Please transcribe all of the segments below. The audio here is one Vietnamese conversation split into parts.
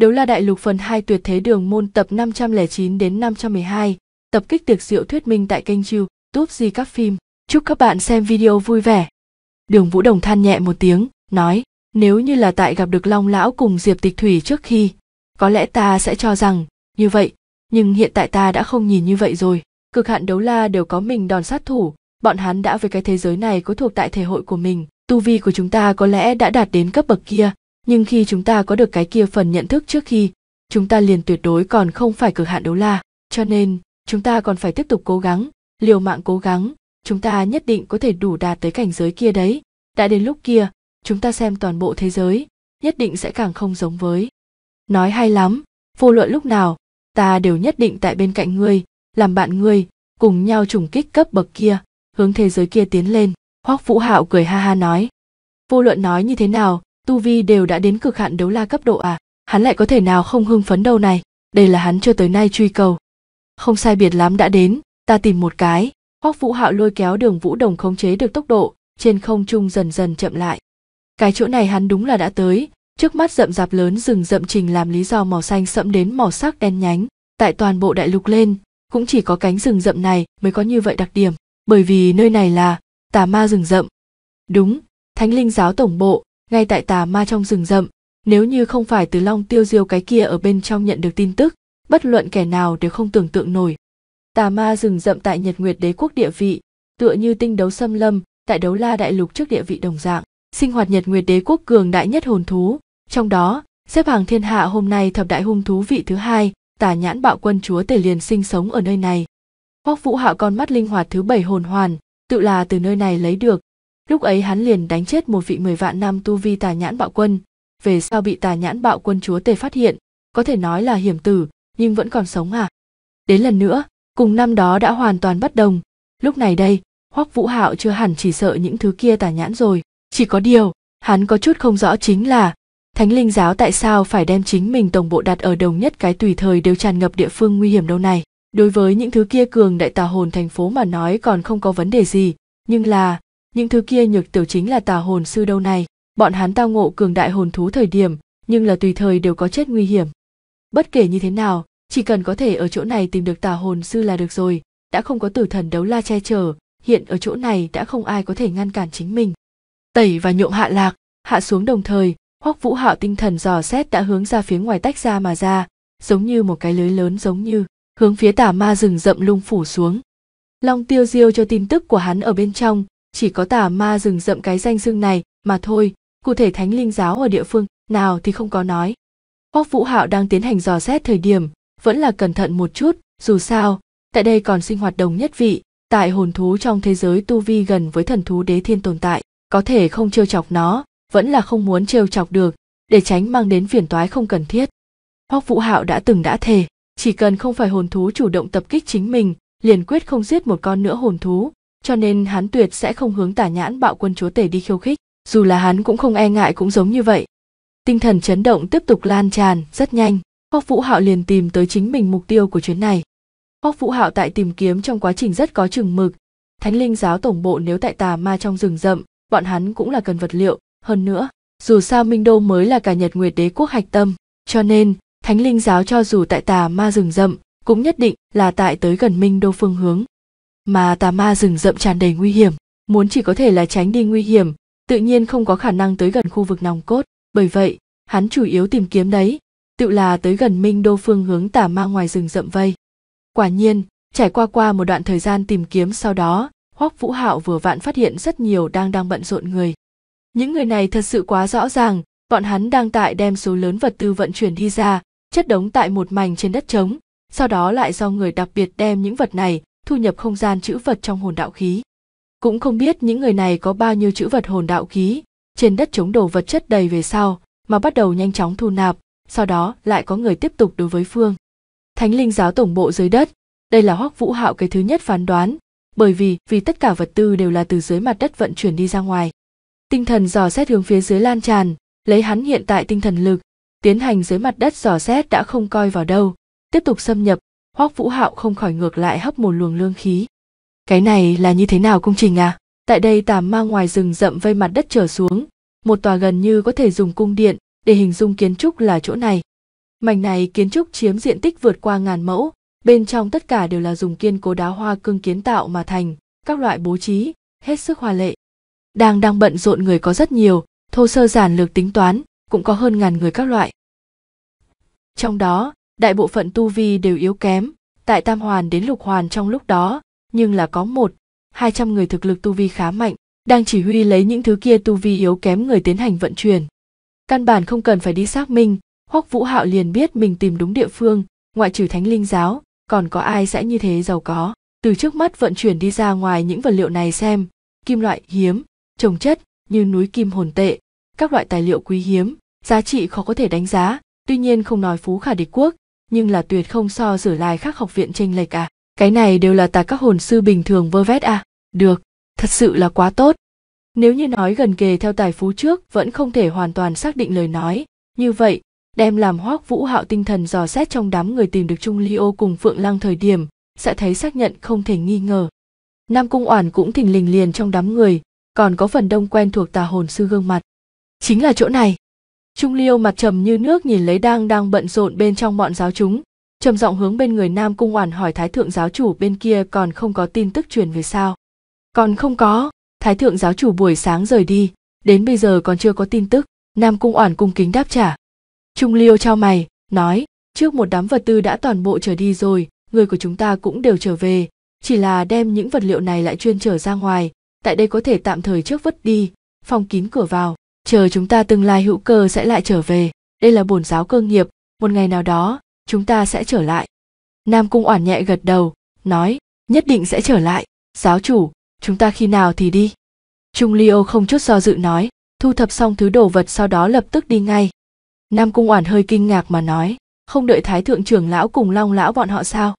Đấu la đại lục phần 2 tuyệt thế đường môn tập 509 đến 512, tập kích tiệc rượu thuyết minh tại kênh YouTube di các phim. Chúc các bạn xem video vui vẻ. Đường Vũ Đồng than nhẹ một tiếng, nói, nếu như là tại gặp được Long Lão cùng Diệp Tịch Thủy trước khi, có lẽ ta sẽ cho rằng, như vậy, nhưng hiện tại ta đã không nhìn như vậy rồi. Cực hạn đấu la đều có mình đòn sát thủ, bọn hắn đã với cái thế giới này có thuộc tại thể hội của mình, tu vi của chúng ta có lẽ đã đạt đến cấp bậc kia, nhưng khi chúng ta có được cái kia phần nhận thức trước khi chúng ta liền tuyệt đối còn không phải cực hạn đấu la cho nên chúng ta còn phải tiếp tục cố gắng liều mạng cố gắng chúng ta nhất định có thể đủ đạt tới cảnh giới kia đấy đã đến lúc kia chúng ta xem toàn bộ thế giới nhất định sẽ càng không giống với nói hay lắm vô luận lúc nào ta đều nhất định tại bên cạnh ngươi làm bạn ngươi cùng nhau trùng kích cấp bậc kia hướng thế giới kia tiến lên hoắc vũ hạo cười ha ha nói vô luận nói như thế nào tu vi đều đã đến cực hạn đấu la cấp độ à hắn lại có thể nào không hưng phấn đâu này đây là hắn chưa tới nay truy cầu không sai biệt lắm đã đến ta tìm một cái hoắc vũ hạo lôi kéo đường vũ đồng khống chế được tốc độ trên không trung dần dần chậm lại cái chỗ này hắn đúng là đã tới trước mắt rậm rạp lớn rừng rậm trình làm lý do màu xanh sẫm đến màu sắc đen nhánh tại toàn bộ đại lục lên cũng chỉ có cánh rừng rậm này mới có như vậy đặc điểm bởi vì nơi này là tà ma rừng rậm đúng thánh linh giáo tổng bộ ngay tại tà ma trong rừng rậm nếu như không phải từ long tiêu diêu cái kia ở bên trong nhận được tin tức bất luận kẻ nào đều không tưởng tượng nổi tà ma rừng rậm tại nhật nguyệt đế quốc địa vị tựa như tinh đấu xâm lâm tại đấu la đại lục trước địa vị đồng dạng sinh hoạt nhật nguyệt đế quốc cường đại nhất hồn thú trong đó xếp hàng thiên hạ hôm nay thập đại hung thú vị thứ hai tà nhãn bạo quân chúa tể liền sinh sống ở nơi này hoắc vũ hạo con mắt linh hoạt thứ bảy hồn hoàn tự là từ nơi này lấy được lúc ấy hắn liền đánh chết một vị mười vạn năm tu vi tà nhãn bạo quân về sau bị tà nhãn bạo quân chúa tề phát hiện có thể nói là hiểm tử nhưng vẫn còn sống à đến lần nữa cùng năm đó đã hoàn toàn bất đồng lúc này đây hoắc vũ hạo chưa hẳn chỉ sợ những thứ kia tà nhãn rồi chỉ có điều hắn có chút không rõ chính là thánh linh giáo tại sao phải đem chính mình tổng bộ đặt ở đồng nhất cái tùy thời đều tràn ngập địa phương nguy hiểm đâu này đối với những thứ kia cường đại tà hồn thành phố mà nói còn không có vấn đề gì nhưng là những thứ kia nhược tiểu chính là tà hồn sư đâu này bọn hắn tao ngộ cường đại hồn thú thời điểm nhưng là tùy thời đều có chết nguy hiểm bất kể như thế nào chỉ cần có thể ở chỗ này tìm được tà hồn sư là được rồi đã không có tử thần đấu la che chở hiện ở chỗ này đã không ai có thể ngăn cản chính mình tẩy và nhượng hạ lạc hạ xuống đồng thời hoắc vũ hạo tinh thần dò xét đã hướng ra phía ngoài tách ra mà ra giống như một cái lưới lớn giống như hướng phía tà ma rừng rậm lung phủ xuống long tiêu diêu cho tin tức của hắn ở bên trong chỉ có tà ma rừng rậm cái danh xưng này mà thôi cụ thể thánh linh giáo ở địa phương nào thì không có nói hoắc vũ hạo đang tiến hành dò xét thời điểm vẫn là cẩn thận một chút dù sao tại đây còn sinh hoạt đồng nhất vị tại hồn thú trong thế giới tu vi gần với thần thú đế thiên tồn tại có thể không trêu chọc nó vẫn là không muốn trêu chọc được để tránh mang đến phiền toái không cần thiết hoắc vũ hạo đã từng đã thề chỉ cần không phải hồn thú chủ động tập kích chính mình liền quyết không giết một con nữa hồn thú cho nên hắn tuyệt sẽ không hướng tả nhãn bạo quân chúa tể đi khiêu khích dù là hắn cũng không e ngại cũng giống như vậy tinh thần chấn động tiếp tục lan tràn rất nhanh hoắc vũ hạo liền tìm tới chính mình mục tiêu của chuyến này hoắc vũ hạo tại tìm kiếm trong quá trình rất có chừng mực thánh linh giáo tổng bộ nếu tại tà ma trong rừng rậm bọn hắn cũng là cần vật liệu hơn nữa dù sao minh đô mới là cả nhật nguyệt đế quốc hạch tâm cho nên thánh linh giáo cho dù tại tà ma rừng rậm cũng nhất định là tại tới gần minh đô phương hướng mà tà ma rừng rậm tràn đầy nguy hiểm muốn chỉ có thể là tránh đi nguy hiểm tự nhiên không có khả năng tới gần khu vực nòng cốt bởi vậy hắn chủ yếu tìm kiếm đấy tự là tới gần minh đô phương hướng tà ma ngoài rừng rậm vây quả nhiên trải qua qua một đoạn thời gian tìm kiếm sau đó hoắc vũ hạo vừa vặn phát hiện rất nhiều đang đang bận rộn người những người này thật sự quá rõ ràng bọn hắn đang tại đem số lớn vật tư vận chuyển đi ra chất đống tại một mảnh trên đất trống sau đó lại do người đặc biệt đem những vật này thu nhập không gian chữ vật trong hồn đạo khí. Cũng không biết những người này có bao nhiêu chữ vật hồn đạo khí, trên đất chống đồ vật chất đầy về sau, mà bắt đầu nhanh chóng thu nạp, sau đó lại có người tiếp tục đối với Phương. Thánh linh giáo tổng bộ dưới đất, đây là Hoắc Vũ Hạo cái thứ nhất phán đoán, bởi vì vì tất cả vật tư đều là từ dưới mặt đất vận chuyển đi ra ngoài. Tinh thần dò xét hướng phía dưới lan tràn, lấy hắn hiện tại tinh thần lực, tiến hành dưới mặt đất dò xét đã không coi vào đâu, tiếp tục xâm nhập hoắc vũ hạo không khỏi ngược lại hấp một luồng lương khí cái này là như thế nào công trình à tại đây tà ma ngoài rừng rậm vây mặt đất trở xuống một tòa gần như có thể dùng cung điện để hình dung kiến trúc là chỗ này mảnh này kiến trúc chiếm diện tích vượt qua ngàn mẫu bên trong tất cả đều là dùng kiên cố đá hoa cương kiến tạo mà thành các loại bố trí hết sức hoa lệ đang đang bận rộn người có rất nhiều thô sơ giản lược tính toán cũng có hơn ngàn người các loại trong đó đại bộ phận tu vi đều yếu kém tại tam hoàn đến lục hoàn trong lúc đó nhưng là có một hai trăm người thực lực tu vi khá mạnh đang chỉ huy lấy những thứ kia tu vi yếu kém người tiến hành vận chuyển căn bản không cần phải đi xác minh hoắc vũ hạo liền biết mình tìm đúng địa phương ngoại trừ thánh linh giáo còn có ai sẽ như thế giàu có từ trước mắt vận chuyển đi ra ngoài những vật liệu này xem kim loại hiếm trồng chất như núi kim hồn tệ các loại tài liệu quý hiếm giá trị khó có thể đánh giá tuy nhiên không nói phú khả địch quốc nhưng là tuyệt không so sửa lại các học viện tranh lệch à cái này đều là tà các hồn sư bình thường vơ vét à được thật sự là quá tốt nếu như nói gần kề theo tài phú trước vẫn không thể hoàn toàn xác định lời nói như vậy đem làm hoác vũ hạo tinh thần dò xét trong đám người tìm được trung liô cùng phượng lăng thời điểm sẽ thấy xác nhận không thể nghi ngờ nam cung oản cũng thình lình liền trong đám người còn có phần đông quen thuộc tà hồn sư gương mặt chính là chỗ này Trung Liêu mặt trầm như nước nhìn lấy đang đang bận rộn bên trong bọn giáo chúng, trầm giọng hướng bên người Nam Cung Oản hỏi Thái thượng giáo chủ bên kia còn không có tin tức truyền về sao? Còn không có, Thái thượng giáo chủ buổi sáng rời đi, đến bây giờ còn chưa có tin tức, Nam Cung Oản cung kính đáp trả. Trung Liêu trao mày, nói, trước một đám vật tư đã toàn bộ trở đi rồi, người của chúng ta cũng đều trở về, chỉ là đem những vật liệu này lại chuyên trở ra ngoài, tại đây có thể tạm thời trước vứt đi, phòng kín cửa vào, chờ chúng ta tương lai hữu cơ sẽ lại trở về đây là bổn giáo cơ nghiệp một ngày nào đó chúng ta sẽ trở lại nam cung oản nhẹ gật đầu nói nhất định sẽ trở lại giáo chủ chúng ta khi nào thì đi trung liêu không chút do dự nói thu thập xong thứ đồ vật sau đó lập tức đi ngay nam cung oản hơi kinh ngạc mà nói không đợi thái thượng trưởng lão cùng long lão bọn họ sao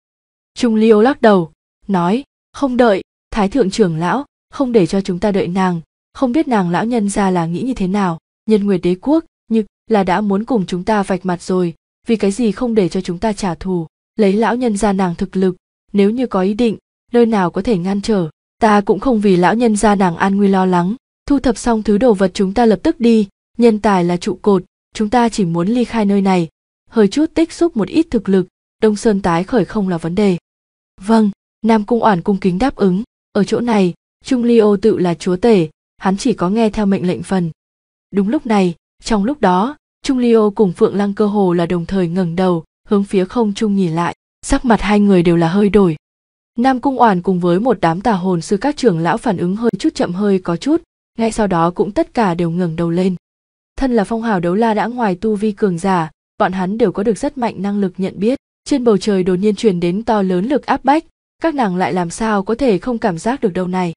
trung liêu lắc đầu nói không đợi thái thượng trưởng lão không để cho chúng ta đợi nàng không biết nàng lão nhân ra là nghĩ như thế nào nhân nguyệt đế quốc như là đã muốn cùng chúng ta vạch mặt rồi vì cái gì không để cho chúng ta trả thù lấy lão nhân ra nàng thực lực nếu như có ý định nơi nào có thể ngăn trở ta cũng không vì lão nhân ra nàng an nguy lo lắng thu thập xong thứ đồ vật chúng ta lập tức đi nhân tài là trụ cột chúng ta chỉ muốn ly khai nơi này hơi chút tích xúc một ít thực lực đông sơn tái khởi không là vấn đề vâng nam cung oản cung kính đáp ứng ở chỗ này trung ly ô tự là chúa tể hắn chỉ có nghe theo mệnh lệnh phần đúng lúc này trong lúc đó trung liêu cùng phượng lăng cơ hồ là đồng thời ngẩng đầu hướng phía không trung nhìn lại sắc mặt hai người đều là hơi đổi nam cung oản cùng với một đám tà hồn sư các trưởng lão phản ứng hơi chút chậm hơi có chút ngay sau đó cũng tất cả đều ngẩng đầu lên thân là phong hào đấu la đã ngoài tu vi cường giả bọn hắn đều có được rất mạnh năng lực nhận biết trên bầu trời đột nhiên truyền đến to lớn lực áp bách các nàng lại làm sao có thể không cảm giác được đâu này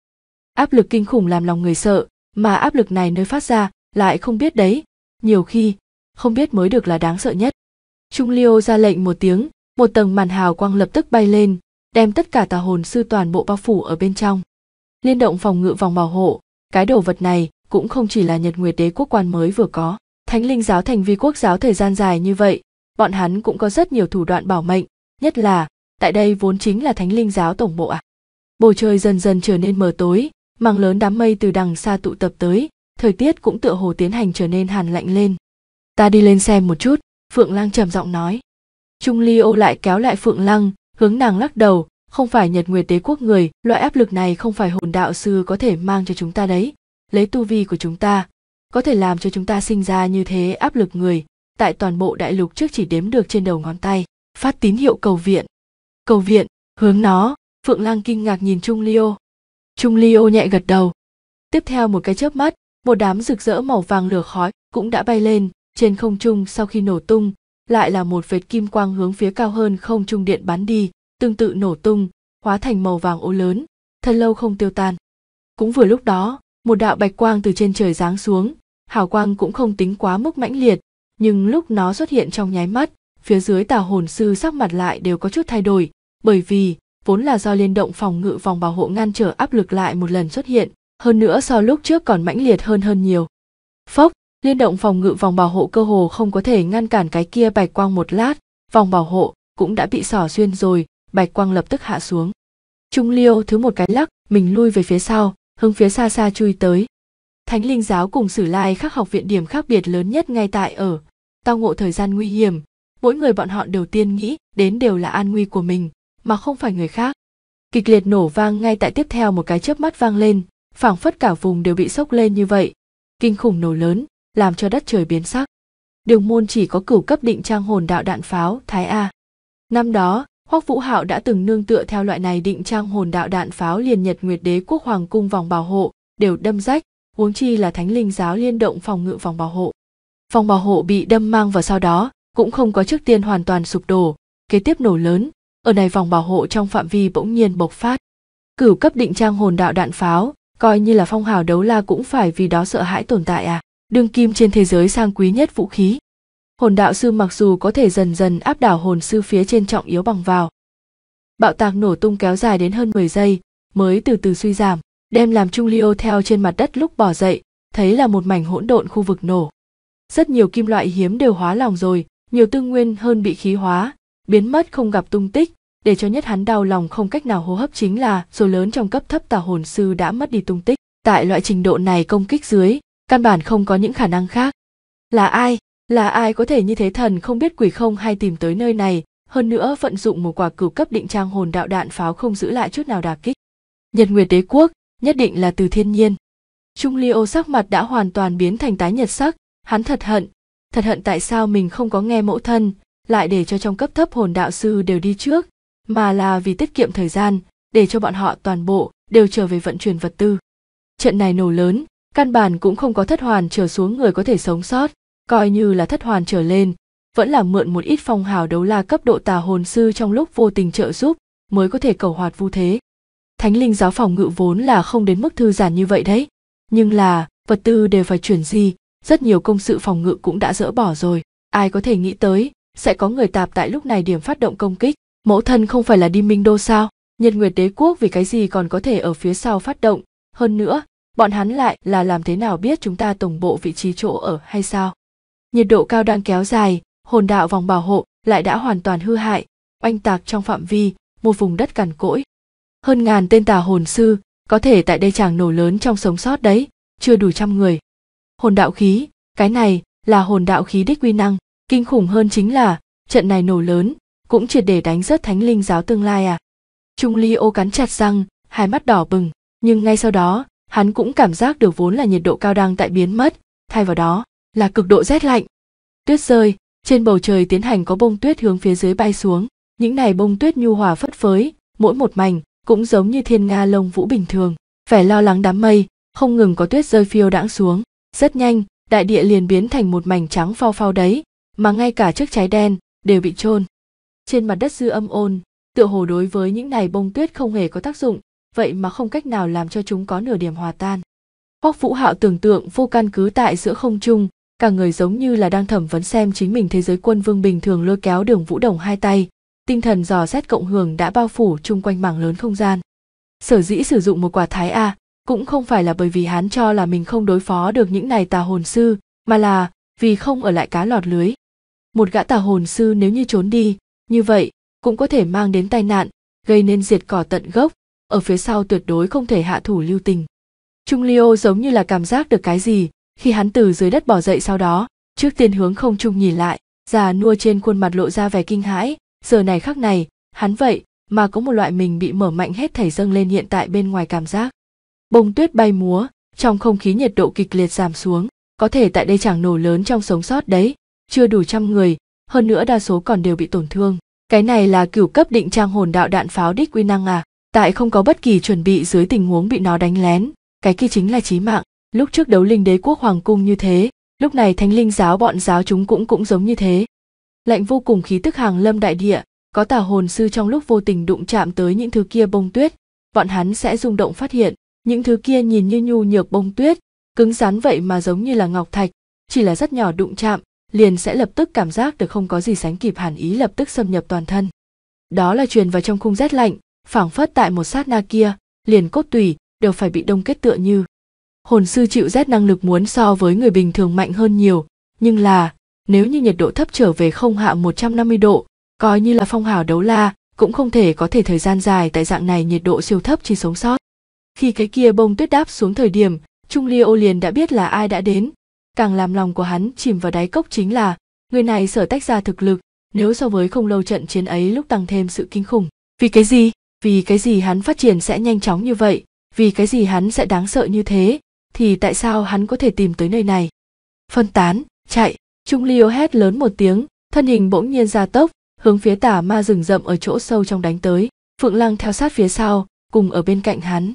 áp lực kinh khủng làm lòng người sợ mà áp lực này nơi phát ra lại không biết đấy nhiều khi không biết mới được là đáng sợ nhất trung liêu ra lệnh một tiếng một tầng màn hào quang lập tức bay lên đem tất cả tà hồn sư toàn bộ bao phủ ở bên trong liên động phòng ngự vòng bảo hộ cái đồ vật này cũng không chỉ là nhật nguyệt đế quốc quan mới vừa có thánh linh giáo thành vi quốc giáo thời gian dài như vậy bọn hắn cũng có rất nhiều thủ đoạn bảo mệnh nhất là tại đây vốn chính là thánh linh giáo tổng bộ ạ à. bầu trời dần dần trở nên mờ tối màng lớn đám mây từ đằng xa tụ tập tới thời tiết cũng tựa hồ tiến hành trở nên hàn lạnh lên ta đi lên xem một chút phượng lang trầm giọng nói trung ly ô lại kéo lại phượng lăng hướng nàng lắc đầu không phải nhật nguyệt đế quốc người loại áp lực này không phải hồn đạo sư có thể mang cho chúng ta đấy lấy tu vi của chúng ta có thể làm cho chúng ta sinh ra như thế áp lực người tại toàn bộ đại lục trước chỉ đếm được trên đầu ngón tay phát tín hiệu cầu viện cầu viện hướng nó phượng lang kinh ngạc nhìn trung liêu Trung Ly ô nhẹ gật đầu. Tiếp theo một cái chớp mắt, một đám rực rỡ màu vàng lửa khói cũng đã bay lên, trên không trung sau khi nổ tung, lại là một vệt kim quang hướng phía cao hơn không trung điện bắn đi, tương tự nổ tung, hóa thành màu vàng ô lớn, thân lâu không tiêu tan. Cũng vừa lúc đó, một đạo bạch quang từ trên trời giáng xuống, hào quang cũng không tính quá mức mãnh liệt, nhưng lúc nó xuất hiện trong nháy mắt, phía dưới tà hồn sư sắc mặt lại đều có chút thay đổi, bởi vì vốn là do liên động phòng ngự vòng bảo hộ ngăn trở áp lực lại một lần xuất hiện, hơn nữa so lúc trước còn mãnh liệt hơn hơn nhiều. Phốc, liên động phòng ngự vòng bảo hộ cơ hồ không có thể ngăn cản cái kia bạch quang một lát, vòng bảo hộ cũng đã bị xỏ xuyên rồi, bạch quang lập tức hạ xuống. Trung Liêu thứ một cái lắc, mình lui về phía sau, hướng phía xa xa chui tới. Thánh linh giáo cùng sử lai khắc học viện điểm khác biệt lớn nhất ngay tại ở, tao ngộ thời gian nguy hiểm, mỗi người bọn họ đều tiên nghĩ đến đều là an nguy của mình, mà không phải người khác kịch liệt nổ vang ngay tại tiếp theo một cái chớp mắt vang lên phảng phất cả vùng đều bị sốc lên như vậy kinh khủng nổ lớn làm cho đất trời biến sắc đường môn chỉ có cửu cấp định trang hồn đạo đạn pháo thái a năm đó hoắc vũ hạo đã từng nương tựa theo loại này định trang hồn đạo đạn pháo liền nhật nguyệt đế quốc hoàng cung vòng bảo hộ đều đâm rách huống chi là thánh linh giáo liên động phòng ngự phòng bảo hộ phòng bảo hộ bị đâm mang vào sau đó cũng không có trước tiên hoàn toàn sụp đổ kế tiếp nổ lớn ở này vòng bảo hộ trong phạm vi bỗng nhiên bộc phát cửu cấp định trang hồn đạo đạn pháo coi như là phong hào đấu la cũng phải vì đó sợ hãi tồn tại à đương kim trên thế giới sang quý nhất vũ khí hồn đạo sư mặc dù có thể dần dần áp đảo hồn sư phía trên trọng yếu bằng vào bạo tạc nổ tung kéo dài đến hơn 10 giây mới từ từ suy giảm đem làm trung liêu theo trên mặt đất lúc bỏ dậy thấy là một mảnh hỗn độn khu vực nổ rất nhiều kim loại hiếm đều hóa lòng rồi nhiều tư nguyên hơn bị khí hóa biến mất không gặp tung tích để cho nhất hắn đau lòng không cách nào hô hấp chính là số lớn trong cấp thấp tà hồn sư đã mất đi tung tích tại loại trình độ này công kích dưới căn bản không có những khả năng khác là ai là ai có thể như thế thần không biết quỷ không hay tìm tới nơi này hơn nữa vận dụng một quả cửu cấp định trang hồn đạo đạn pháo không giữ lại chút nào đà kích nhật nguyệt đế quốc nhất định là từ thiên nhiên trung liêu sắc mặt đã hoàn toàn biến thành tái nhật sắc hắn thật hận thật hận tại sao mình không có nghe mẫu thân lại để cho trong cấp thấp hồn đạo sư đều đi trước mà là vì tiết kiệm thời gian để cho bọn họ toàn bộ đều trở về vận chuyển vật tư trận này nổ lớn căn bản cũng không có thất hoàn trở xuống người có thể sống sót coi như là thất hoàn trở lên vẫn là mượn một ít phong hào đấu la cấp độ tà hồn sư trong lúc vô tình trợ giúp mới có thể cầu hoạt vu thế thánh linh giáo phòng ngự vốn là không đến mức thư giản như vậy đấy nhưng là vật tư đều phải chuyển gì rất nhiều công sự phòng ngự cũng đã dỡ bỏ rồi ai có thể nghĩ tới sẽ có người tạp tại lúc này điểm phát động công kích mẫu thân không phải là đi minh đô sao nhật nguyệt đế quốc vì cái gì còn có thể ở phía sau phát động hơn nữa bọn hắn lại là làm thế nào biết chúng ta tổng bộ vị trí chỗ ở hay sao nhiệt độ cao đang kéo dài hồn đạo vòng bảo hộ lại đã hoàn toàn hư hại oanh tạc trong phạm vi một vùng đất cằn cỗi hơn ngàn tên tà hồn sư có thể tại đây chàng nổ lớn trong sống sót đấy chưa đủ trăm người hồn đạo khí cái này là hồn đạo khí đích quy năng kinh khủng hơn chính là trận này nổ lớn cũng triệt để đánh rớt thánh linh giáo tương lai à trung ly ô cắn chặt răng hai mắt đỏ bừng nhưng ngay sau đó hắn cũng cảm giác được vốn là nhiệt độ cao đang tại biến mất thay vào đó là cực độ rét lạnh tuyết rơi trên bầu trời tiến hành có bông tuyết hướng phía dưới bay xuống những này bông tuyết nhu hòa phất phới mỗi một mảnh cũng giống như thiên nga lông vũ bình thường vẻ lo lắng đám mây không ngừng có tuyết rơi phiêu đãng xuống rất nhanh đại địa liền biến thành một mảnh trắng phao phao đấy mà ngay cả chiếc trái đen đều bị chôn trên mặt đất dư âm ôn tựa hồ đối với những này bông tuyết không hề có tác dụng vậy mà không cách nào làm cho chúng có nửa điểm hòa tan hoắc vũ hạo tưởng tượng vô căn cứ tại giữa không trung cả người giống như là đang thẩm vấn xem chính mình thế giới quân vương bình thường lôi kéo đường vũ đồng hai tay tinh thần dò xét cộng hưởng đã bao phủ chung quanh mảng lớn không gian sở dĩ sử dụng một quả thái a cũng không phải là bởi vì hắn cho là mình không đối phó được những này tà hồn sư mà là vì không ở lại cá lọt lưới một gã tà hồn sư nếu như trốn đi như vậy cũng có thể mang đến tai nạn gây nên diệt cỏ tận gốc ở phía sau tuyệt đối không thể hạ thủ lưu tình trung liêu giống như là cảm giác được cái gì khi hắn từ dưới đất bỏ dậy sau đó trước tiên hướng không trung nhìn lại già nua trên khuôn mặt lộ ra vẻ kinh hãi giờ này khắc này hắn vậy mà có một loại mình bị mở mạnh hết thảy dâng lên hiện tại bên ngoài cảm giác bông tuyết bay múa trong không khí nhiệt độ kịch liệt giảm xuống có thể tại đây chẳng nổ lớn trong sống sót đấy chưa đủ trăm người, hơn nữa đa số còn đều bị tổn thương. Cái này là cửu cấp định trang hồn đạo đạn pháo đích quy năng à, tại không có bất kỳ chuẩn bị dưới tình huống bị nó đánh lén, cái kia chính là chí mạng. Lúc trước đấu linh đế quốc hoàng cung như thế, lúc này thánh linh giáo bọn giáo chúng cũng cũng giống như thế. Lạnh vô cùng khí tức hàng lâm đại địa, có tà hồn sư trong lúc vô tình đụng chạm tới những thứ kia bông tuyết, bọn hắn sẽ rung động phát hiện, những thứ kia nhìn như nhu nhược bông tuyết, cứng rắn vậy mà giống như là ngọc thạch, chỉ là rất nhỏ đụng chạm, liền sẽ lập tức cảm giác được không có gì sánh kịp hàn ý lập tức xâm nhập toàn thân đó là truyền vào trong khung rét lạnh phảng phất tại một sát na kia liền cốt tùy đều phải bị đông kết tựa như hồn sư chịu rét năng lực muốn so với người bình thường mạnh hơn nhiều nhưng là nếu như nhiệt độ thấp trở về không hạ 150 độ coi như là phong hào đấu la cũng không thể có thể thời gian dài tại dạng này nhiệt độ siêu thấp chỉ sống sót khi cái kia bông tuyết đáp xuống thời điểm trung liêu liền đã biết là ai đã đến càng làm lòng của hắn chìm vào đáy cốc chính là người này sở tách ra thực lực nếu so với không lâu trận chiến ấy lúc tăng thêm sự kinh khủng vì cái gì vì cái gì hắn phát triển sẽ nhanh chóng như vậy vì cái gì hắn sẽ đáng sợ như thế thì tại sao hắn có thể tìm tới nơi này phân tán chạy trung liêu hét lớn một tiếng thân hình bỗng nhiên ra tốc hướng phía tả ma rừng rậm ở chỗ sâu trong đánh tới phượng lăng theo sát phía sau cùng ở bên cạnh hắn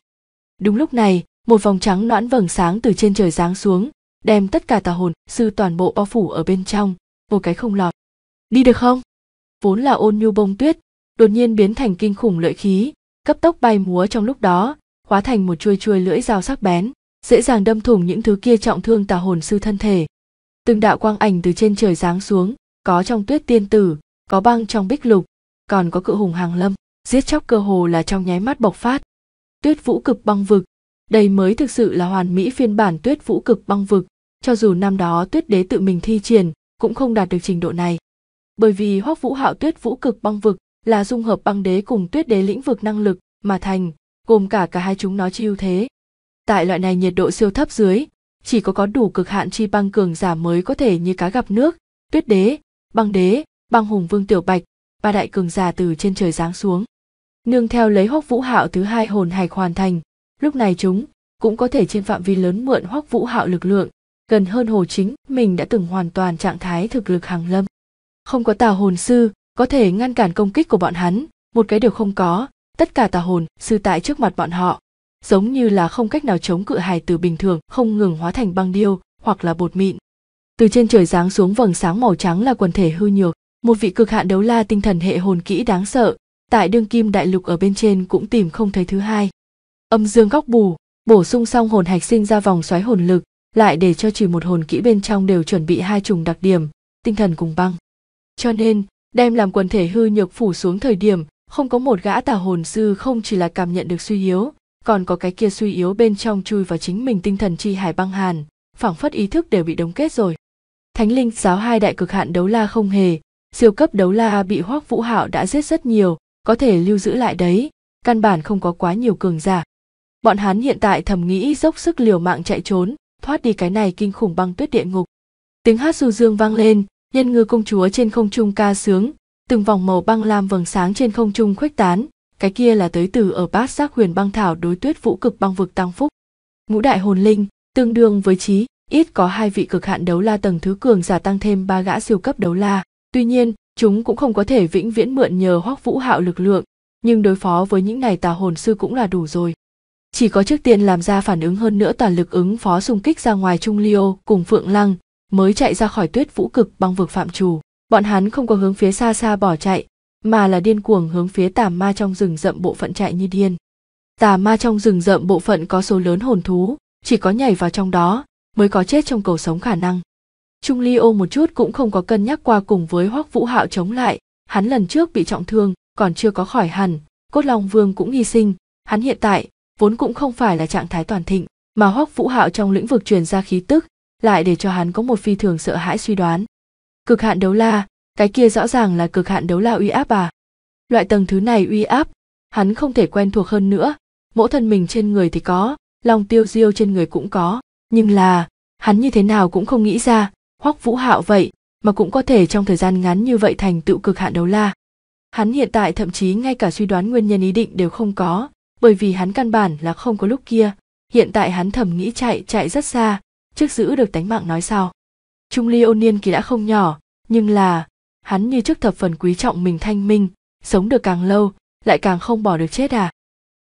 đúng lúc này một vòng trắng noãn vầng sáng từ trên trời giáng xuống đem tất cả tà hồn sư toàn bộ bao phủ ở bên trong một cái không lọt đi được không vốn là ôn nhu bông tuyết đột nhiên biến thành kinh khủng lợi khí cấp tốc bay múa trong lúc đó hóa thành một chuôi chuôi lưỡi dao sắc bén dễ dàng đâm thủng những thứ kia trọng thương tà hồn sư thân thể từng đạo quang ảnh từ trên trời giáng xuống có trong tuyết tiên tử có băng trong bích lục còn có cự hùng hàng lâm giết chóc cơ hồ là trong nháy mắt bộc phát tuyết vũ cực băng vực đây mới thực sự là hoàn mỹ phiên bản tuyết vũ cực băng vực, cho dù năm đó tuyết đế tự mình thi triển, cũng không đạt được trình độ này. Bởi vì hoắc vũ hạo tuyết vũ cực băng vực là dung hợp băng đế cùng tuyết đế lĩnh vực năng lực mà thành, gồm cả cả hai chúng nó chi ưu thế. Tại loại này nhiệt độ siêu thấp dưới, chỉ có có đủ cực hạn chi băng cường giả mới có thể như cá gặp nước, tuyết đế, băng đế, băng hùng vương tiểu bạch, ba đại cường giả từ trên trời giáng xuống. Nương theo lấy hốc vũ hạo thứ hai hồn hạch hoàn thành, lúc này chúng cũng có thể trên phạm vi lớn mượn hoắc vũ hạo lực lượng gần hơn hồ chính mình đã từng hoàn toàn trạng thái thực lực hàng lâm không có tà hồn sư có thể ngăn cản công kích của bọn hắn một cái đều không có tất cả tà hồn sư tại trước mặt bọn họ giống như là không cách nào chống cự hài từ bình thường không ngừng hóa thành băng điêu hoặc là bột mịn từ trên trời giáng xuống vầng sáng màu trắng là quần thể hư nhược một vị cực hạn đấu la tinh thần hệ hồn kỹ đáng sợ tại đương kim đại lục ở bên trên cũng tìm không thấy thứ hai âm dương góc bù bổ sung xong hồn hạch sinh ra vòng xoáy hồn lực lại để cho chỉ một hồn kỹ bên trong đều chuẩn bị hai trùng đặc điểm tinh thần cùng băng cho nên đem làm quần thể hư nhược phủ xuống thời điểm không có một gã tà hồn sư không chỉ là cảm nhận được suy yếu còn có cái kia suy yếu bên trong chui vào chính mình tinh thần chi hải băng hàn phảng phất ý thức đều bị đóng kết rồi thánh linh giáo hai đại cực hạn đấu la không hề siêu cấp đấu la bị hoắc vũ hạo đã giết rất nhiều có thể lưu giữ lại đấy căn bản không có quá nhiều cường giả bọn hắn hiện tại thầm nghĩ dốc sức liều mạng chạy trốn thoát đi cái này kinh khủng băng tuyết địa ngục tiếng hát du dương vang lên nhân ngư công chúa trên không trung ca sướng từng vòng màu băng lam vầng sáng trên không trung khuếch tán cái kia là tới từ ở bát giác huyền băng thảo đối tuyết vũ cực băng vực tăng phúc ngũ đại hồn linh tương đương với trí ít có hai vị cực hạn đấu la tầng thứ cường giả tăng thêm ba gã siêu cấp đấu la tuy nhiên chúng cũng không có thể vĩnh viễn mượn nhờ hoắc vũ hạo lực lượng nhưng đối phó với những này tà hồn sư cũng là đủ rồi chỉ có trước tiên làm ra phản ứng hơn nữa toàn lực ứng phó xung kích ra ngoài trung liêu cùng phượng lăng mới chạy ra khỏi tuyết vũ cực băng vực phạm chủ bọn hắn không có hướng phía xa xa bỏ chạy mà là điên cuồng hướng phía tà ma trong rừng rậm bộ phận chạy như điên tà ma trong rừng rậm bộ phận có số lớn hồn thú chỉ có nhảy vào trong đó mới có chết trong cầu sống khả năng trung liêu một chút cũng không có cân nhắc qua cùng với hoắc vũ hạo chống lại hắn lần trước bị trọng thương còn chưa có khỏi hẳn cốt long vương cũng hy sinh hắn hiện tại vốn cũng không phải là trạng thái toàn thịnh mà hoắc vũ hạo trong lĩnh vực truyền ra khí tức lại để cho hắn có một phi thường sợ hãi suy đoán cực hạn đấu la cái kia rõ ràng là cực hạn đấu la uy áp à loại tầng thứ này uy áp hắn không thể quen thuộc hơn nữa mẫu thân mình trên người thì có lòng tiêu diêu trên người cũng có nhưng là hắn như thế nào cũng không nghĩ ra hoắc vũ hạo vậy mà cũng có thể trong thời gian ngắn như vậy thành tựu cực hạn đấu la hắn hiện tại thậm chí ngay cả suy đoán nguyên nhân ý định đều không có bởi vì hắn căn bản là không có lúc kia hiện tại hắn thầm nghĩ chạy chạy rất xa trước giữ được tánh mạng nói sao trung ly ôn niên kỳ đã không nhỏ nhưng là hắn như trước thập phần quý trọng mình thanh minh sống được càng lâu lại càng không bỏ được chết à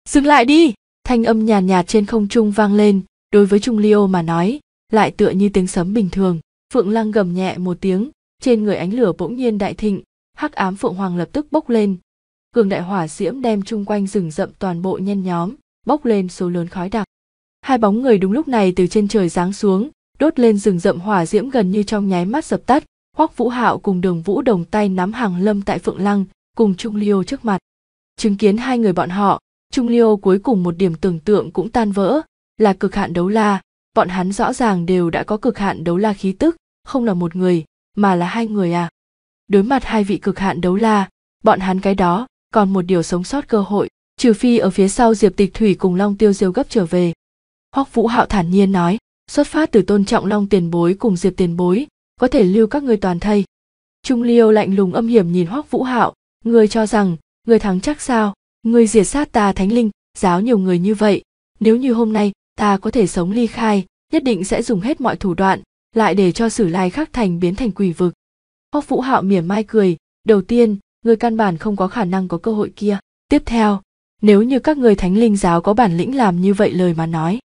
dừng lại đi thanh âm nhàn nhạt, nhạt trên không trung vang lên đối với trung liêu mà nói lại tựa như tiếng sấm bình thường phượng lăng gầm nhẹ một tiếng trên người ánh lửa bỗng nhiên đại thịnh hắc ám phượng hoàng lập tức bốc lên cường đại hỏa diễm đem chung quanh rừng rậm toàn bộ nhen nhóm bốc lên số lớn khói đặc hai bóng người đúng lúc này từ trên trời giáng xuống đốt lên rừng rậm hỏa diễm gần như trong nháy mắt dập tắt hoắc vũ hạo cùng đường vũ đồng tay nắm hàng lâm tại phượng lăng cùng trung liêu trước mặt chứng kiến hai người bọn họ trung liêu cuối cùng một điểm tưởng tượng cũng tan vỡ là cực hạn đấu la bọn hắn rõ ràng đều đã có cực hạn đấu la khí tức không là một người mà là hai người à đối mặt hai vị cực hạn đấu la bọn hắn cái đó còn một điều sống sót cơ hội trừ phi ở phía sau diệp tịch thủy cùng long tiêu diêu gấp trở về hoắc vũ hạo thản nhiên nói xuất phát từ tôn trọng long tiền bối cùng diệp tiền bối có thể lưu các người toàn thây trung liêu lạnh lùng âm hiểm nhìn hoắc vũ hạo người cho rằng người thắng chắc sao người diệt sát ta thánh linh giáo nhiều người như vậy nếu như hôm nay ta có thể sống ly khai nhất định sẽ dùng hết mọi thủ đoạn lại để cho sử lai khắc thành biến thành quỷ vực hoắc vũ hạo mỉa mai cười đầu tiên người căn bản không có khả năng có cơ hội kia tiếp theo nếu như các người thánh linh giáo có bản lĩnh làm như vậy lời mà nói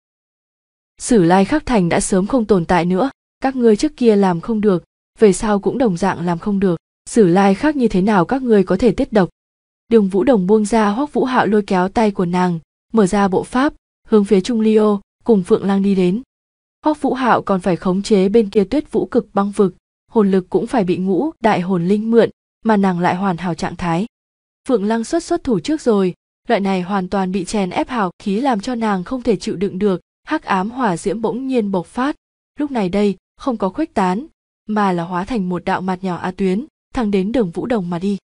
sử lai khắc thành đã sớm không tồn tại nữa các ngươi trước kia làm không được về sau cũng đồng dạng làm không được sử lai khác như thế nào các ngươi có thể tiết độc đường vũ đồng buông ra hoắc vũ hạo lôi kéo tay của nàng mở ra bộ pháp hướng phía trung liô cùng phượng lang đi đến hoắc vũ hạo còn phải khống chế bên kia tuyết vũ cực băng vực hồn lực cũng phải bị ngũ đại hồn linh mượn mà nàng lại hoàn hảo trạng thái phượng lăng xuất xuất thủ trước rồi loại này hoàn toàn bị chèn ép hào khí làm cho nàng không thể chịu đựng được hắc ám hỏa diễm bỗng nhiên bộc phát lúc này đây không có khuếch tán mà là hóa thành một đạo mặt nhỏ a tuyến thẳng đến đường vũ đồng mà đi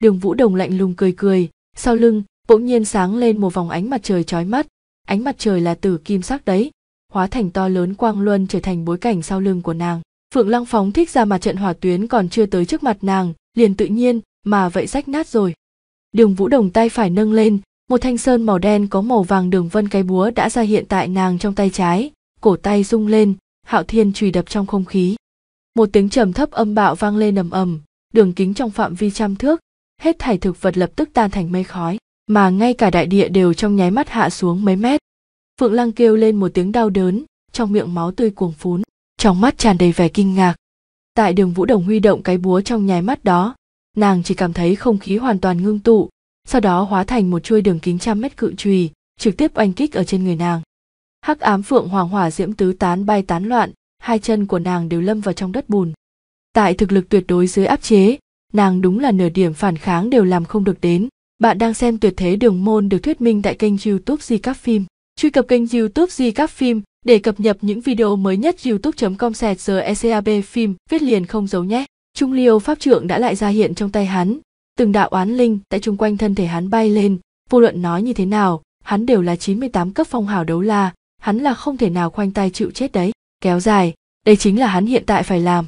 đường vũ đồng lạnh lùng cười cười sau lưng bỗng nhiên sáng lên một vòng ánh mặt trời chói mắt ánh mặt trời là tử kim sắc đấy hóa thành to lớn quang luân trở thành bối cảnh sau lưng của nàng phượng lăng phóng thích ra mặt trận hỏa tuyến còn chưa tới trước mặt nàng liền tự nhiên mà vậy rách nát rồi đường vũ đồng tay phải nâng lên một thanh sơn màu đen có màu vàng đường vân cái búa đã ra hiện tại nàng trong tay trái cổ tay rung lên hạo thiên chùy đập trong không khí một tiếng trầm thấp âm bạo vang lên ầm ầm đường kính trong phạm vi trăm thước hết thảy thực vật lập tức tan thành mây khói mà ngay cả đại địa đều trong nháy mắt hạ xuống mấy mét phượng lăng kêu lên một tiếng đau đớn trong miệng máu tươi cuồng phún trong mắt tràn đầy vẻ kinh ngạc tại đường vũ đồng huy động cái búa trong nháy mắt đó nàng chỉ cảm thấy không khí hoàn toàn ngưng tụ sau đó hóa thành một chuôi đường kính trăm mét cự trùy trực tiếp oanh kích ở trên người nàng hắc ám phượng hoàng hỏa diễm tứ tán bay tán loạn hai chân của nàng đều lâm vào trong đất bùn tại thực lực tuyệt đối dưới áp chế nàng đúng là nửa điểm phản kháng đều làm không được đến bạn đang xem tuyệt thế đường môn được thuyết minh tại kênh youtube di các phim truy cập kênh youtube di các phim để cập nhật những video mới nhất youtube.com sẹt giờ ECAB phim viết liền không giấu nhé. Trung liêu pháp trượng đã lại ra hiện trong tay hắn, từng đạo oán linh tại chung quanh thân thể hắn bay lên, vô luận nói như thế nào, hắn đều là 98 cấp phong hào đấu la, hắn là không thể nào khoanh tay chịu chết đấy. Kéo dài, đây chính là hắn hiện tại phải làm.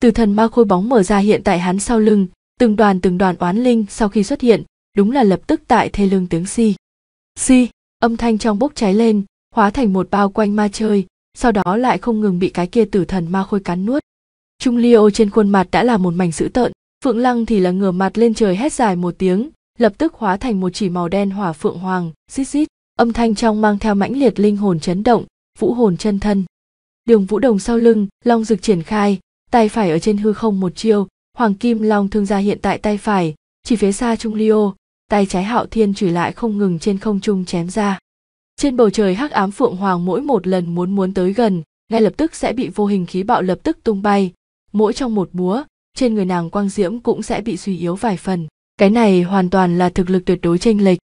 Từ thần ma khôi bóng mở ra hiện tại hắn sau lưng, từng đoàn từng đoàn oán linh sau khi xuất hiện, đúng là lập tức tại thê lương tiếng si. Si, âm thanh trong bốc cháy lên, hóa thành một bao quanh ma chơi sau đó lại không ngừng bị cái kia tử thần ma khôi cắn nuốt trung liêu trên khuôn mặt đã là một mảnh dữ tợn phượng lăng thì là ngửa mặt lên trời hét dài một tiếng lập tức hóa thành một chỉ màu đen hỏa phượng hoàng xít xít âm thanh trong mang theo mãnh liệt linh hồn chấn động vũ hồn chân thân đường vũ đồng sau lưng long dực triển khai tay phải ở trên hư không một chiêu hoàng kim long thương gia hiện tại tay phải chỉ phía xa trung liêu tay trái hạo thiên chửi lại không ngừng trên không trung chém ra trên bầu trời hắc ám phượng hoàng mỗi một lần muốn muốn tới gần ngay lập tức sẽ bị vô hình khí bạo lập tức tung bay mỗi trong một múa trên người nàng quang diễm cũng sẽ bị suy yếu vài phần cái này hoàn toàn là thực lực tuyệt đối chênh lệch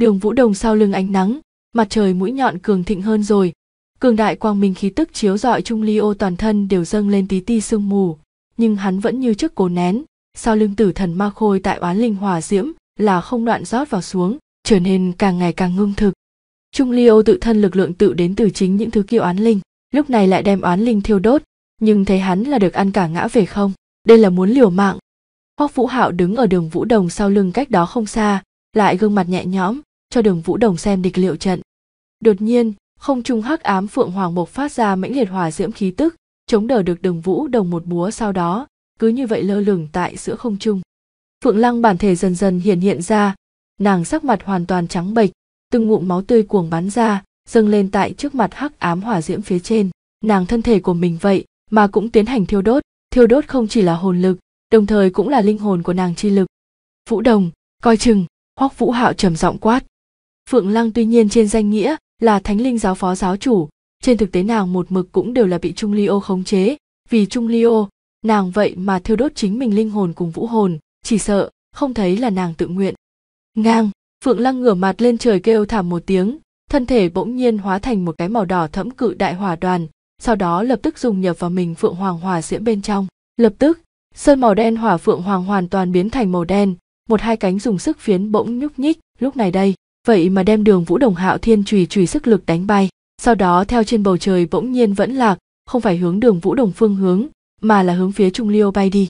đường vũ đồng sau lưng ánh nắng mặt trời mũi nhọn cường thịnh hơn rồi cường đại quang minh khí tức chiếu rọi trung ly ô toàn thân đều dâng lên tí ti sương mù nhưng hắn vẫn như trước cố nén sau lưng tử thần ma khôi tại oán linh hòa diễm là không đoạn rót vào xuống trở nên càng ngày càng ngưng thực Trung Liêu tự thân lực lượng tự đến từ chính những thứ kiêu oán linh, lúc này lại đem oán linh thiêu đốt, nhưng thấy hắn là được ăn cả ngã về không, đây là muốn liều mạng. Hoắc Vũ Hạo đứng ở đường Vũ Đồng sau lưng cách đó không xa, lại gương mặt nhẹ nhõm, cho đường Vũ Đồng xem địch liệu trận. Đột nhiên, không trung hắc ám phượng hoàng bộc phát ra mãnh liệt hỏa diễm khí tức, chống đỡ được đường Vũ Đồng một búa sau đó, cứ như vậy lơ lửng tại giữa không trung. Phượng Lăng bản thể dần dần hiện hiện ra, nàng sắc mặt hoàn toàn trắng bệch, từng ngụm máu tươi cuồng bắn ra dâng lên tại trước mặt hắc ám hỏa diễm phía trên nàng thân thể của mình vậy mà cũng tiến hành thiêu đốt thiêu đốt không chỉ là hồn lực đồng thời cũng là linh hồn của nàng chi lực vũ đồng coi chừng hoắc vũ hạo trầm giọng quát phượng lăng tuy nhiên trên danh nghĩa là thánh linh giáo phó giáo chủ trên thực tế nàng một mực cũng đều là bị trung li ô khống chế vì trung li ô nàng vậy mà thiêu đốt chính mình linh hồn cùng vũ hồn chỉ sợ không thấy là nàng tự nguyện ngang phượng lăng ngửa mặt lên trời kêu thảm một tiếng thân thể bỗng nhiên hóa thành một cái màu đỏ thẫm cự đại hỏa đoàn sau đó lập tức dùng nhập vào mình phượng hoàng hòa diễm bên trong lập tức sơn màu đen hỏa phượng hoàng hoàn toàn biến thành màu đen một hai cánh dùng sức phiến bỗng nhúc nhích lúc này đây vậy mà đem đường vũ đồng hạo thiên chùy chùy sức lực đánh bay sau đó theo trên bầu trời bỗng nhiên vẫn lạc không phải hướng đường vũ đồng phương hướng mà là hướng phía trung liêu bay đi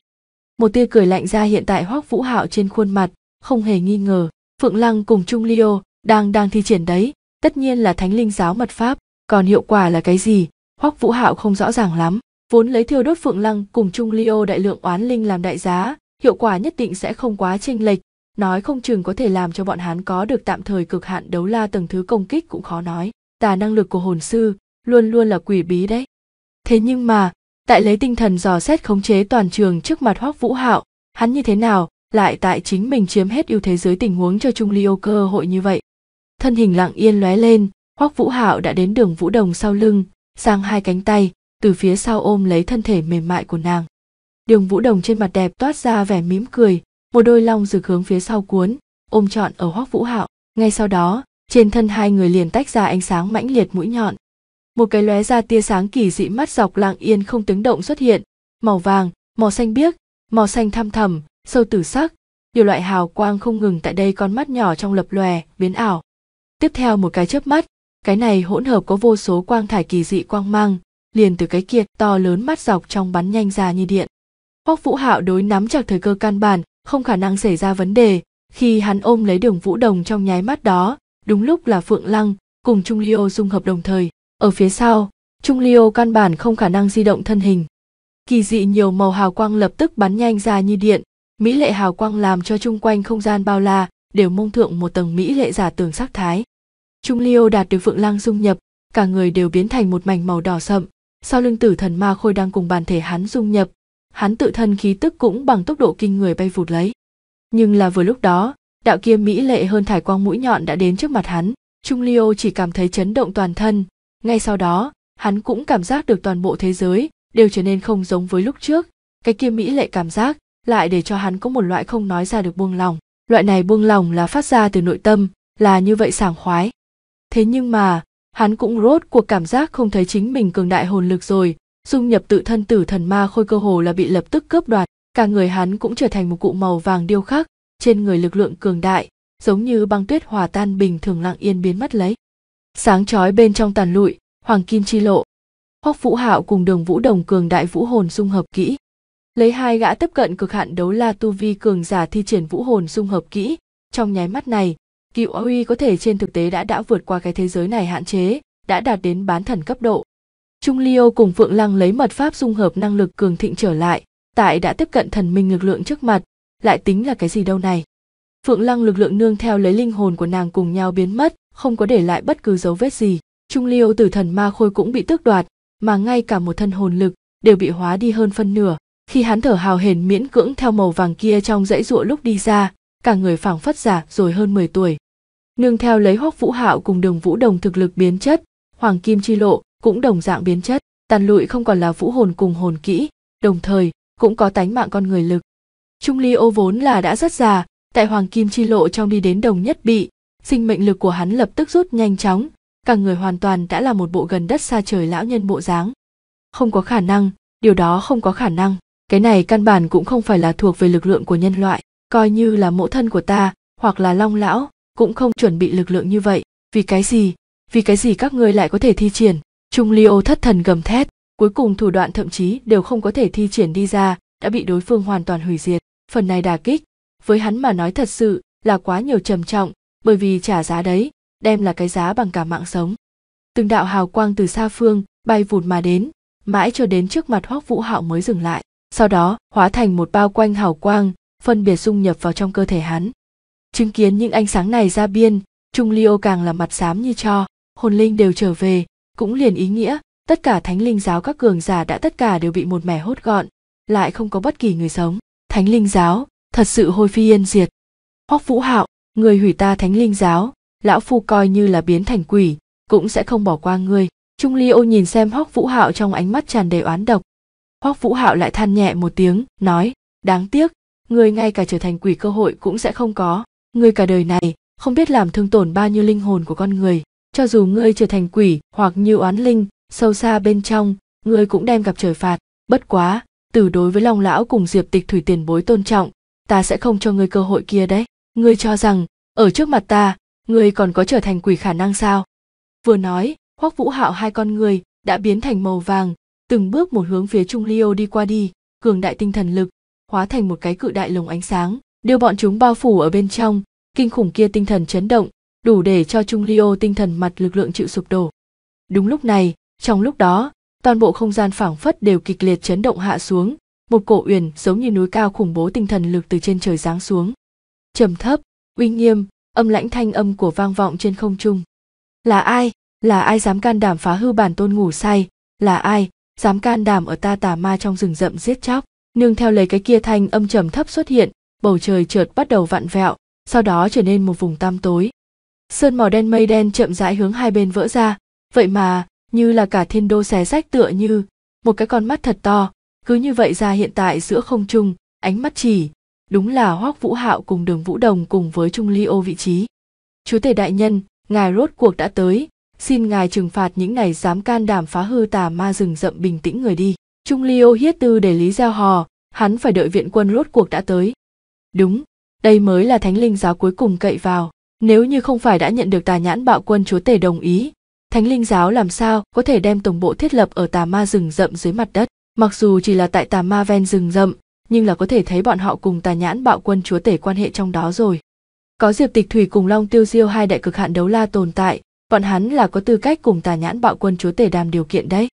một tia cười lạnh ra hiện tại hoắc vũ hạo trên khuôn mặt không hề nghi ngờ phượng lăng cùng trung Leo đang đang thi triển đấy tất nhiên là thánh linh giáo mật pháp còn hiệu quả là cái gì hoắc vũ hạo không rõ ràng lắm vốn lấy thiêu đốt phượng lăng cùng trung Leo đại lượng oán linh làm đại giá hiệu quả nhất định sẽ không quá chênh lệch nói không chừng có thể làm cho bọn hắn có được tạm thời cực hạn đấu la tầng thứ công kích cũng khó nói tà năng lực của hồn sư luôn luôn là quỷ bí đấy thế nhưng mà tại lấy tinh thần dò xét khống chế toàn trường trước mặt hoắc vũ hạo hắn như thế nào lại tại chính mình chiếm hết ưu thế dưới tình huống cho Trung Liêu cơ hội như vậy. Thân hình lặng yên lóe lên, Hoắc Vũ Hạo đã đến đường Vũ Đồng sau lưng, sang hai cánh tay, từ phía sau ôm lấy thân thể mềm mại của nàng. Đường Vũ Đồng trên mặt đẹp toát ra vẻ mỉm cười, một đôi long rực hướng phía sau cuốn, ôm trọn ở Hoắc Vũ Hạo. Ngay sau đó, trên thân hai người liền tách ra ánh sáng mãnh liệt mũi nhọn. Một cái lóe ra tia sáng kỳ dị mắt dọc lặng yên không tiếng động xuất hiện, màu vàng, màu xanh biếc, màu xanh thăm thầm, sâu tử sắc nhiều loại hào quang không ngừng tại đây con mắt nhỏ trong lập lòe biến ảo tiếp theo một cái chớp mắt cái này hỗn hợp có vô số quang thải kỳ dị quang mang liền từ cái kia to lớn mắt dọc trong bắn nhanh ra như điện hoắc vũ hạo đối nắm chặt thời cơ căn bản không khả năng xảy ra vấn đề khi hắn ôm lấy đường vũ đồng trong nháy mắt đó đúng lúc là phượng lăng cùng trung liêu dung hợp đồng thời ở phía sau trung liêu căn bản không khả năng di động thân hình kỳ dị nhiều màu hào quang lập tức bắn nhanh ra như điện mỹ lệ hào quang làm cho chung quanh không gian bao la đều mông thượng một tầng mỹ lệ giả tường sắc thái trung liêu đạt được phượng lang dung nhập cả người đều biến thành một mảnh màu đỏ sậm sau lưng tử thần ma khôi đang cùng bàn thể hắn dung nhập hắn tự thân khí tức cũng bằng tốc độ kinh người bay vụt lấy nhưng là vừa lúc đó đạo kia mỹ lệ hơn thải quang mũi nhọn đã đến trước mặt hắn trung liêu chỉ cảm thấy chấn động toàn thân ngay sau đó hắn cũng cảm giác được toàn bộ thế giới đều trở nên không giống với lúc trước cái kia mỹ lệ cảm giác lại để cho hắn có một loại không nói ra được buông lòng loại này buông lòng là phát ra từ nội tâm là như vậy sảng khoái thế nhưng mà hắn cũng rốt cuộc cảm giác không thấy chính mình cường đại hồn lực rồi dung nhập tự thân tử thần ma khôi cơ hồ là bị lập tức cướp đoạt cả người hắn cũng trở thành một cụ màu vàng điêu khắc trên người lực lượng cường đại giống như băng tuyết hòa tan bình thường lặng yên biến mất lấy sáng chói bên trong tàn lụi hoàng kim chi lộ hoắc vũ hạo cùng đường vũ đồng cường đại vũ hồn dung hợp kỹ lấy hai gã tiếp cận cực hạn đấu la tu vi cường giả thi triển vũ hồn dung hợp kỹ trong nháy mắt này cựu uy có thể trên thực tế đã đã vượt qua cái thế giới này hạn chế đã đạt đến bán thần cấp độ trung liêu cùng phượng lăng lấy mật pháp dung hợp năng lực cường thịnh trở lại tại đã tiếp cận thần minh lực lượng trước mặt lại tính là cái gì đâu này phượng lăng lực lượng nương theo lấy linh hồn của nàng cùng nhau biến mất không có để lại bất cứ dấu vết gì trung liêu từ thần ma khôi cũng bị tước đoạt mà ngay cả một thân hồn lực đều bị hóa đi hơn phân nửa khi hắn thở hào hển miễn cưỡng theo màu vàng kia trong dãy ruộng lúc đi ra cả người phảng phất giả rồi hơn 10 tuổi nương theo lấy hoắc vũ hạo cùng đường vũ đồng thực lực biến chất hoàng kim chi lộ cũng đồng dạng biến chất tàn lụi không còn là vũ hồn cùng hồn kỹ đồng thời cũng có tánh mạng con người lực trung ly ô vốn là đã rất già tại hoàng kim chi lộ trong đi đến đồng nhất bị sinh mệnh lực của hắn lập tức rút nhanh chóng cả người hoàn toàn đã là một bộ gần đất xa trời lão nhân bộ dáng không có khả năng điều đó không có khả năng cái này căn bản cũng không phải là thuộc về lực lượng của nhân loại coi như là mẫu thân của ta hoặc là long lão cũng không chuẩn bị lực lượng như vậy vì cái gì vì cái gì các ngươi lại có thể thi triển trung liêu thất thần gầm thét cuối cùng thủ đoạn thậm chí đều không có thể thi triển đi ra đã bị đối phương hoàn toàn hủy diệt phần này đà kích với hắn mà nói thật sự là quá nhiều trầm trọng bởi vì trả giá đấy đem là cái giá bằng cả mạng sống từng đạo hào quang từ xa phương bay vụt mà đến mãi cho đến trước mặt hoác vũ hạo mới dừng lại sau đó hóa thành một bao quanh hào quang phân biệt dung nhập vào trong cơ thể hắn chứng kiến những ánh sáng này ra biên trung liêu càng là mặt xám như cho hồn linh đều trở về cũng liền ý nghĩa tất cả thánh linh giáo các cường giả đã tất cả đều bị một mẻ hốt gọn lại không có bất kỳ người sống thánh linh giáo thật sự hôi phi yên diệt hoắc vũ hạo người hủy ta thánh linh giáo lão phu coi như là biến thành quỷ cũng sẽ không bỏ qua ngươi trung Liêu nhìn xem hoắc vũ hạo trong ánh mắt tràn đầy oán độc Hoắc Vũ Hạo lại than nhẹ một tiếng, nói, đáng tiếc, người ngay cả trở thành quỷ cơ hội cũng sẽ không có, người cả đời này không biết làm thương tổn bao nhiêu linh hồn của con người, cho dù ngươi trở thành quỷ hoặc như oán linh, sâu xa bên trong, ngươi cũng đem gặp trời phạt, bất quá, từ đối với Long lão cùng Diệp Tịch Thủy tiền bối tôn trọng, ta sẽ không cho ngươi cơ hội kia đấy, ngươi cho rằng ở trước mặt ta, ngươi còn có trở thành quỷ khả năng sao? Vừa nói, Hoắc Vũ Hạo hai con người đã biến thành màu vàng, từng bước một hướng phía trung liêu đi qua đi cường đại tinh thần lực hóa thành một cái cự đại lồng ánh sáng đưa bọn chúng bao phủ ở bên trong kinh khủng kia tinh thần chấn động đủ để cho trung liêu tinh thần mặt lực lượng chịu sụp đổ đúng lúc này trong lúc đó toàn bộ không gian phảng phất đều kịch liệt chấn động hạ xuống một cổ uyển giống như núi cao khủng bố tinh thần lực từ trên trời giáng xuống trầm thấp uy nghiêm âm lãnh thanh âm của vang vọng trên không trung là ai là ai dám can đảm phá hư bản tôn ngủ say là ai dám can đảm ở ta tà ma trong rừng rậm giết chóc nương theo lấy cái kia thanh âm trầm thấp xuất hiện bầu trời chợt bắt đầu vặn vẹo sau đó trở nên một vùng tam tối sơn màu đen mây đen chậm rãi hướng hai bên vỡ ra vậy mà như là cả thiên đô xé rách tựa như một cái con mắt thật to cứ như vậy ra hiện tại giữa không trung ánh mắt chỉ đúng là hoắc vũ hạo cùng đường vũ đồng cùng với trung ly ô vị trí chúa tể đại nhân ngài rốt cuộc đã tới xin ngài trừng phạt những này dám can đảm phá hư tà ma rừng rậm bình tĩnh người đi trung liêu hiết tư để lý gieo hò hắn phải đợi viện quân rốt cuộc đã tới đúng đây mới là thánh linh giáo cuối cùng cậy vào nếu như không phải đã nhận được tà nhãn bạo quân chúa tể đồng ý thánh linh giáo làm sao có thể đem tổng bộ thiết lập ở tà ma rừng rậm dưới mặt đất mặc dù chỉ là tại tà ma ven rừng rậm nhưng là có thể thấy bọn họ cùng tà nhãn bạo quân chúa tể quan hệ trong đó rồi có diệp tịch thủy cùng long tiêu diêu hai đại cực hạn đấu la tồn tại bọn hắn là có tư cách cùng tà nhãn bạo quân chúa tể đàm điều kiện đấy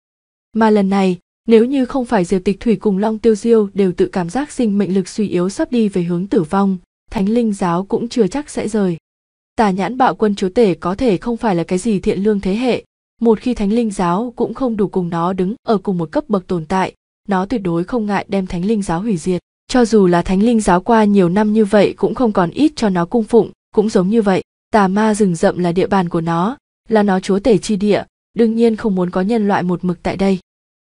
mà lần này nếu như không phải diệp tịch thủy cùng long tiêu diêu đều tự cảm giác sinh mệnh lực suy yếu sắp đi về hướng tử vong thánh linh giáo cũng chưa chắc sẽ rời tà nhãn bạo quân chúa tể có thể không phải là cái gì thiện lương thế hệ một khi thánh linh giáo cũng không đủ cùng nó đứng ở cùng một cấp bậc tồn tại nó tuyệt đối không ngại đem thánh linh giáo hủy diệt cho dù là thánh linh giáo qua nhiều năm như vậy cũng không còn ít cho nó cung phụng cũng giống như vậy tà ma rừng rậm là địa bàn của nó là nó chúa tể chi địa đương nhiên không muốn có nhân loại một mực tại đây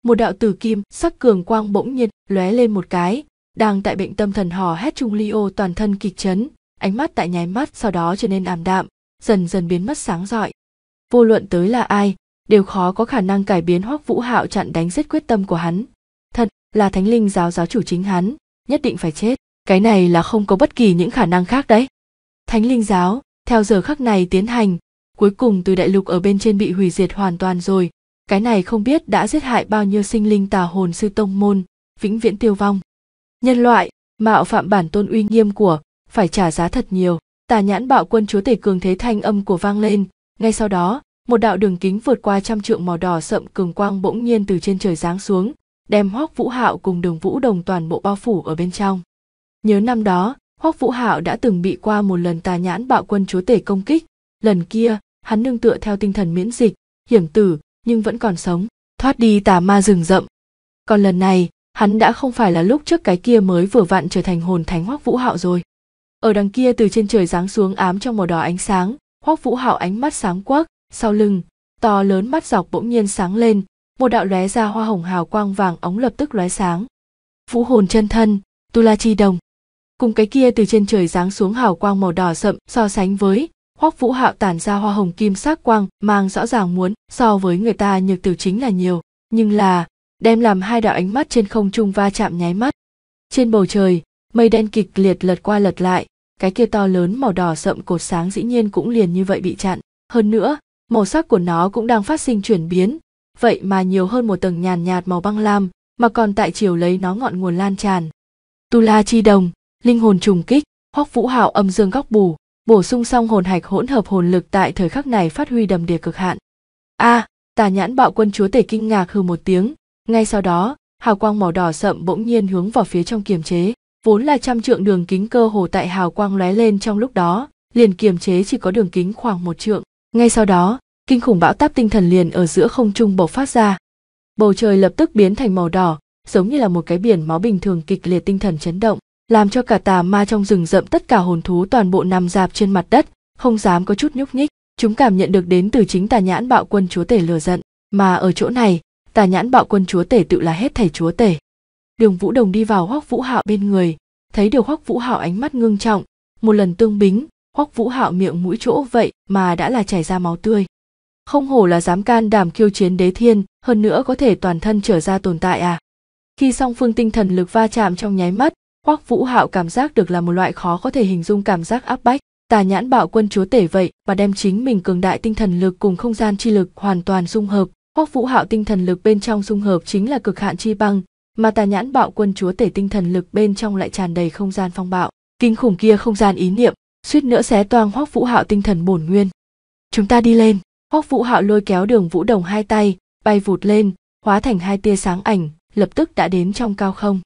một đạo tử kim sắc cường quang bỗng nhiên lóe lên một cái đang tại bệnh tâm thần hò hét trung Leo toàn thân kịch chấn, ánh mắt tại nháy mắt sau đó trở nên ảm đạm, dần dần biến mất sáng rọi. Vô luận tới là ai, đều khó có khả năng cải biến Hoắc Vũ Hạo chặn đánh giết quyết tâm của hắn. Thật là thánh linh giáo giáo chủ chính hắn, nhất định phải chết. Cái này là không có bất kỳ những khả năng khác đấy. Thánh linh giáo, theo giờ khắc này tiến hành cuối cùng từ đại lục ở bên trên bị hủy diệt hoàn toàn rồi cái này không biết đã giết hại bao nhiêu sinh linh tà hồn sư tông môn vĩnh viễn tiêu vong nhân loại mạo phạm bản tôn uy nghiêm của phải trả giá thật nhiều tà nhãn bạo quân chúa tể cường thế thanh âm của vang lên ngay sau đó một đạo đường kính vượt qua trăm trượng màu đỏ sậm cường quang bỗng nhiên từ trên trời giáng xuống đem hoóc vũ hạo cùng đường vũ đồng toàn bộ bao phủ ở bên trong nhớ năm đó Hoắc Vũ Hạo đã từng bị qua một lần tà nhãn bạo quân chúa tể công kích, lần kia, hắn nương tựa theo tinh thần miễn dịch, hiểm tử nhưng vẫn còn sống, thoát đi tà ma rừng rậm. Còn lần này, hắn đã không phải là lúc trước cái kia mới vừa vặn trở thành hồn thánh Hoắc Vũ Hạo rồi. Ở đằng kia từ trên trời giáng xuống ám trong màu đỏ ánh sáng, Hoắc Vũ Hạo ánh mắt sáng quắc, sau lưng, to lớn mắt dọc bỗng nhiên sáng lên, một đạo lóe ra hoa hồng hào quang vàng ống lập tức lóe sáng. Vũ hồn chân thân, Tu La Chi Đồng cùng cái kia từ trên trời giáng xuống hào quang màu đỏ sậm so sánh với hoắc vũ hạo tản ra hoa hồng kim sắc quang mang rõ ràng muốn so với người ta nhược tiểu chính là nhiều nhưng là đem làm hai đạo ánh mắt trên không trung va chạm nháy mắt trên bầu trời mây đen kịch liệt lật qua lật lại cái kia to lớn màu đỏ sậm cột sáng dĩ nhiên cũng liền như vậy bị chặn hơn nữa màu sắc của nó cũng đang phát sinh chuyển biến vậy mà nhiều hơn một tầng nhàn nhạt màu băng lam mà còn tại chiều lấy nó ngọn nguồn lan tràn tu la chi đồng linh hồn trùng kích hoắc vũ hạo âm dương góc bù bổ sung xong hồn hạch hỗn hợp hồn lực tại thời khắc này phát huy đầm đìa cực hạn a à, tà nhãn bạo quân chúa tể kinh ngạc hư một tiếng ngay sau đó hào quang màu đỏ sậm bỗng nhiên hướng vào phía trong kiềm chế vốn là trăm trượng đường kính cơ hồ tại hào quang lóe lên trong lúc đó liền kiềm chế chỉ có đường kính khoảng một trượng ngay sau đó kinh khủng bão táp tinh thần liền ở giữa không trung bộc phát ra bầu trời lập tức biến thành màu đỏ giống như là một cái biển máu bình thường kịch liệt tinh thần chấn động làm cho cả tà ma trong rừng rậm tất cả hồn thú toàn bộ nằm dạp trên mặt đất không dám có chút nhúc nhích chúng cảm nhận được đến từ chính tà nhãn bạo quân chúa tể lừa giận mà ở chỗ này tà nhãn bạo quân chúa tể tự là hết thầy chúa tể đường vũ đồng đi vào hoắc vũ hạo bên người thấy được hoắc vũ hạo ánh mắt ngưng trọng một lần tương bính hoắc vũ hạo miệng mũi chỗ vậy mà đã là chảy ra máu tươi không hổ là dám can đảm kiêu chiến đế thiên hơn nữa có thể toàn thân trở ra tồn tại à khi song phương tinh thần lực va chạm trong nháy mắt Hoắc Vũ Hạo cảm giác được là một loại khó có thể hình dung cảm giác áp bách, tà nhãn bạo quân chúa tể vậy mà đem chính mình cường đại tinh thần lực cùng không gian chi lực hoàn toàn dung hợp. Hoắc Vũ Hạo tinh thần lực bên trong dung hợp chính là cực hạn chi băng, mà tà nhãn bạo quân chúa tể tinh thần lực bên trong lại tràn đầy không gian phong bạo, kinh khủng kia không gian ý niệm, suýt nữa xé toang Hoắc Vũ Hạo tinh thần bổn nguyên. Chúng ta đi lên. Hoắc Vũ Hạo lôi kéo Đường Vũ Đồng hai tay, bay vụt lên, hóa thành hai tia sáng ảnh, lập tức đã đến trong cao không.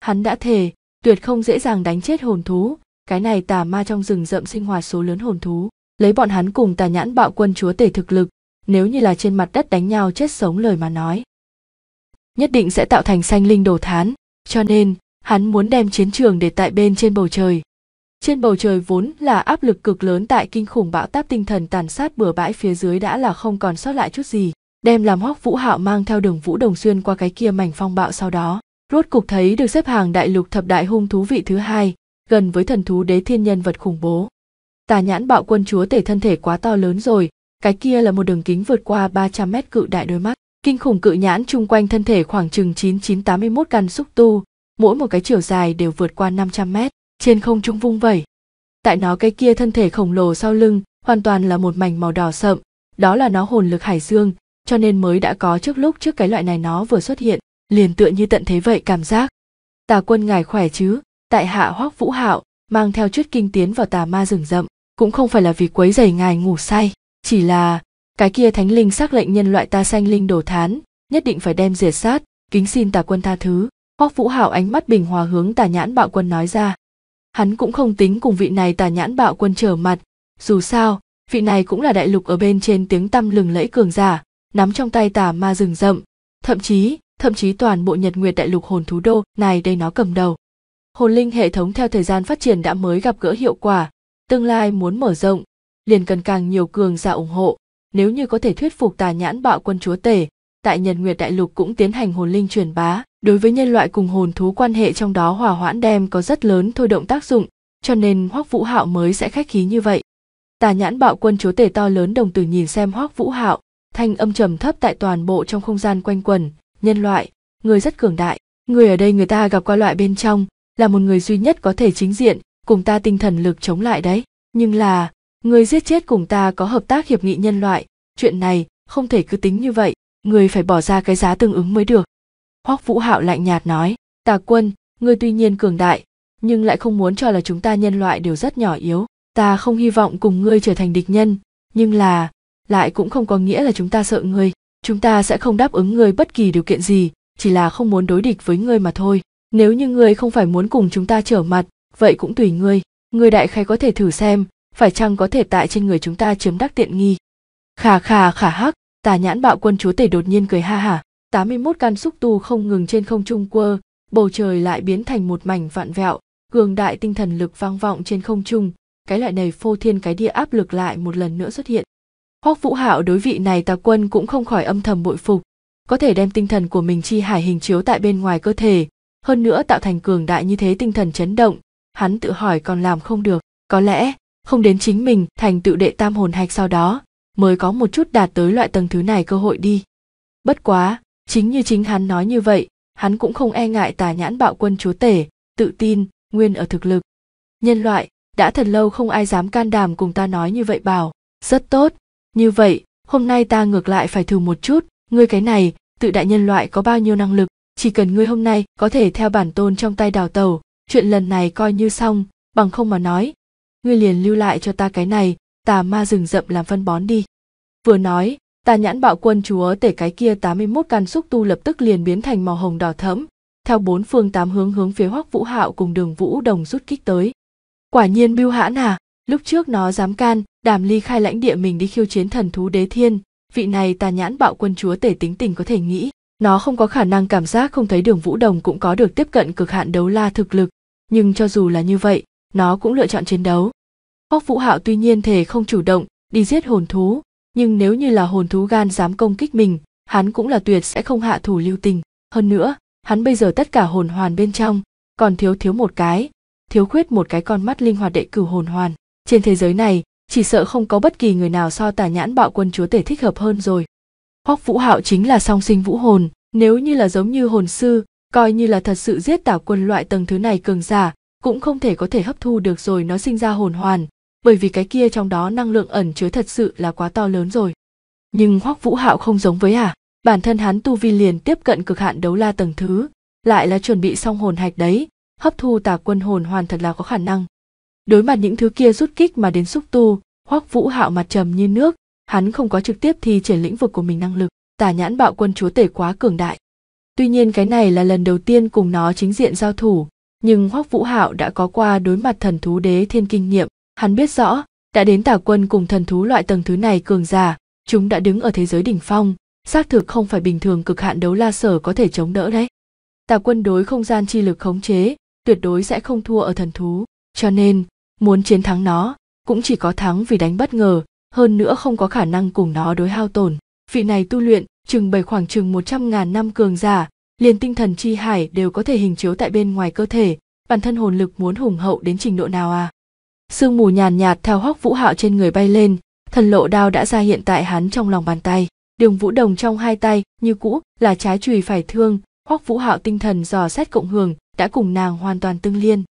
Hắn đã thề, tuyệt không dễ dàng đánh chết hồn thú cái này tà ma trong rừng rậm sinh hoạt số lớn hồn thú lấy bọn hắn cùng tà nhãn bạo quân chúa tể thực lực nếu như là trên mặt đất đánh nhau chết sống lời mà nói nhất định sẽ tạo thành sanh linh đồ thán cho nên hắn muốn đem chiến trường để tại bên trên bầu trời trên bầu trời vốn là áp lực cực lớn tại kinh khủng bão táp tinh thần tàn sát bừa bãi phía dưới đã là không còn sót lại chút gì đem làm hoắc vũ hạo mang theo đường vũ đồng xuyên qua cái kia mảnh phong bạo sau đó rốt cục thấy được xếp hàng đại lục thập đại hung thú vị thứ hai, gần với thần thú đế thiên nhân vật khủng bố. Tà nhãn bạo quân chúa tể thân thể quá to lớn rồi, cái kia là một đường kính vượt qua 300 mét cự đại đôi mắt. Kinh khủng cự nhãn chung quanh thân thể khoảng chừng 9981 căn xúc tu, mỗi một cái chiều dài đều vượt qua 500 mét, trên không trung vung vẩy. Tại nó cái kia thân thể khổng lồ sau lưng, hoàn toàn là một mảnh màu đỏ sậm, đó là nó hồn lực hải dương, cho nên mới đã có trước lúc trước cái loại này nó vừa xuất hiện liền tựa như tận thế vậy cảm giác tà quân ngài khỏe chứ tại hạ hoắc vũ hạo mang theo chút kinh tiến vào tà ma rừng rậm cũng không phải là vì quấy rầy ngài ngủ say chỉ là cái kia thánh linh xác lệnh nhân loại ta sanh linh đổ thán nhất định phải đem diệt sát kính xin tà quân tha thứ hoắc vũ hạo ánh mắt bình hòa hướng tà nhãn bạo quân nói ra hắn cũng không tính cùng vị này tà nhãn bạo quân trở mặt dù sao vị này cũng là đại lục ở bên trên tiếng tăm lừng lẫy cường giả nắm trong tay tà ma rừng rậm thậm chí thậm chí toàn bộ nhật nguyệt đại lục hồn thú đô này đây nó cầm đầu hồn linh hệ thống theo thời gian phát triển đã mới gặp gỡ hiệu quả tương lai muốn mở rộng liền cần càng nhiều cường giả ủng hộ nếu như có thể thuyết phục tà nhãn bạo quân chúa tể tại nhật nguyệt đại lục cũng tiến hành hồn linh truyền bá đối với nhân loại cùng hồn thú quan hệ trong đó hòa hoãn đem có rất lớn thôi động tác dụng cho nên hoắc vũ hạo mới sẽ khách khí như vậy tà nhãn bạo quân chúa tể to lớn đồng tử nhìn xem hoắc vũ hạo thanh âm trầm thấp tại toàn bộ trong không gian quanh quần nhân loại người rất cường đại người ở đây người ta gặp qua loại bên trong là một người duy nhất có thể chính diện cùng ta tinh thần lực chống lại đấy nhưng là người giết chết cùng ta có hợp tác hiệp nghị nhân loại chuyện này không thể cứ tính như vậy người phải bỏ ra cái giá tương ứng mới được hoắc vũ hạo lạnh nhạt nói tà quân người tuy nhiên cường đại nhưng lại không muốn cho là chúng ta nhân loại đều rất nhỏ yếu ta không hy vọng cùng ngươi trở thành địch nhân nhưng là lại cũng không có nghĩa là chúng ta sợ ngươi chúng ta sẽ không đáp ứng ngươi bất kỳ điều kiện gì chỉ là không muốn đối địch với ngươi mà thôi nếu như ngươi không phải muốn cùng chúng ta trở mặt vậy cũng tùy ngươi ngươi đại khái có thể thử xem phải chăng có thể tại trên người chúng ta chiếm đắc tiện nghi khà khà khả hắc tà nhãn bạo quân chúa tể đột nhiên cười ha hả 81 can xúc tu không ngừng trên không trung quơ bầu trời lại biến thành một mảnh vạn vẹo cường đại tinh thần lực vang vọng trên không trung cái loại này phô thiên cái địa áp lực lại một lần nữa xuất hiện Hoắc Vũ Hạo đối vị này tà quân cũng không khỏi âm thầm bội phục, có thể đem tinh thần của mình chi hải hình chiếu tại bên ngoài cơ thể, hơn nữa tạo thành cường đại như thế tinh thần chấn động, hắn tự hỏi còn làm không được, có lẽ không đến chính mình thành tự đệ tam hồn hạch sau đó, mới có một chút đạt tới loại tầng thứ này cơ hội đi. Bất quá, chính như chính hắn nói như vậy, hắn cũng không e ngại tà nhãn bạo quân chúa tể, tự tin, nguyên ở thực lực. Nhân loại, đã thật lâu không ai dám can đảm cùng ta nói như vậy bảo, rất tốt, như vậy hôm nay ta ngược lại phải thử một chút ngươi cái này tự đại nhân loại có bao nhiêu năng lực chỉ cần ngươi hôm nay có thể theo bản tôn trong tay đào tàu chuyện lần này coi như xong bằng không mà nói ngươi liền lưu lại cho ta cái này tà ma rừng rậm làm phân bón đi vừa nói tà nhãn bạo quân chúa tể cái kia 81 căn xúc tu lập tức liền biến thành màu hồng đỏ thẫm theo bốn phương tám hướng hướng phía hoắc vũ hạo cùng đường vũ đồng rút kích tới quả nhiên biêu hãn à lúc trước nó dám can đảm ly khai lãnh địa mình đi khiêu chiến thần thú đế thiên vị này tà nhãn bạo quân chúa tể tính tình có thể nghĩ nó không có khả năng cảm giác không thấy đường vũ đồng cũng có được tiếp cận cực hạn đấu la thực lực nhưng cho dù là như vậy nó cũng lựa chọn chiến đấu hóc vũ hạo tuy nhiên thể không chủ động đi giết hồn thú nhưng nếu như là hồn thú gan dám công kích mình hắn cũng là tuyệt sẽ không hạ thủ lưu tình hơn nữa hắn bây giờ tất cả hồn hoàn bên trong còn thiếu thiếu một cái thiếu khuyết một cái con mắt linh hoạt đệ cử hồn hoàn trên thế giới này chỉ sợ không có bất kỳ người nào so tả nhãn bạo quân chúa tể thích hợp hơn rồi hoắc vũ hạo chính là song sinh vũ hồn nếu như là giống như hồn sư coi như là thật sự giết tả quân loại tầng thứ này cường giả cũng không thể có thể hấp thu được rồi nó sinh ra hồn hoàn bởi vì cái kia trong đó năng lượng ẩn chứa thật sự là quá to lớn rồi nhưng hoắc vũ hạo không giống với à bản thân hắn tu vi liền tiếp cận cực hạn đấu la tầng thứ lại là chuẩn bị xong hồn hạch đấy hấp thu tả quân hồn hoàn thật là có khả năng đối mặt những thứ kia rút kích mà đến xúc tu hoắc vũ hạo mặt trầm như nước hắn không có trực tiếp thi triển lĩnh vực của mình năng lực tả nhãn bạo quân chúa tể quá cường đại tuy nhiên cái này là lần đầu tiên cùng nó chính diện giao thủ nhưng hoắc vũ hạo đã có qua đối mặt thần thú đế thiên kinh nghiệm hắn biết rõ đã đến tả quân cùng thần thú loại tầng thứ này cường giả chúng đã đứng ở thế giới đỉnh phong xác thực không phải bình thường cực hạn đấu la sở có thể chống đỡ đấy tà quân đối không gian chi lực khống chế tuyệt đối sẽ không thua ở thần thú cho nên muốn chiến thắng nó cũng chỉ có thắng vì đánh bất ngờ hơn nữa không có khả năng cùng nó đối hao tổn vị này tu luyện chừng bảy khoảng chừng một trăm ngàn năm cường giả liền tinh thần chi hải đều có thể hình chiếu tại bên ngoài cơ thể bản thân hồn lực muốn hùng hậu đến trình độ nào à sương mù nhàn nhạt theo hóc vũ hạo trên người bay lên thần lộ đao đã ra hiện tại hắn trong lòng bàn tay đường vũ đồng trong hai tay như cũ là trái chùy phải thương hoắc vũ hạo tinh thần dò xét cộng hưởng đã cùng nàng hoàn toàn tương liên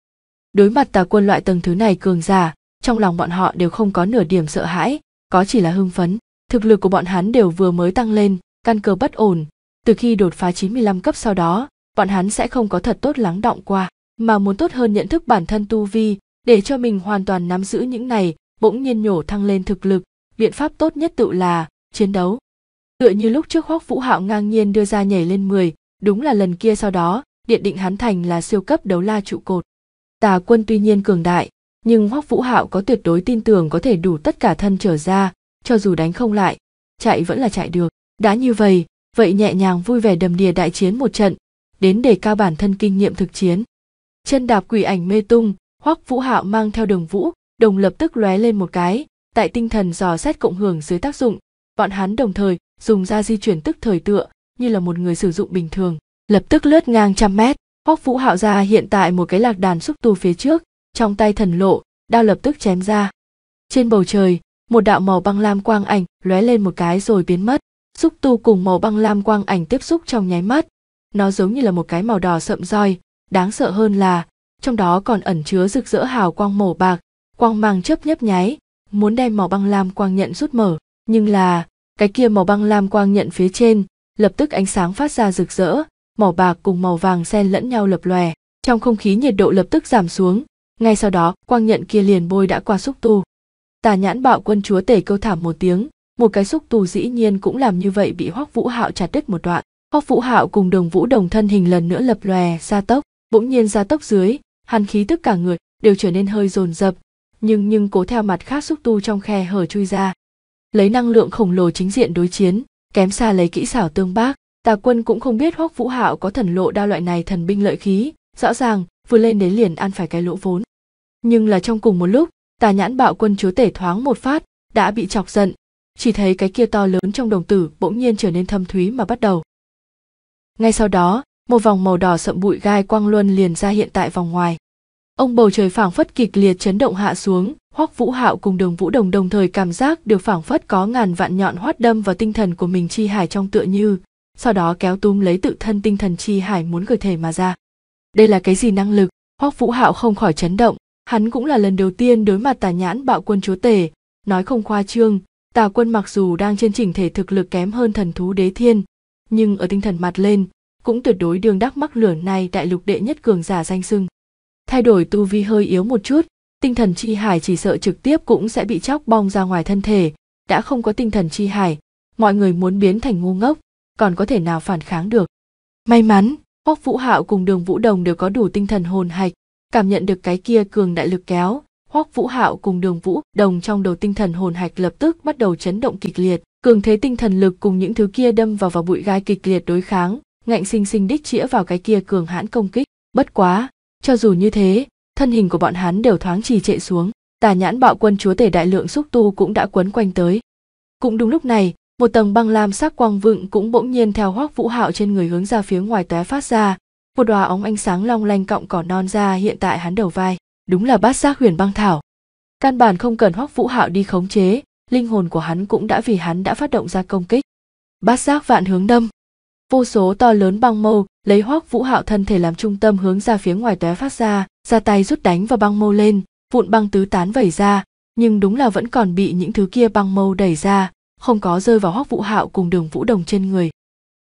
đối mặt tà quân loại tầng thứ này cường giả trong lòng bọn họ đều không có nửa điểm sợ hãi có chỉ là hưng phấn thực lực của bọn hắn đều vừa mới tăng lên căn cơ bất ổn từ khi đột phá 95 cấp sau đó bọn hắn sẽ không có thật tốt lắng động qua mà muốn tốt hơn nhận thức bản thân tu vi để cho mình hoàn toàn nắm giữ những này bỗng nhiên nhổ thăng lên thực lực biện pháp tốt nhất tự là chiến đấu tựa như lúc trước hoắc vũ hạo ngang nhiên đưa ra nhảy lên 10, đúng là lần kia sau đó điện định hắn thành là siêu cấp đấu la trụ cột tà quân tuy nhiên cường đại nhưng hoắc vũ hạo có tuyệt đối tin tưởng có thể đủ tất cả thân trở ra cho dù đánh không lại chạy vẫn là chạy được đã như vậy vậy nhẹ nhàng vui vẻ đầm đìa đại chiến một trận đến để cao bản thân kinh nghiệm thực chiến chân đạp quỷ ảnh mê tung hoắc vũ hạo mang theo đường vũ đồng lập tức lóe lên một cái tại tinh thần dò xét cộng hưởng dưới tác dụng bọn hắn đồng thời dùng ra di chuyển tức thời tựa như là một người sử dụng bình thường lập tức lướt ngang trăm mét Hoắc Vũ Hạo ra hiện tại một cái lạc đàn xúc tu phía trước, trong tay thần lộ, đao lập tức chém ra. Trên bầu trời, một đạo màu băng lam quang ảnh lóe lên một cái rồi biến mất, xúc tu cùng màu băng lam quang ảnh tiếp xúc trong nháy mắt. Nó giống như là một cái màu đỏ sậm roi, đáng sợ hơn là trong đó còn ẩn chứa rực rỡ hào quang màu bạc, quang mang chớp nhấp nháy, muốn đem màu băng lam quang nhận rút mở, nhưng là cái kia màu băng lam quang nhận phía trên, lập tức ánh sáng phát ra rực rỡ, màu bạc cùng màu vàng xen lẫn nhau lập lòe trong không khí nhiệt độ lập tức giảm xuống ngay sau đó quang nhận kia liền bôi đã qua xúc tu tà nhãn bạo quân chúa tể câu thảm một tiếng một cái xúc tu dĩ nhiên cũng làm như vậy bị hoắc vũ hạo chặt đứt một đoạn hoắc vũ hạo cùng đồng vũ đồng thân hình lần nữa lập lòe ra tốc bỗng nhiên ra tốc dưới hắn khí tức cả người đều trở nên hơi dồn dập nhưng nhưng cố theo mặt khác xúc tu trong khe hở chui ra lấy năng lượng khổng lồ chính diện đối chiến kém xa lấy kỹ xảo tương bác tà quân cũng không biết hoắc vũ hạo có thần lộ đa loại này thần binh lợi khí rõ ràng vừa lên đến liền ăn phải cái lỗ vốn nhưng là trong cùng một lúc tà nhãn bạo quân chúa tể thoáng một phát đã bị chọc giận chỉ thấy cái kia to lớn trong đồng tử bỗng nhiên trở nên thâm thúy mà bắt đầu ngay sau đó một vòng màu đỏ sậm bụi gai quang luân liền ra hiện tại vòng ngoài ông bầu trời phảng phất kịch liệt chấn động hạ xuống hoắc vũ hạo cùng đường vũ đồng đồng thời cảm giác được phảng phất có ngàn vạn nhọn hoắt đâm vào tinh thần của mình chi hải trong tựa như sau đó kéo túm lấy tự thân tinh thần chi hải muốn gửi thể mà ra đây là cái gì năng lực hoắc vũ hạo không khỏi chấn động hắn cũng là lần đầu tiên đối mặt tà nhãn bạo quân chúa tể nói không khoa trương tà quân mặc dù đang trên chỉnh thể thực lực kém hơn thần thú đế thiên nhưng ở tinh thần mặt lên cũng tuyệt đối đường đắc mắc lửa này đại lục đệ nhất cường giả danh sưng thay đổi tu vi hơi yếu một chút tinh thần chi hải chỉ sợ trực tiếp cũng sẽ bị chóc bong ra ngoài thân thể đã không có tinh thần chi hải mọi người muốn biến thành ngu ngốc còn có thể nào phản kháng được may mắn hoắc vũ hạo cùng đường vũ đồng đều có đủ tinh thần hồn hạch cảm nhận được cái kia cường đại lực kéo hoắc vũ hạo cùng đường vũ đồng trong đầu tinh thần hồn hạch lập tức bắt đầu chấn động kịch liệt cường thế tinh thần lực cùng những thứ kia đâm vào vào bụi gai kịch liệt đối kháng ngạnh sinh sinh đích chĩa vào cái kia cường hãn công kích bất quá cho dù như thế thân hình của bọn hắn đều thoáng trì trệ xuống tà nhãn bạo quân chúa tể đại lượng xúc tu cũng đã quấn quanh tới cũng đúng lúc này một tầng băng lam sắc quang vựng cũng bỗng nhiên theo hoác vũ hạo trên người hướng ra phía ngoài tóe phát ra một đóa ống ánh sáng long lanh cọng cỏ non ra hiện tại hắn đầu vai đúng là bát giác huyền băng thảo căn bản không cần hoác vũ hạo đi khống chế linh hồn của hắn cũng đã vì hắn đã phát động ra công kích bát giác vạn hướng đâm vô số to lớn băng mâu lấy hoác vũ hạo thân thể làm trung tâm hướng ra phía ngoài tóe phát ra ra tay rút đánh vào băng mâu lên vụn băng tứ tán vẩy ra nhưng đúng là vẫn còn bị những thứ kia băng mâu đẩy ra không có rơi vào hoắc vũ hạo cùng đường vũ đồng trên người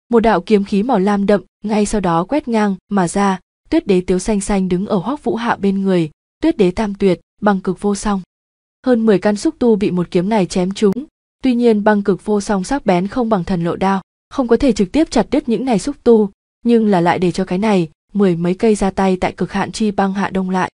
một đạo kiếm khí màu lam đậm ngay sau đó quét ngang mà ra tuyết đế tiếu xanh xanh đứng ở hoắc vũ hạo bên người tuyết đế tam tuyệt băng cực vô song hơn 10 căn xúc tu bị một kiếm này chém trúng tuy nhiên băng cực vô song sắc bén không bằng thần lộ đao không có thể trực tiếp chặt đứt những này xúc tu nhưng là lại để cho cái này mười mấy cây ra tay tại cực hạn chi băng hạ đông lại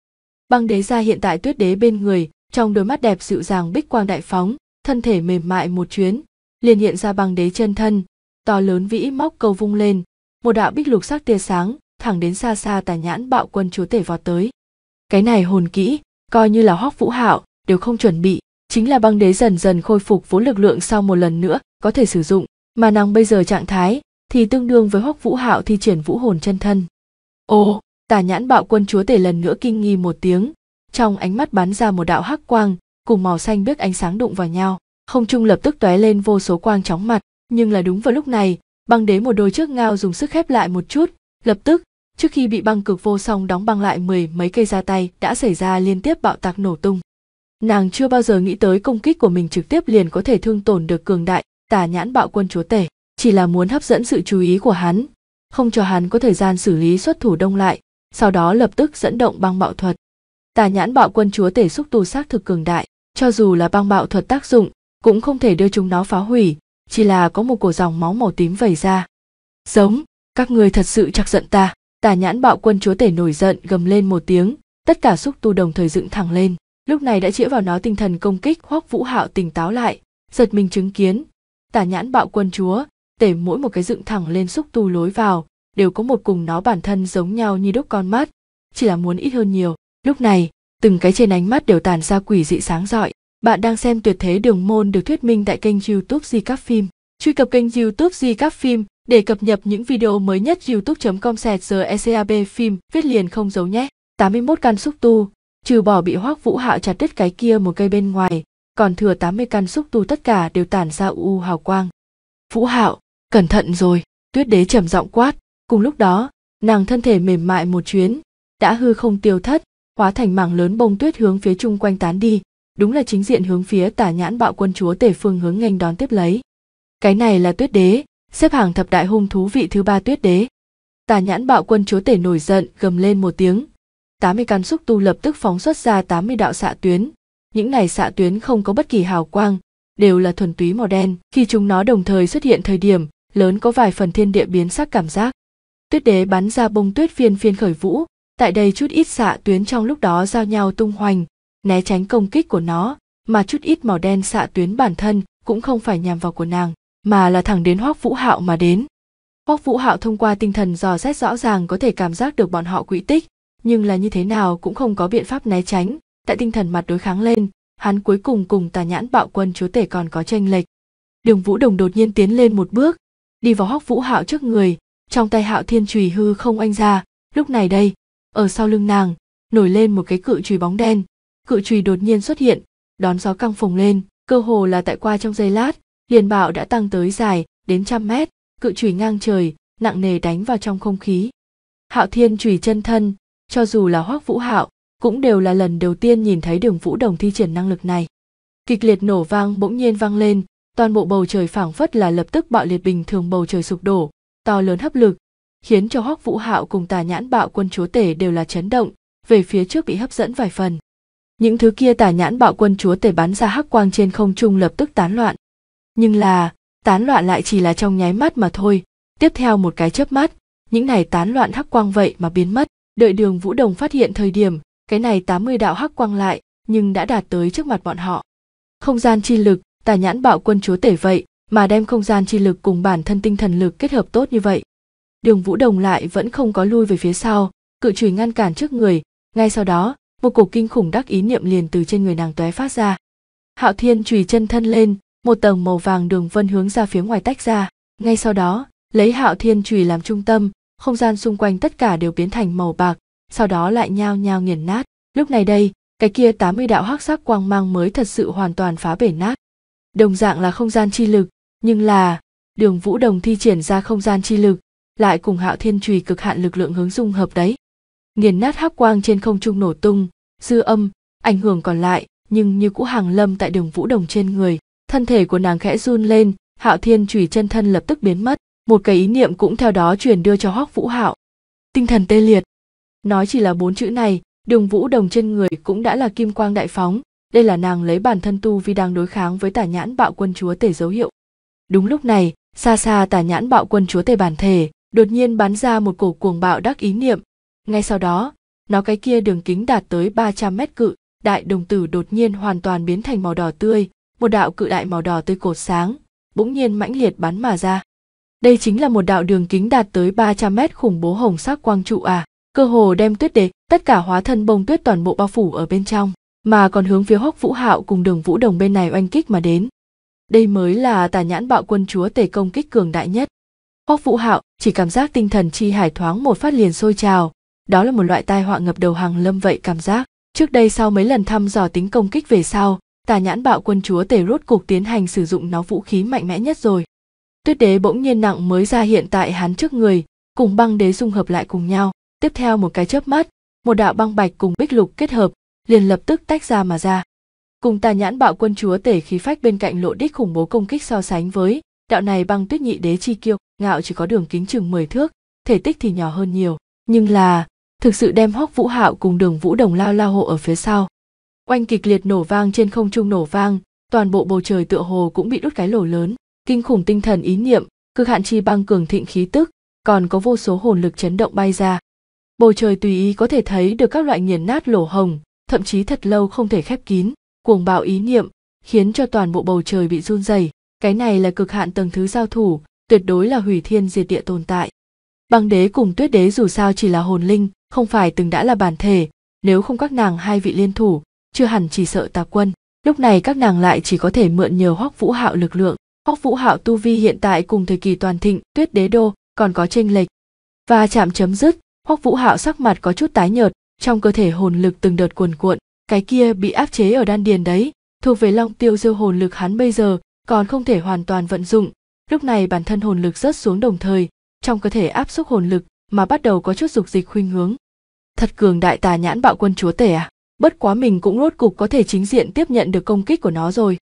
băng đế ra hiện tại tuyết đế bên người trong đôi mắt đẹp dịu dàng bích quang đại phóng thân thể mềm mại một chuyến liền hiện ra băng đế chân thân to lớn vĩ móc cầu vung lên một đạo bích lục sắc tia sáng thẳng đến xa xa tà nhãn bạo quân chúa tể vọt tới cái này hồn kỹ coi như là hoắc vũ hạo đều không chuẩn bị chính là băng đế dần dần khôi phục vốn lực lượng sau một lần nữa có thể sử dụng mà nàng bây giờ trạng thái thì tương đương với hoắc vũ hạo thi triển vũ hồn chân thân ồ tà nhãn bạo quân chúa tể lần nữa kinh nghi một tiếng trong ánh mắt bắn ra một đạo hắc quang cùng màu xanh biếc ánh sáng đụng vào nhau không trung lập tức tóe lên vô số quang chóng mặt nhưng là đúng vào lúc này băng đế một đôi trước ngao dùng sức khép lại một chút lập tức trước khi bị băng cực vô song đóng băng lại mười mấy cây ra tay đã xảy ra liên tiếp bạo tạc nổ tung nàng chưa bao giờ nghĩ tới công kích của mình trực tiếp liền có thể thương tổn được cường đại tà nhãn bạo quân chúa tể chỉ là muốn hấp dẫn sự chú ý của hắn không cho hắn có thời gian xử lý xuất thủ đông lại sau đó lập tức dẫn động băng bạo thuật tà nhãn bạo quân chúa tể xúc tu xác thực cường đại cho dù là băng bạo thuật tác dụng cũng không thể đưa chúng nó phá hủy chỉ là có một cổ dòng máu màu tím vẩy ra giống các người thật sự chọc giận ta tà nhãn bạo quân chúa tể nổi giận gầm lên một tiếng tất cả xúc tu đồng thời dựng thẳng lên lúc này đã chĩa vào nó tinh thần công kích hoắc vũ hạo tỉnh táo lại giật mình chứng kiến tà nhãn bạo quân chúa tể mỗi một cái dựng thẳng lên xúc tu lối vào đều có một cùng nó bản thân giống nhau như đúc con mắt chỉ là muốn ít hơn nhiều lúc này từng cái trên ánh mắt đều tàn ra quỷ dị sáng rọi. Bạn đang xem tuyệt thế đường môn được thuyết minh tại kênh youtube Di Các Phim. Truy cập kênh youtube Di Các Phim để cập nhật những video mới nhất youtube.com eCab phim viết liền không giấu nhé. 81 căn xúc tu, trừ bỏ bị hoác vũ hạo chặt đứt cái kia một cây bên ngoài, còn thừa 80 căn xúc tu tất cả đều tản ra u hào quang. Vũ hạo, cẩn thận rồi, tuyết đế trầm giọng quát. Cùng lúc đó, nàng thân thể mềm mại một chuyến, đã hư không tiêu thất, hóa thành mảng lớn bông tuyết hướng phía chung quanh tán đi đúng là chính diện hướng phía tả nhãn bạo quân chúa tể phương hướng nghênh đón tiếp lấy cái này là tuyết đế xếp hàng thập đại hung thú vị thứ ba tuyết đế tả nhãn bạo quân chúa tể nổi giận gầm lên một tiếng 80 căn xúc tu lập tức phóng xuất ra 80 đạo xạ tuyến những này xạ tuyến không có bất kỳ hào quang đều là thuần túy màu đen khi chúng nó đồng thời xuất hiện thời điểm lớn có vài phần thiên địa biến sắc cảm giác tuyết đế bắn ra bông tuyết phiên phiên khởi vũ tại đây chút ít xạ tuyến trong lúc đó giao nhau tung hoành né tránh công kích của nó mà chút ít màu đen xạ tuyến bản thân cũng không phải nhằm vào của nàng mà là thẳng đến hoác vũ hạo mà đến hoác vũ hạo thông qua tinh thần dò xét rõ ràng có thể cảm giác được bọn họ quỹ tích nhưng là như thế nào cũng không có biện pháp né tránh tại tinh thần mặt đối kháng lên hắn cuối cùng cùng tà nhãn bạo quân chúa tể còn có tranh lệch đường vũ đồng đột nhiên tiến lên một bước đi vào hóc vũ hạo trước người trong tay hạo thiên trùy hư không anh ra lúc này đây ở sau lưng nàng nổi lên một cái cự chùy bóng đen cự chùy đột nhiên xuất hiện đón gió căng phồng lên cơ hồ là tại qua trong giây lát liền bạo đã tăng tới dài đến trăm mét cự chùy ngang trời nặng nề đánh vào trong không khí hạo thiên chùy chân thân cho dù là hoác vũ hạo cũng đều là lần đầu tiên nhìn thấy đường vũ đồng thi triển năng lực này kịch liệt nổ vang bỗng nhiên vang lên toàn bộ bầu trời phảng phất là lập tức bạo liệt bình thường bầu trời sụp đổ to lớn hấp lực khiến cho hoắc vũ hạo cùng tà nhãn bạo quân chúa tể đều là chấn động về phía trước bị hấp dẫn vài phần những thứ kia tà nhãn bạo quân chúa tể bắn ra hắc quang trên không trung lập tức tán loạn nhưng là tán loạn lại chỉ là trong nháy mắt mà thôi tiếp theo một cái chớp mắt những này tán loạn hắc quang vậy mà biến mất đợi đường vũ đồng phát hiện thời điểm cái này 80 đạo hắc quang lại nhưng đã đạt tới trước mặt bọn họ không gian chi lực tà nhãn bạo quân chúa tể vậy mà đem không gian chi lực cùng bản thân tinh thần lực kết hợp tốt như vậy đường vũ đồng lại vẫn không có lui về phía sau cự chùy ngăn cản trước người ngay sau đó một cổ kinh khủng đắc ý niệm liền từ trên người nàng tóe phát ra hạo thiên chùy chân thân lên một tầng màu vàng đường vân hướng ra phía ngoài tách ra ngay sau đó lấy hạo thiên chùy làm trung tâm không gian xung quanh tất cả đều biến thành màu bạc sau đó lại nhao nhao nghiền nát lúc này đây cái kia 80 đạo hắc sắc quang mang mới thật sự hoàn toàn phá bể nát đồng dạng là không gian chi lực nhưng là đường vũ đồng thi triển ra không gian chi lực lại cùng hạo thiên trùy cực hạn lực lượng hướng dung hợp đấy nghiền nát hắc quang trên không trung nổ tung dư âm ảnh hưởng còn lại nhưng như cũ hàng lâm tại đường vũ đồng trên người thân thể của nàng khẽ run lên hạo thiên trùy chân thân lập tức biến mất một cái ý niệm cũng theo đó truyền đưa cho hoắc vũ hạo tinh thần tê liệt nói chỉ là bốn chữ này đường vũ đồng trên người cũng đã là kim quang đại phóng đây là nàng lấy bản thân tu vì đang đối kháng với tả nhãn bạo quân chúa tể dấu hiệu đúng lúc này xa xa tả nhãn bạo quân chúa tể bản thể đột nhiên bắn ra một cổ cuồng bạo đắc ý niệm. Ngay sau đó, nó cái kia đường kính đạt tới 300 mét cự, đại đồng tử đột nhiên hoàn toàn biến thành màu đỏ tươi, một đạo cự đại màu đỏ tươi cột sáng, bỗng nhiên mãnh liệt bắn mà ra. Đây chính là một đạo đường kính đạt tới 300 mét khủng bố hồng sắc quang trụ à, cơ hồ đem tuyết đế, tất cả hóa thân bông tuyết toàn bộ bao phủ ở bên trong, mà còn hướng phía hốc vũ hạo cùng đường vũ đồng bên này oanh kích mà đến. Đây mới là tà nhãn bạo quân chúa tể công kích cường đại nhất. Hoắc Vũ Hạo chỉ cảm giác tinh thần chi hải thoáng một phát liền sôi trào, đó là một loại tai họa ngập đầu hàng lâm vậy cảm giác. Trước đây sau mấy lần thăm dò tính công kích về sau, tà nhãn bạo quân chúa tể rốt cục tiến hành sử dụng nó vũ khí mạnh mẽ nhất rồi. Tuyết đế bỗng nhiên nặng mới ra hiện tại hắn trước người, cùng băng đế dung hợp lại cùng nhau. Tiếp theo một cái chớp mắt, một đạo băng bạch cùng bích lục kết hợp, liền lập tức tách ra mà ra. Cùng tà nhãn bạo quân chúa tể khí phách bên cạnh lộ đích khủng bố công kích so sánh với, đạo này băng tuyết nhị đế chi kiêu ngạo chỉ có đường kính chừng mười thước thể tích thì nhỏ hơn nhiều nhưng là thực sự đem hóc vũ hạo cùng đường vũ đồng lao lao hộ ở phía sau oanh kịch liệt nổ vang trên không trung nổ vang toàn bộ bầu trời tựa hồ cũng bị đốt cái lổ lớn kinh khủng tinh thần ý niệm cực hạn chi băng cường thịnh khí tức còn có vô số hồn lực chấn động bay ra bầu trời tùy ý có thể thấy được các loại nghiền nát lổ hồng thậm chí thật lâu không thể khép kín cuồng bạo ý niệm khiến cho toàn bộ bầu trời bị run rẩy cái này là cực hạn tầng thứ giao thủ tuyệt đối là hủy thiên diệt địa tồn tại băng đế cùng tuyết đế dù sao chỉ là hồn linh không phải từng đã là bản thể nếu không các nàng hai vị liên thủ chưa hẳn chỉ sợ tà quân lúc này các nàng lại chỉ có thể mượn nhờ hoắc vũ hạo lực lượng hoắc vũ hạo tu vi hiện tại cùng thời kỳ toàn thịnh tuyết đế đô còn có chênh lệch và chạm chấm dứt hoắc vũ hạo sắc mặt có chút tái nhợt trong cơ thể hồn lực từng đợt cuồn cuộn cái kia bị áp chế ở đan điền đấy thuộc về long tiêu diêu hồn lực hắn bây giờ còn không thể hoàn toàn vận dụng lúc này bản thân hồn lực rớt xuống đồng thời trong cơ thể áp xúc hồn lực mà bắt đầu có chút dục dịch khuynh hướng thật cường đại tà nhãn bạo quân chúa tể à bất quá mình cũng rốt cục có thể chính diện tiếp nhận được công kích của nó rồi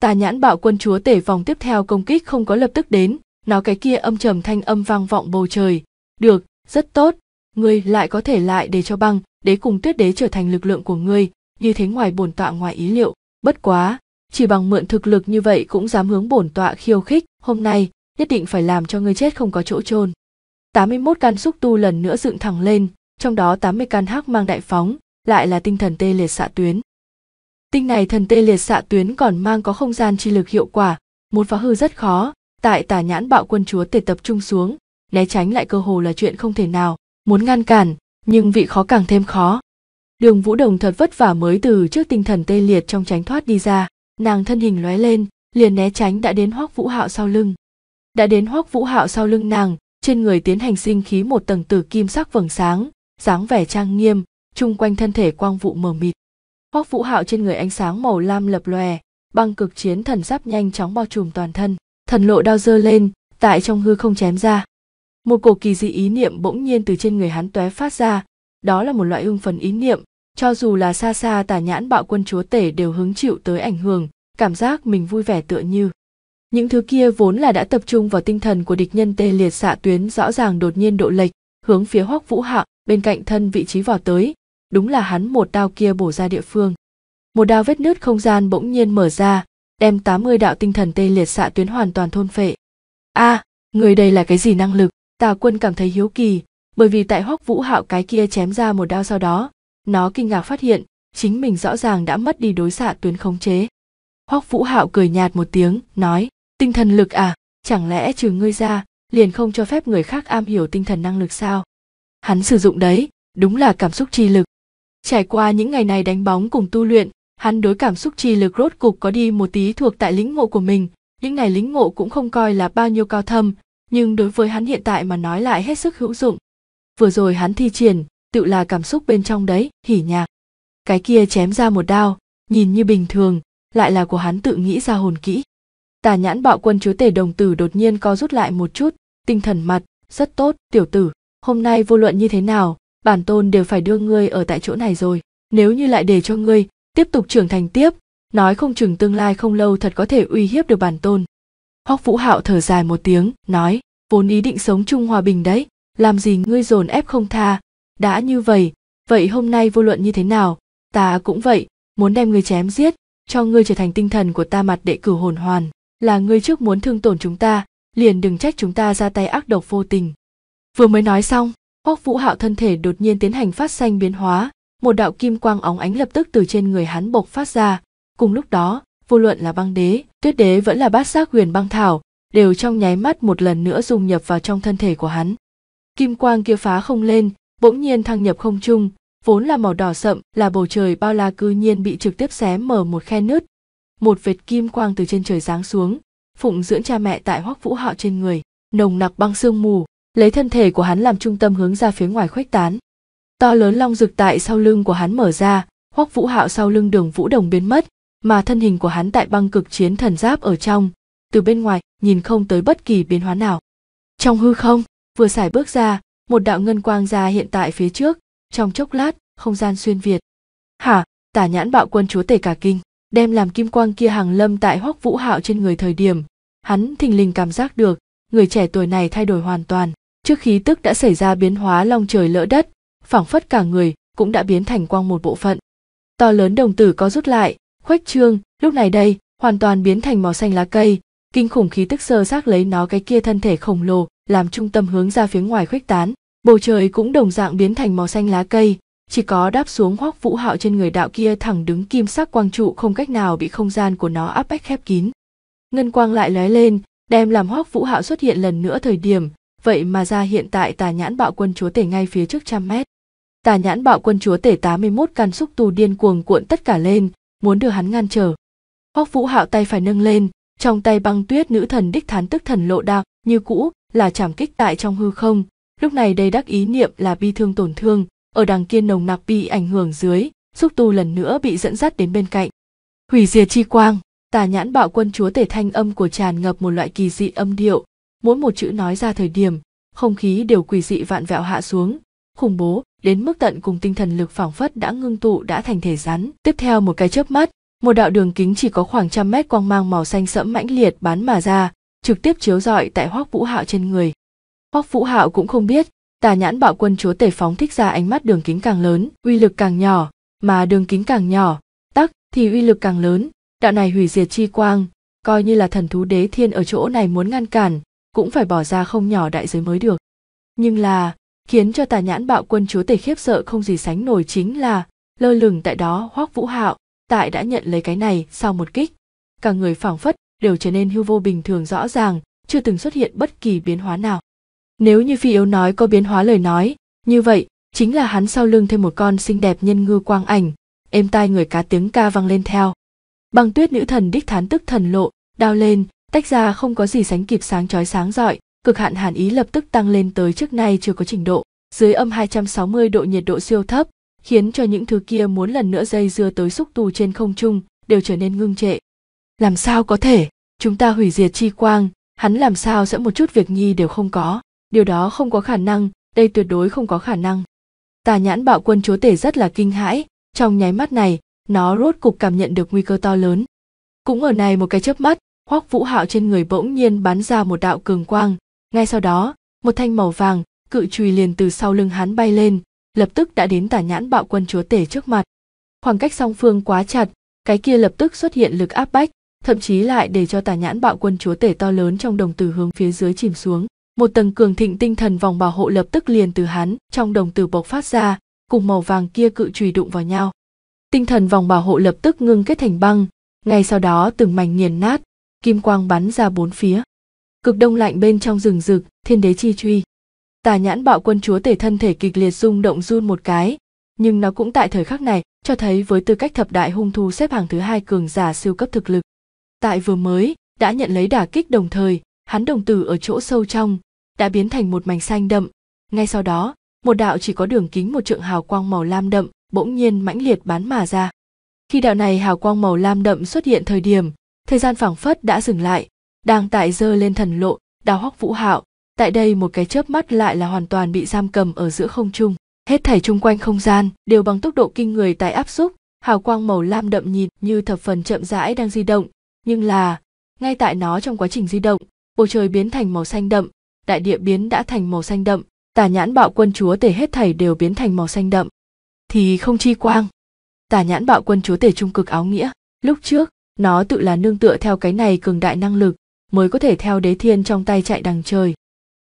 tà nhãn bạo quân chúa tể vòng tiếp theo công kích không có lập tức đến nó cái kia âm trầm thanh âm vang vọng bầu trời được rất tốt ngươi lại có thể lại để cho băng đế cùng tuyết đế trở thành lực lượng của ngươi như thế ngoài bổn tọa ngoài ý liệu bất quá chỉ bằng mượn thực lực như vậy cũng dám hướng bổn tọa khiêu khích hôm nay nhất định phải làm cho ngươi chết không có chỗ chôn 81 can xúc tu lần nữa dựng thẳng lên trong đó 80 can hắc mang đại phóng lại là tinh thần tê liệt xạ tuyến tinh này thần tê liệt xạ tuyến còn mang có không gian chi lực hiệu quả muốn phá hư rất khó tại tả nhãn bạo quân chúa tề tập trung xuống né tránh lại cơ hồ là chuyện không thể nào muốn ngăn cản nhưng vị khó càng thêm khó đường vũ đồng thật vất vả mới từ trước tinh thần tê liệt trong tránh thoát đi ra nàng thân hình lóe lên liền né tránh đã đến hoắc vũ hạo sau lưng đã đến hoắc vũ hạo sau lưng nàng trên người tiến hành sinh khí một tầng tử kim sắc vầng sáng dáng vẻ trang nghiêm chung quanh thân thể quang vụ mờ mịt hoắc vũ hạo trên người ánh sáng màu lam lập lòe băng cực chiến thần giáp nhanh chóng bao trùm toàn thân thần lộ đao dơ lên tại trong hư không chém ra một cổ kỳ dị ý niệm bỗng nhiên từ trên người hắn tóe phát ra đó là một loại ưng phần ý niệm cho dù là xa xa tà nhãn bạo quân chúa tể đều hứng chịu tới ảnh hưởng cảm giác mình vui vẻ tựa như những thứ kia vốn là đã tập trung vào tinh thần của địch nhân tê liệt xạ tuyến rõ ràng đột nhiên độ lệch hướng phía hoắc vũ hạng bên cạnh thân vị trí vào tới đúng là hắn một đao kia bổ ra địa phương một đao vết nứt không gian bỗng nhiên mở ra đem 80 đạo tinh thần tê liệt xạ tuyến hoàn toàn thôn phệ a à, người đây là cái gì năng lực tà quân cảm thấy hiếu kỳ bởi vì tại hoắc vũ hạo cái kia chém ra một đao sau đó nó kinh ngạc phát hiện chính mình rõ ràng đã mất đi đối xạ tuyến khống chế hoắc vũ hạo cười nhạt một tiếng nói tinh thần lực à chẳng lẽ trừ ngươi ra liền không cho phép người khác am hiểu tinh thần năng lực sao hắn sử dụng đấy đúng là cảm xúc chi lực trải qua những ngày này đánh bóng cùng tu luyện hắn đối cảm xúc chi lực rốt cục có đi một tí thuộc tại lĩnh ngộ của mình những ngày lĩnh ngộ cũng không coi là bao nhiêu cao thâm nhưng đối với hắn hiện tại mà nói lại hết sức hữu dụng vừa rồi hắn thi triển tự là cảm xúc bên trong đấy hỉ nhạc cái kia chém ra một đao nhìn như bình thường lại là của hắn tự nghĩ ra hồn kỹ tà nhãn bạo quân chúa tể đồng tử đột nhiên co rút lại một chút tinh thần mặt rất tốt tiểu tử hôm nay vô luận như thế nào bản tôn đều phải đưa ngươi ở tại chỗ này rồi nếu như lại để cho ngươi tiếp tục trưởng thành tiếp nói không chừng tương lai không lâu thật có thể uy hiếp được bản tôn hoắc vũ hạo thở dài một tiếng nói vốn ý định sống chung hòa bình đấy làm gì ngươi dồn ép không tha đã như vậy vậy hôm nay vô luận như thế nào ta cũng vậy muốn đem ngươi chém giết cho ngươi trở thành tinh thần của ta mặt đệ cửu hồn hoàn là ngươi trước muốn thương tổn chúng ta liền đừng trách chúng ta ra tay ác độc vô tình vừa mới nói xong hoắc vũ hạo thân thể đột nhiên tiến hành phát xanh biến hóa một đạo kim quang óng ánh lập tức từ trên người hắn bộc phát ra cùng lúc đó vô luận là băng đế tuyết đế vẫn là bát giác huyền băng thảo đều trong nháy mắt một lần nữa dung nhập vào trong thân thể của hắn kim quang kia phá không lên bỗng nhiên thăng nhập không trung vốn là màu đỏ sậm là bầu trời bao la cư nhiên bị trực tiếp xé mở một khe nứt một vệt kim quang từ trên trời giáng xuống phụng dưỡng cha mẹ tại hoắc vũ họ trên người nồng nặc băng sương mù lấy thân thể của hắn làm trung tâm hướng ra phía ngoài khuếch tán to lớn long rực tại sau lưng của hắn mở ra hoắc vũ hạo sau lưng đường vũ đồng biến mất mà thân hình của hắn tại băng cực chiến thần giáp ở trong từ bên ngoài nhìn không tới bất kỳ biến hóa nào trong hư không vừa xài bước ra một đạo ngân quang ra hiện tại phía trước trong chốc lát không gian xuyên việt hả tả nhãn bạo quân chúa tể cả kinh đem làm kim quang kia hàng lâm tại hoắc vũ hạo trên người thời điểm hắn thình lình cảm giác được người trẻ tuổi này thay đổi hoàn toàn trước khí tức đã xảy ra biến hóa long trời lỡ đất phảng phất cả người cũng đã biến thành quang một bộ phận to lớn đồng tử có rút lại khuếch trương lúc này đây hoàn toàn biến thành màu xanh lá cây kinh khủng khí tức sơ xác lấy nó cái kia thân thể khổng lồ làm trung tâm hướng ra phía ngoài khuếch tán bầu trời cũng đồng dạng biến thành màu xanh lá cây chỉ có đáp xuống hoắc vũ hạo trên người đạo kia thẳng đứng kim sắc quang trụ không cách nào bị không gian của nó áp bách khép kín ngân quang lại lóe lên đem làm hoắc vũ hạo xuất hiện lần nữa thời điểm vậy mà ra hiện tại tà nhãn bạo quân chúa tể ngay phía trước trăm mét tà nhãn bạo quân chúa tể 81 căn xúc tù điên cuồng cuộn tất cả lên muốn đưa hắn ngăn trở hoắc vũ hạo tay phải nâng lên trong tay băng tuyết nữ thần đích thán tức thần lộ đao như cũ là chảm kích tại trong hư không lúc này đây đắc ý niệm là bi thương tổn thương ở đằng kia nồng nặc bị ảnh hưởng dưới xúc tu lần nữa bị dẫn dắt đến bên cạnh hủy diệt chi quang tà nhãn bạo quân chúa tể thanh âm của tràn ngập một loại kỳ dị âm điệu mỗi một chữ nói ra thời điểm không khí đều quỷ dị vạn vẹo hạ xuống khủng bố đến mức tận cùng tinh thần lực phảng phất đã ngưng tụ đã thành thể rắn tiếp theo một cái chớp mắt một đạo đường kính chỉ có khoảng trăm mét quang mang màu xanh sẫm mãnh liệt bán mà ra trực tiếp chiếu rọi tại Hoắc vũ hạo trên người Hoắc vũ hạo cũng không biết tà nhãn bạo quân chúa tể phóng thích ra ánh mắt đường kính càng lớn uy lực càng nhỏ mà đường kính càng nhỏ tắc thì uy lực càng lớn đạo này hủy diệt chi quang coi như là thần thú đế thiên ở chỗ này muốn ngăn cản cũng phải bỏ ra không nhỏ đại giới mới được nhưng là khiến cho tà nhãn bạo quân chúa tể khiếp sợ không gì sánh nổi chính là lơ lửng tại đó Hoắc vũ hạo tại đã nhận lấy cái này sau một kích cả người phảng phất đều trở nên hưu vô bình thường rõ ràng chưa từng xuất hiện bất kỳ biến hóa nào nếu như phi yếu nói có biến hóa lời nói như vậy chính là hắn sau lưng thêm một con xinh đẹp nhân ngư quang ảnh êm tai người cá tiếng ca vang lên theo băng tuyết nữ thần đích thán tức thần lộ đao lên tách ra không có gì sánh kịp sáng chói sáng rọi cực hạn hàn ý lập tức tăng lên tới trước nay chưa có trình độ dưới âm 260 độ nhiệt độ siêu thấp khiến cho những thứ kia muốn lần nữa dây dưa tới xúc tu trên không trung đều trở nên ngưng trệ làm sao có thể chúng ta hủy diệt chi quang hắn làm sao sẽ một chút việc nhi đều không có điều đó không có khả năng đây tuyệt đối không có khả năng tà nhãn bạo quân chúa tể rất là kinh hãi trong nháy mắt này nó rốt cục cảm nhận được nguy cơ to lớn cũng ở này một cái chớp mắt hoắc vũ hạo trên người bỗng nhiên bắn ra một đạo cường quang ngay sau đó một thanh màu vàng cự chùy liền từ sau lưng hắn bay lên lập tức đã đến tà nhãn bạo quân chúa tể trước mặt khoảng cách song phương quá chặt cái kia lập tức xuất hiện lực áp bách thậm chí lại để cho tà nhãn bạo quân chúa tể to lớn trong đồng tử hướng phía dưới chìm xuống một tầng cường thịnh tinh thần vòng bảo hộ lập tức liền từ hắn trong đồng tử bộc phát ra cùng màu vàng kia cự trùy đụng vào nhau tinh thần vòng bảo hộ lập tức ngưng kết thành băng ngay sau đó từng mảnh nghiền nát kim quang bắn ra bốn phía cực đông lạnh bên trong rừng rực thiên đế chi truy tà nhãn bạo quân chúa tể thân thể kịch liệt rung động run một cái nhưng nó cũng tại thời khắc này cho thấy với tư cách thập đại hung thu xếp hàng thứ hai cường giả siêu cấp thực lực tại vừa mới đã nhận lấy đả kích đồng thời hắn đồng tử ở chỗ sâu trong đã biến thành một mảnh xanh đậm ngay sau đó một đạo chỉ có đường kính một trượng hào quang màu lam đậm bỗng nhiên mãnh liệt bắn mà ra khi đạo này hào quang màu lam đậm xuất hiện thời điểm thời gian phảng phất đã dừng lại đang tại dơ lên thần lộ đào hóc vũ hạo tại đây một cái chớp mắt lại là hoàn toàn bị giam cầm ở giữa không trung hết thảy chung quanh không gian đều bằng tốc độ kinh người tại áp xúc hào quang màu lam đậm nhìn như thập phần chậm rãi đang di động nhưng là ngay tại nó trong quá trình di động bầu trời biến thành màu xanh đậm đại địa biến đã thành màu xanh đậm tà nhãn bạo quân chúa tể hết thảy đều biến thành màu xanh đậm thì không chi quang tà nhãn bạo quân chúa tể trung cực áo nghĩa lúc trước nó tự là nương tựa theo cái này cường đại năng lực mới có thể theo đế thiên trong tay chạy đằng trời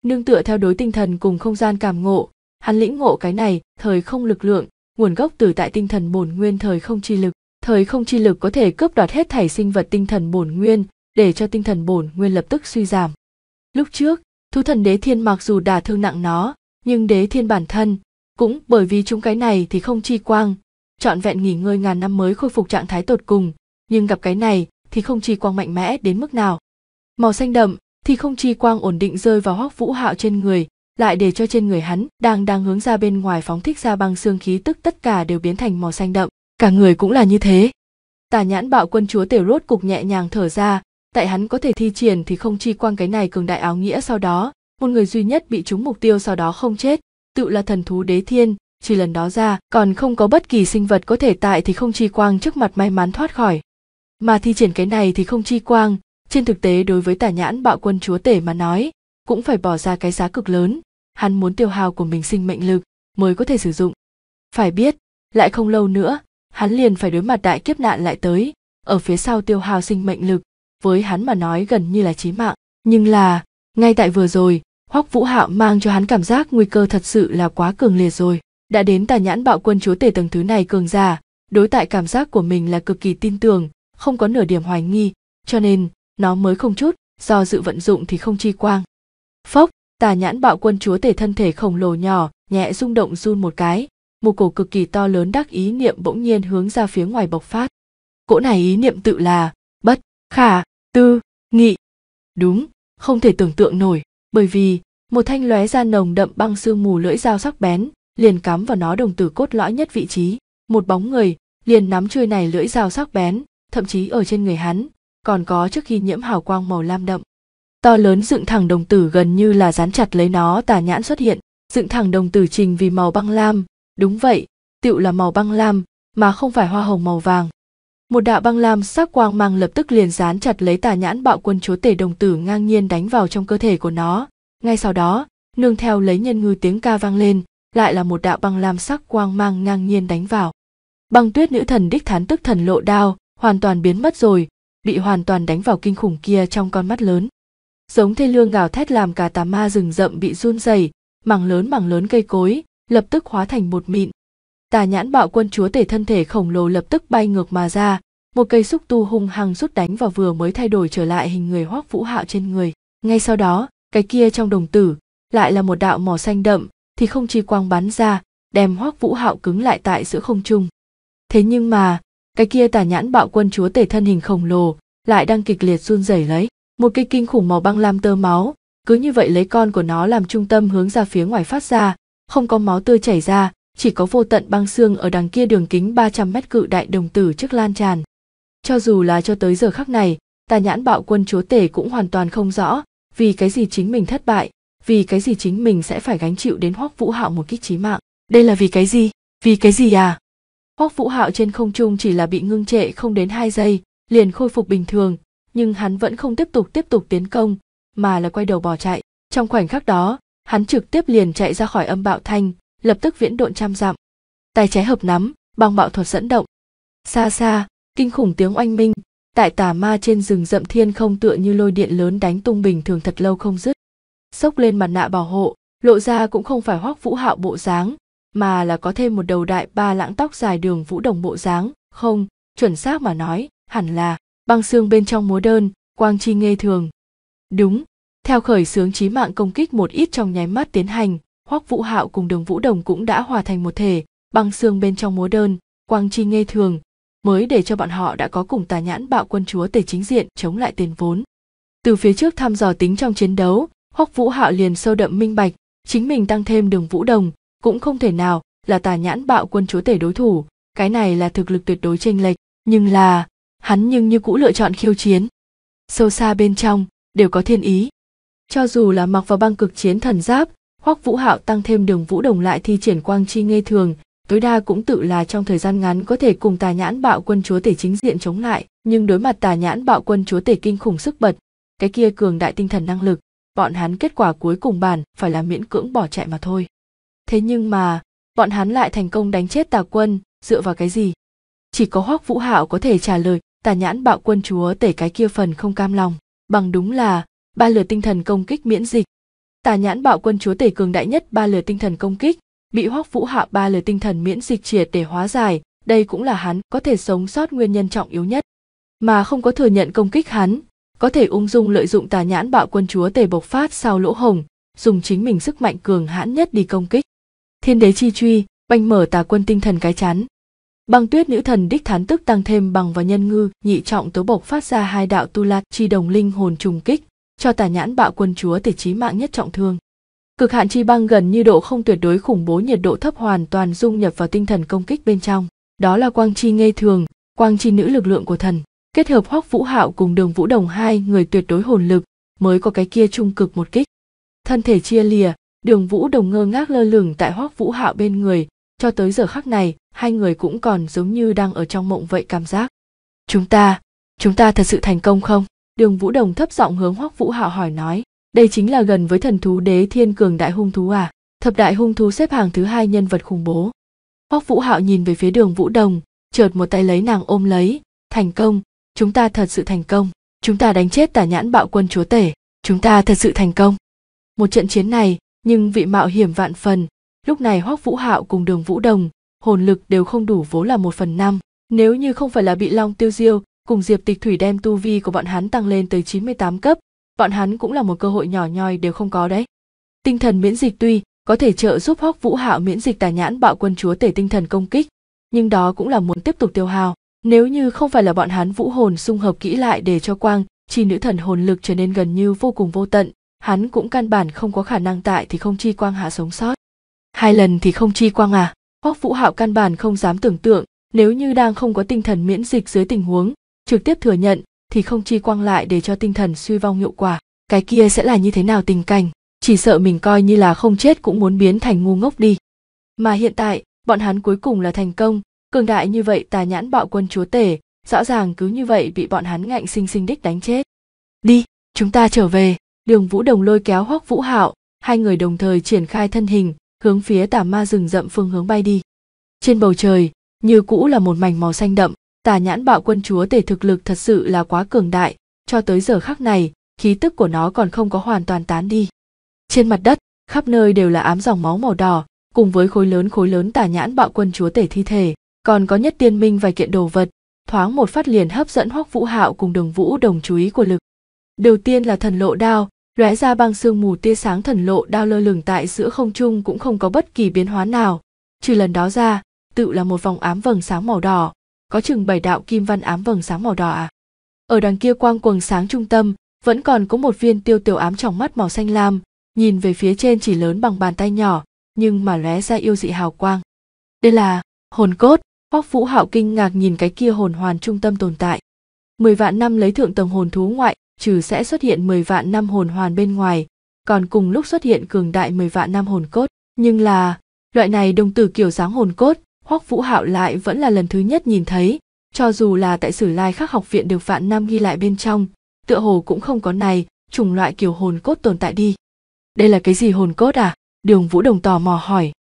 nương tựa theo đối tinh thần cùng không gian cảm ngộ hắn lĩnh ngộ cái này thời không lực lượng nguồn gốc từ tại tinh thần bổn nguyên thời không chi lực thời không chi lực có thể cướp đoạt hết thảy sinh vật tinh thần bổn nguyên để cho tinh thần bổn nguyên lập tức suy giảm lúc trước thú thần đế thiên mặc dù đả thương nặng nó nhưng đế thiên bản thân cũng bởi vì chúng cái này thì không chi quang trọn vẹn nghỉ ngơi ngàn năm mới khôi phục trạng thái tột cùng nhưng gặp cái này thì không chi quang mạnh mẽ đến mức nào màu xanh đậm thì không chi quang ổn định rơi vào hoắc vũ hạo trên người lại để cho trên người hắn đang đang hướng ra bên ngoài phóng thích ra băng xương khí tức tất cả đều biến thành màu xanh đậm cả người cũng là như thế tà nhãn bạo quân chúa tể rốt cục nhẹ nhàng thở ra tại hắn có thể thi triển thì không chi quang cái này cường đại áo nghĩa sau đó một người duy nhất bị trúng mục tiêu sau đó không chết tự là thần thú đế thiên chỉ lần đó ra còn không có bất kỳ sinh vật có thể tại thì không chi quang trước mặt may mắn thoát khỏi mà thi triển cái này thì không chi quang trên thực tế đối với tả nhãn bạo quân chúa tể mà nói cũng phải bỏ ra cái giá cực lớn hắn muốn tiêu hào của mình sinh mệnh lực mới có thể sử dụng phải biết lại không lâu nữa hắn liền phải đối mặt đại kiếp nạn lại tới ở phía sau tiêu hao sinh mệnh lực với hắn mà nói gần như là chí mạng nhưng là ngay tại vừa rồi hoắc vũ hạo mang cho hắn cảm giác nguy cơ thật sự là quá cường liệt rồi đã đến tà nhãn bạo quân chúa tể tầng thứ này cường già đối tại cảm giác của mình là cực kỳ tin tưởng không có nửa điểm hoài nghi cho nên nó mới không chút do dự vận dụng thì không chi quang phốc tà nhãn bạo quân chúa tể thân thể khổng lồ nhỏ nhẹ rung động run một cái một cổ cực kỳ to lớn đắc ý niệm bỗng nhiên hướng ra phía ngoài bộc phát cỗ này ý niệm tự là bất khả tư nghị đúng không thể tưởng tượng nổi bởi vì một thanh lóe ra nồng đậm băng sương mù lưỡi dao sắc bén liền cắm vào nó đồng tử cốt lõi nhất vị trí một bóng người liền nắm chuôi này lưỡi dao sắc bén thậm chí ở trên người hắn còn có trước khi nhiễm hào quang màu lam đậm to lớn dựng thẳng đồng tử gần như là dán chặt lấy nó tà nhãn xuất hiện dựng thẳng đồng tử trình vì màu băng lam Đúng vậy, tựu là màu băng lam, mà không phải hoa hồng màu vàng. Một đạo băng lam sắc quang mang lập tức liền dán chặt lấy tà nhãn bạo quân chúa tể đồng tử ngang nhiên đánh vào trong cơ thể của nó. Ngay sau đó, nương theo lấy nhân ngư tiếng ca vang lên, lại là một đạo băng lam sắc quang mang ngang nhiên đánh vào. Băng tuyết nữ thần đích thán tức thần lộ đao, hoàn toàn biến mất rồi, bị hoàn toàn đánh vào kinh khủng kia trong con mắt lớn. Giống thê lương gào thét làm cả tà ma rừng rậm bị run rẩy, mảng lớn mảng lớn cây cối, lập tức hóa thành một mịn tà nhãn bạo quân chúa tể thân thể khổng lồ lập tức bay ngược mà ra một cây xúc tu hung hăng rút đánh vào vừa mới thay đổi trở lại hình người hoác vũ hạo trên người ngay sau đó cái kia trong đồng tử lại là một đạo mỏ xanh đậm thì không chi quang bắn ra đem hoác vũ hạo cứng lại tại giữa không trung thế nhưng mà cái kia tà nhãn bạo quân chúa tể thân hình khổng lồ lại đang kịch liệt run rẩy lấy một cây kinh khủng màu băng lam tơ máu cứ như vậy lấy con của nó làm trung tâm hướng ra phía ngoài phát ra không có máu tươi chảy ra, chỉ có vô tận băng xương ở đằng kia đường kính 300 mét cự đại đồng tử trước lan tràn. Cho dù là cho tới giờ khắc này, tà nhãn bạo quân chúa tể cũng hoàn toàn không rõ, vì cái gì chính mình thất bại, vì cái gì chính mình sẽ phải gánh chịu đến hoắc vũ hạo một kích chí mạng. Đây là vì cái gì? Vì cái gì à? Hoắc vũ hạo trên không trung chỉ là bị ngưng trệ không đến 2 giây, liền khôi phục bình thường, nhưng hắn vẫn không tiếp tục tiếp tục tiến công, mà là quay đầu bỏ chạy. Trong khoảnh khắc đó, hắn trực tiếp liền chạy ra khỏi âm bạo thanh lập tức viễn độn trăm dặm tay trái hợp nắm băng bạo thuật dẫn động xa xa kinh khủng tiếng oanh minh tại tà ma trên rừng rậm thiên không tựa như lôi điện lớn đánh tung bình thường thật lâu không dứt xốc lên mặt nạ bảo hộ lộ ra cũng không phải hoác vũ hạo bộ dáng mà là có thêm một đầu đại ba lãng tóc dài đường vũ đồng bộ dáng không chuẩn xác mà nói hẳn là băng xương bên trong múa đơn quang chi nghe thường đúng theo khởi xướng chí mạng công kích một ít trong nháy mắt tiến hành, Hoắc Vũ Hạo cùng Đường Vũ Đồng cũng đã hòa thành một thể, băng xương bên trong múa đơn, quang chi nghe thường, mới để cho bọn họ đã có cùng tà nhãn bạo quân chúa tề chính diện chống lại tiền vốn. Từ phía trước thăm dò tính trong chiến đấu, Hoắc Vũ Hạo liền sâu đậm minh bạch, chính mình tăng thêm Đường Vũ Đồng cũng không thể nào là tà nhãn bạo quân chúa tể đối thủ, cái này là thực lực tuyệt đối chênh lệch, nhưng là hắn nhưng như cũ lựa chọn khiêu chiến. Sâu xa bên trong đều có thiên ý, cho dù là mặc vào băng cực chiến thần giáp, Hoắc Vũ Hạo tăng thêm đường vũ đồng lại thi triển quang chi ngây thường, tối đa cũng tự là trong thời gian ngắn có thể cùng tà nhãn bạo quân chúa tể chính diện chống lại, nhưng đối mặt tà nhãn bạo quân chúa tể kinh khủng sức bật, cái kia cường đại tinh thần năng lực, bọn hắn kết quả cuối cùng bàn phải là miễn cưỡng bỏ chạy mà thôi. Thế nhưng mà, bọn hắn lại thành công đánh chết tà quân, dựa vào cái gì? Chỉ có Hoắc Vũ Hạo có thể trả lời, tà nhãn bạo quân chúa tể cái kia phần không cam lòng, bằng đúng là ba lửa tinh thần công kích miễn dịch tà nhãn bạo quân chúa tể cường đại nhất ba lửa tinh thần công kích bị hoắc vũ hạ ba lửa tinh thần miễn dịch triệt để hóa giải đây cũng là hắn có thể sống sót nguyên nhân trọng yếu nhất mà không có thừa nhận công kích hắn có thể ung dung lợi dụng tà nhãn bạo quân chúa tể bộc phát sau lỗ hồng dùng chính mình sức mạnh cường hãn nhất đi công kích thiên đế chi truy banh mở tà quân tinh thần cái chắn băng tuyết nữ thần đích thán tức tăng thêm bằng và nhân ngư nhị trọng tố bộc phát ra hai đạo tu la chi đồng linh hồn trùng kích cho tà nhãn bạo quân chúa tể trí mạng nhất trọng thương. Cực hạn chi băng gần như độ không tuyệt đối khủng bố nhiệt độ thấp hoàn toàn dung nhập vào tinh thần công kích bên trong. Đó là quang chi ngây thường, quang chi nữ lực lượng của thần, kết hợp hoắc vũ hạo cùng đường vũ đồng hai người tuyệt đối hồn lực, mới có cái kia trung cực một kích. Thân thể chia lìa, đường vũ đồng ngơ ngác lơ lửng tại hoắc vũ hạo bên người, cho tới giờ khắc này, hai người cũng còn giống như đang ở trong mộng vậy cảm giác. Chúng ta, chúng ta thật sự thành công không? đường vũ đồng thấp giọng hướng hoắc vũ hạo hỏi nói đây chính là gần với thần thú đế thiên cường đại hung thú à thập đại hung thú xếp hàng thứ hai nhân vật khủng bố hoắc vũ hạo nhìn về phía đường vũ đồng chợt một tay lấy nàng ôm lấy thành công chúng ta thật sự thành công chúng ta đánh chết tả nhãn bạo quân chúa tể chúng ta thật sự thành công một trận chiến này nhưng vị mạo hiểm vạn phần lúc này hoắc vũ hạo cùng đường vũ đồng hồn lực đều không đủ vốn là một phần năm nếu như không phải là bị long tiêu diêu cùng Diệp Tịch Thủy đem tu vi của bọn hắn tăng lên tới 98 cấp, bọn hắn cũng là một cơ hội nhỏ nhoi đều không có đấy. Tinh thần miễn dịch tuy có thể trợ giúp Hóc Vũ Hạo miễn dịch tà nhãn bạo quân chúa tể tinh thần công kích, nhưng đó cũng là muốn tiếp tục tiêu hao, nếu như không phải là bọn hắn vũ hồn xung hợp kỹ lại để cho quang chi nữ thần hồn lực trở nên gần như vô cùng vô tận, hắn cũng căn bản không có khả năng tại thì không chi quang hạ sống sót. Hai lần thì không chi quang à, Hoắc Vũ Hạo căn bản không dám tưởng tượng, nếu như đang không có tinh thần miễn dịch dưới tình huống, trực tiếp thừa nhận thì không chi quang lại để cho tinh thần suy vong hiệu quả cái kia sẽ là như thế nào tình cảnh chỉ sợ mình coi như là không chết cũng muốn biến thành ngu ngốc đi mà hiện tại bọn hắn cuối cùng là thành công cường đại như vậy tà nhãn bạo quân chúa tể rõ ràng cứ như vậy bị bọn hắn ngạnh sinh sinh đích đánh chết đi chúng ta trở về đường vũ đồng lôi kéo hoắc vũ hạo hai người đồng thời triển khai thân hình hướng phía tà ma rừng rậm phương hướng bay đi trên bầu trời như cũ là một mảnh màu xanh đậm tà nhãn bạo quân chúa tể thực lực thật sự là quá cường đại cho tới giờ khắc này khí tức của nó còn không có hoàn toàn tán đi trên mặt đất khắp nơi đều là ám dòng máu màu đỏ cùng với khối lớn khối lớn tà nhãn bạo quân chúa tể thi thể còn có nhất tiên minh vài kiện đồ vật thoáng một phát liền hấp dẫn hoắc vũ hạo cùng đường vũ đồng chú ý của lực đầu tiên là thần lộ đao lóe ra băng sương mù tia sáng thần lộ đao lơ lửng tại giữa không trung cũng không có bất kỳ biến hóa nào trừ lần đó ra tự là một vòng ám vầng sáng màu đỏ có chừng bảy đạo kim văn ám vầng sáng màu đỏ à. Ở đằng kia quang quầng sáng trung tâm, vẫn còn có một viên tiêu tiểu ám trong mắt màu xanh lam, nhìn về phía trên chỉ lớn bằng bàn tay nhỏ, nhưng mà lóe ra yêu dị hào quang. Đây là hồn cốt, Hoắc Vũ Hạo kinh ngạc nhìn cái kia hồn hoàn trung tâm tồn tại. Mười vạn năm lấy thượng tầng hồn thú ngoại, trừ sẽ xuất hiện mười vạn năm hồn hoàn bên ngoài, còn cùng lúc xuất hiện cường đại mười vạn năm hồn cốt, nhưng là loại này đồng tử kiểu dáng hồn cốt Hoắc Vũ Hạo lại vẫn là lần thứ nhất nhìn thấy, cho dù là tại Sử Lai Khắc học viện được Vạn Nam ghi lại bên trong, tựa hồ cũng không có này, chủng loại kiểu hồn cốt tồn tại đi. Đây là cái gì hồn cốt à? Đường Vũ Đồng tò mò hỏi.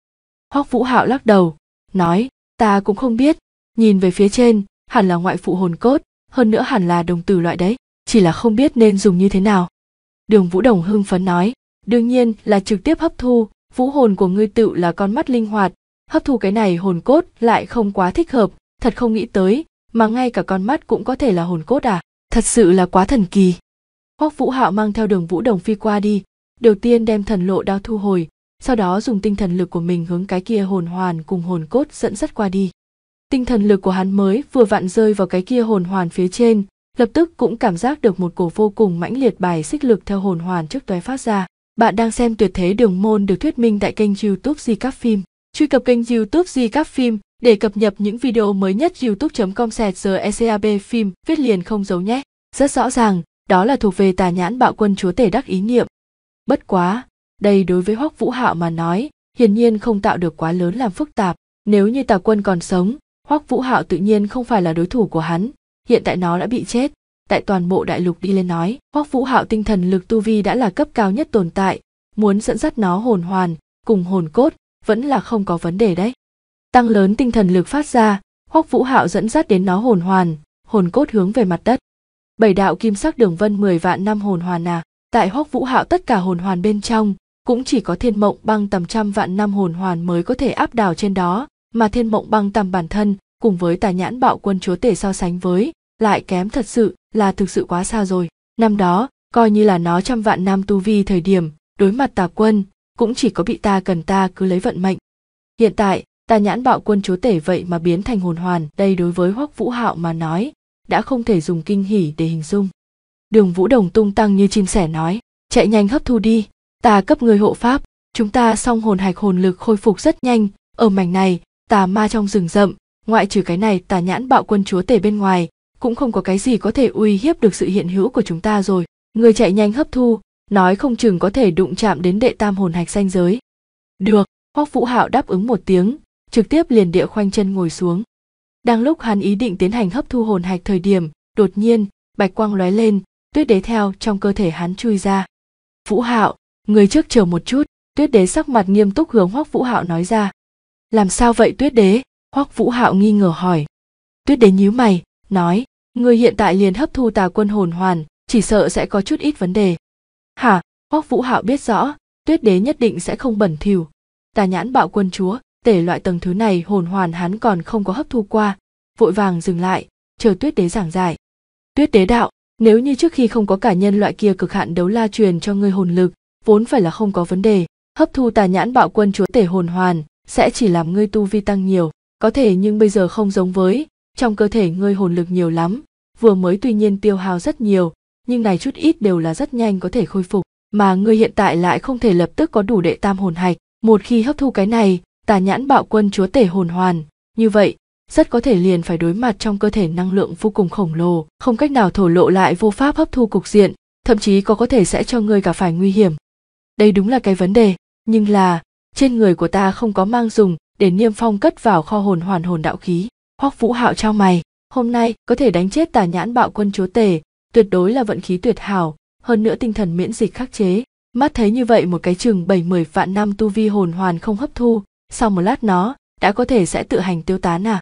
Hoắc Vũ Hạo lắc đầu, nói, ta cũng không biết, nhìn về phía trên, hẳn là ngoại phụ hồn cốt, hơn nữa hẳn là đồng tử loại đấy, chỉ là không biết nên dùng như thế nào. Đường Vũ Đồng hưng phấn nói, đương nhiên là trực tiếp hấp thu, vũ hồn của ngươi tự là con mắt linh hoạt, hấp thu cái này hồn cốt lại không quá thích hợp thật không nghĩ tới mà ngay cả con mắt cũng có thể là hồn cốt à thật sự là quá thần kỳ hoắc vũ hạo mang theo đường vũ đồng phi qua đi đầu tiên đem thần lộ đao thu hồi sau đó dùng tinh thần lực của mình hướng cái kia hồn hoàn cùng hồn cốt dẫn dắt qua đi tinh thần lực của hắn mới vừa vặn rơi vào cái kia hồn hoàn phía trên lập tức cũng cảm giác được một cổ vô cùng mãnh liệt bài xích lực theo hồn hoàn trước tóe phát ra bạn đang xem tuyệt thế đường môn được thuyết minh tại kênh youtube di các phim Truy cập kênh youtube Di Các Phim để cập nhật những video mới nhất youtube.com sẹt giờ ECAB phim viết liền không giấu nhé. Rất rõ ràng, đó là thuộc về tà nhãn bạo quân chúa tể đắc ý niệm. Bất quá, đây đối với Hoắc Vũ Hạo mà nói, hiển nhiên không tạo được quá lớn làm phức tạp. Nếu như tà quân còn sống, Hoắc Vũ Hạo tự nhiên không phải là đối thủ của hắn, hiện tại nó đã bị chết. Tại toàn bộ đại lục đi lên nói, Hoắc Vũ Hạo tinh thần lực tu vi đã là cấp cao nhất tồn tại, muốn dẫn dắt nó hồn hoàn, cùng hồn cốt, vẫn là không có vấn đề đấy tăng lớn tinh thần lực phát ra hoắc vũ hạo dẫn dắt đến nó hồn hoàn hồn cốt hướng về mặt đất bảy đạo kim sắc đường vân mười vạn năm hồn hoàn à tại hoắc vũ hạo tất cả hồn hoàn bên trong cũng chỉ có thiên mộng băng tầm trăm vạn năm hồn hoàn mới có thể áp đảo trên đó mà thiên mộng băng tầm bản thân cùng với tà nhãn bạo quân chúa tể so sánh với lại kém thật sự là thực sự quá xa rồi năm đó coi như là nó trăm vạn năm tu vi thời điểm đối mặt tà quân cũng chỉ có bị ta cần ta cứ lấy vận mệnh hiện tại ta nhãn bạo quân chúa tể vậy mà biến thành hồn hoàn đây đối với hoắc vũ hạo mà nói đã không thể dùng kinh hỉ để hình dung đường vũ đồng tung tăng như chim sẻ nói chạy nhanh hấp thu đi ta cấp người hộ pháp chúng ta song hồn hạch hồn lực khôi phục rất nhanh ở mảnh này tà ma trong rừng rậm ngoại trừ cái này tà nhãn bạo quân chúa tể bên ngoài cũng không có cái gì có thể uy hiếp được sự hiện hữu của chúng ta rồi người chạy nhanh hấp thu nói không chừng có thể đụng chạm đến đệ tam hồn hạch xanh giới được hoắc vũ hạo đáp ứng một tiếng trực tiếp liền địa khoanh chân ngồi xuống đang lúc hắn ý định tiến hành hấp thu hồn hạch thời điểm đột nhiên bạch quang lóe lên tuyết đế theo trong cơ thể hắn chui ra vũ hạo người trước chờ một chút tuyết đế sắc mặt nghiêm túc hướng hoắc vũ hạo nói ra làm sao vậy tuyết đế hoắc vũ hạo nghi ngờ hỏi tuyết đế nhíu mày nói người hiện tại liền hấp thu tà quân hồn hoàn chỉ sợ sẽ có chút ít vấn đề hả hoắc vũ hạo biết rõ tuyết đế nhất định sẽ không bẩn thỉu tà nhãn bạo quân chúa tể loại tầng thứ này hồn hoàn hắn còn không có hấp thu qua vội vàng dừng lại chờ tuyết đế giảng giải tuyết đế đạo nếu như trước khi không có cả nhân loại kia cực hạn đấu la truyền cho ngươi hồn lực vốn phải là không có vấn đề hấp thu tà nhãn bạo quân chúa tể hồn hoàn sẽ chỉ làm ngươi tu vi tăng nhiều có thể nhưng bây giờ không giống với trong cơ thể ngươi hồn lực nhiều lắm vừa mới tuy nhiên tiêu hao rất nhiều nhưng này chút ít đều là rất nhanh có thể khôi phục mà ngươi hiện tại lại không thể lập tức có đủ đệ tam hồn hạch một khi hấp thu cái này tà nhãn bạo quân chúa tể hồn hoàn như vậy rất có thể liền phải đối mặt trong cơ thể năng lượng vô cùng khổng lồ không cách nào thổ lộ lại vô pháp hấp thu cục diện thậm chí có có thể sẽ cho ngươi cả phải nguy hiểm đây đúng là cái vấn đề nhưng là trên người của ta không có mang dùng để niêm phong cất vào kho hồn hoàn hồn đạo khí hoặc vũ hạo trao mày hôm nay có thể đánh chết tà nhãn bạo quân chúa tể tuyệt đối là vận khí tuyệt hảo, hơn nữa tinh thần miễn dịch khắc chế. Mắt thấy như vậy một cái chừng 70 vạn năm tu vi hồn hoàn không hấp thu, sau một lát nó đã có thể sẽ tự hành tiêu tán à.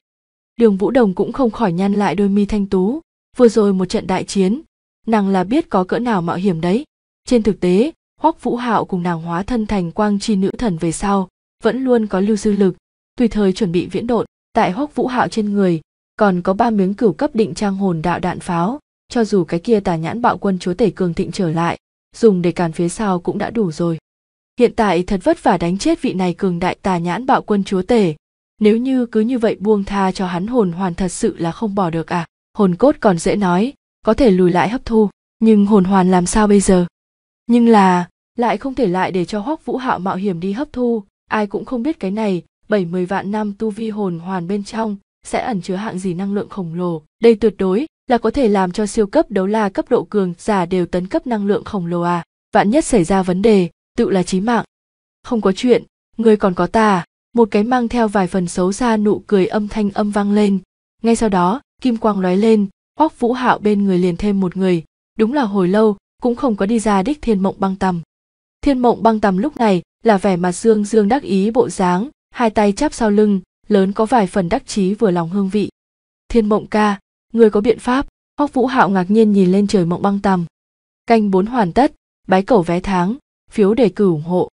Đường Vũ Đồng cũng không khỏi nhăn lại đôi mi thanh tú, vừa rồi một trận đại chiến, nàng là biết có cỡ nào mạo hiểm đấy. Trên thực tế, Hoắc Vũ Hạo cùng nàng hóa thân thành quang chi nữ thần về sau, vẫn luôn có lưu dư lực, tùy thời chuẩn bị viễn độn, tại Hoắc Vũ Hạo trên người, còn có ba miếng cửu cấp định trang hồn đạo đạn pháo, cho dù cái kia tà nhãn bạo quân chúa tể cường thịnh trở lại dùng để càn phía sau cũng đã đủ rồi hiện tại thật vất vả đánh chết vị này cường đại tà nhãn bạo quân chúa tể nếu như cứ như vậy buông tha cho hắn hồn hoàn thật sự là không bỏ được à hồn cốt còn dễ nói có thể lùi lại hấp thu nhưng hồn hoàn làm sao bây giờ nhưng là lại không thể lại để cho hoắc vũ hạo mạo hiểm đi hấp thu ai cũng không biết cái này bảy mươi vạn năm tu vi hồn hoàn bên trong sẽ ẩn chứa hạng gì năng lượng khổng lồ đây tuyệt đối là có thể làm cho siêu cấp đấu la cấp độ cường giả đều tấn cấp năng lượng khổng lồ à vạn nhất xảy ra vấn đề tự là chí mạng không có chuyện người còn có ta một cái mang theo vài phần xấu xa nụ cười âm thanh âm vang lên ngay sau đó kim quang lóe lên hoắc vũ hạo bên người liền thêm một người đúng là hồi lâu cũng không có đi ra đích thiên mộng băng tầm thiên mộng băng tầm lúc này là vẻ mặt dương dương đắc ý bộ dáng hai tay chắp sau lưng lớn có vài phần đắc chí vừa lòng hương vị thiên mộng ca người có biện pháp hoắc vũ hạo ngạc nhiên nhìn lên trời mộng băng tầm canh bốn hoàn tất bái cầu vé tháng phiếu đề cử ủng hộ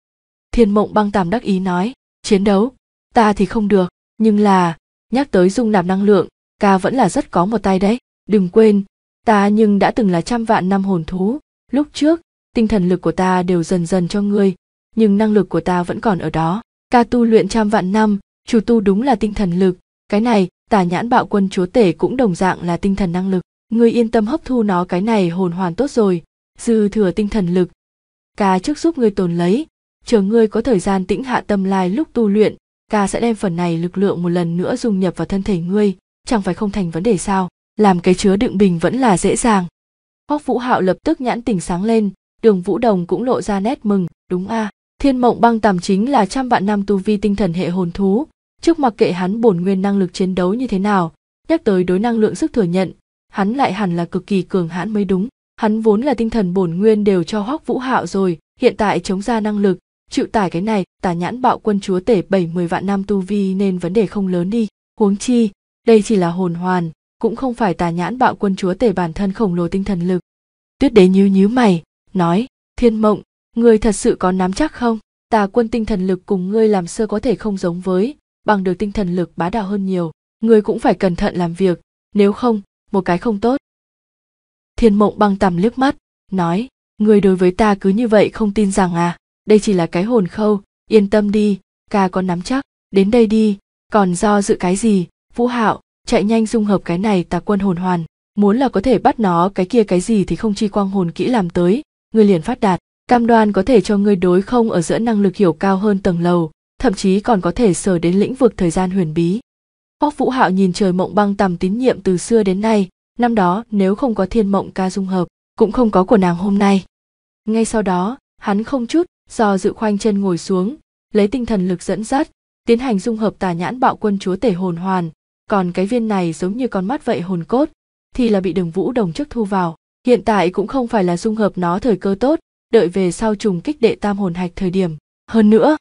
thiên mộng băng tầm đắc ý nói chiến đấu ta thì không được nhưng là nhắc tới dung nạp năng lượng ca vẫn là rất có một tay đấy đừng quên ta nhưng đã từng là trăm vạn năm hồn thú lúc trước tinh thần lực của ta đều dần dần cho ngươi nhưng năng lực của ta vẫn còn ở đó ca tu luyện trăm vạn năm chủ tu đúng là tinh thần lực cái này tà nhãn bạo quân chúa tể cũng đồng dạng là tinh thần năng lực ngươi yên tâm hấp thu nó cái này hồn hoàn tốt rồi dư thừa tinh thần lực ca trước giúp ngươi tồn lấy chờ ngươi có thời gian tĩnh hạ tâm lai lúc tu luyện ca sẽ đem phần này lực lượng một lần nữa dung nhập vào thân thể ngươi chẳng phải không thành vấn đề sao làm cái chứa đựng bình vẫn là dễ dàng hoắc vũ hạo lập tức nhãn tỉnh sáng lên đường vũ đồng cũng lộ ra nét mừng đúng a à. thiên mộng băng tàm chính là trăm vạn năm tu vi tinh thần hệ hồn thú trước mặc kệ hắn bổn nguyên năng lực chiến đấu như thế nào nhắc tới đối năng lượng sức thừa nhận hắn lại hẳn là cực kỳ cường hãn mới đúng hắn vốn là tinh thần bổn nguyên đều cho hoắc vũ hạo rồi hiện tại chống ra năng lực chịu tải cái này tả nhãn bạo quân chúa tể bảy 70 vạn năm tu vi nên vấn đề không lớn đi huống chi đây chỉ là hồn hoàn cũng không phải tà nhãn bạo quân chúa tể bản thân khổng lồ tinh thần lực tuyết đế nhíu nhíu mày nói thiên mộng người thật sự có nắm chắc không tà quân tinh thần lực cùng ngươi làm sơ có thể không giống với bằng được tinh thần lực bá đạo hơn nhiều người cũng phải cẩn thận làm việc nếu không một cái không tốt thiên mộng băng tầm liếc mắt nói người đối với ta cứ như vậy không tin rằng à đây chỉ là cái hồn khâu yên tâm đi ca có nắm chắc đến đây đi còn do dự cái gì vũ hạo chạy nhanh dung hợp cái này tà quân hồn hoàn muốn là có thể bắt nó cái kia cái gì thì không chi quang hồn kỹ làm tới người liền phát đạt cam đoan có thể cho ngươi đối không ở giữa năng lực hiểu cao hơn tầng lầu thậm chí còn có thể sờ đến lĩnh vực thời gian huyền bí hoắc vũ hạo nhìn trời mộng băng tầm tín nhiệm từ xưa đến nay năm đó nếu không có thiên mộng ca dung hợp cũng không có của nàng hôm nay ngay sau đó hắn không chút do dự khoanh chân ngồi xuống lấy tinh thần lực dẫn dắt tiến hành dung hợp tà nhãn bạo quân chúa tể hồn hoàn còn cái viên này giống như con mắt vậy hồn cốt thì là bị đường vũ đồng chức thu vào hiện tại cũng không phải là dung hợp nó thời cơ tốt đợi về sau trùng kích đệ tam hồn hạch thời điểm hơn nữa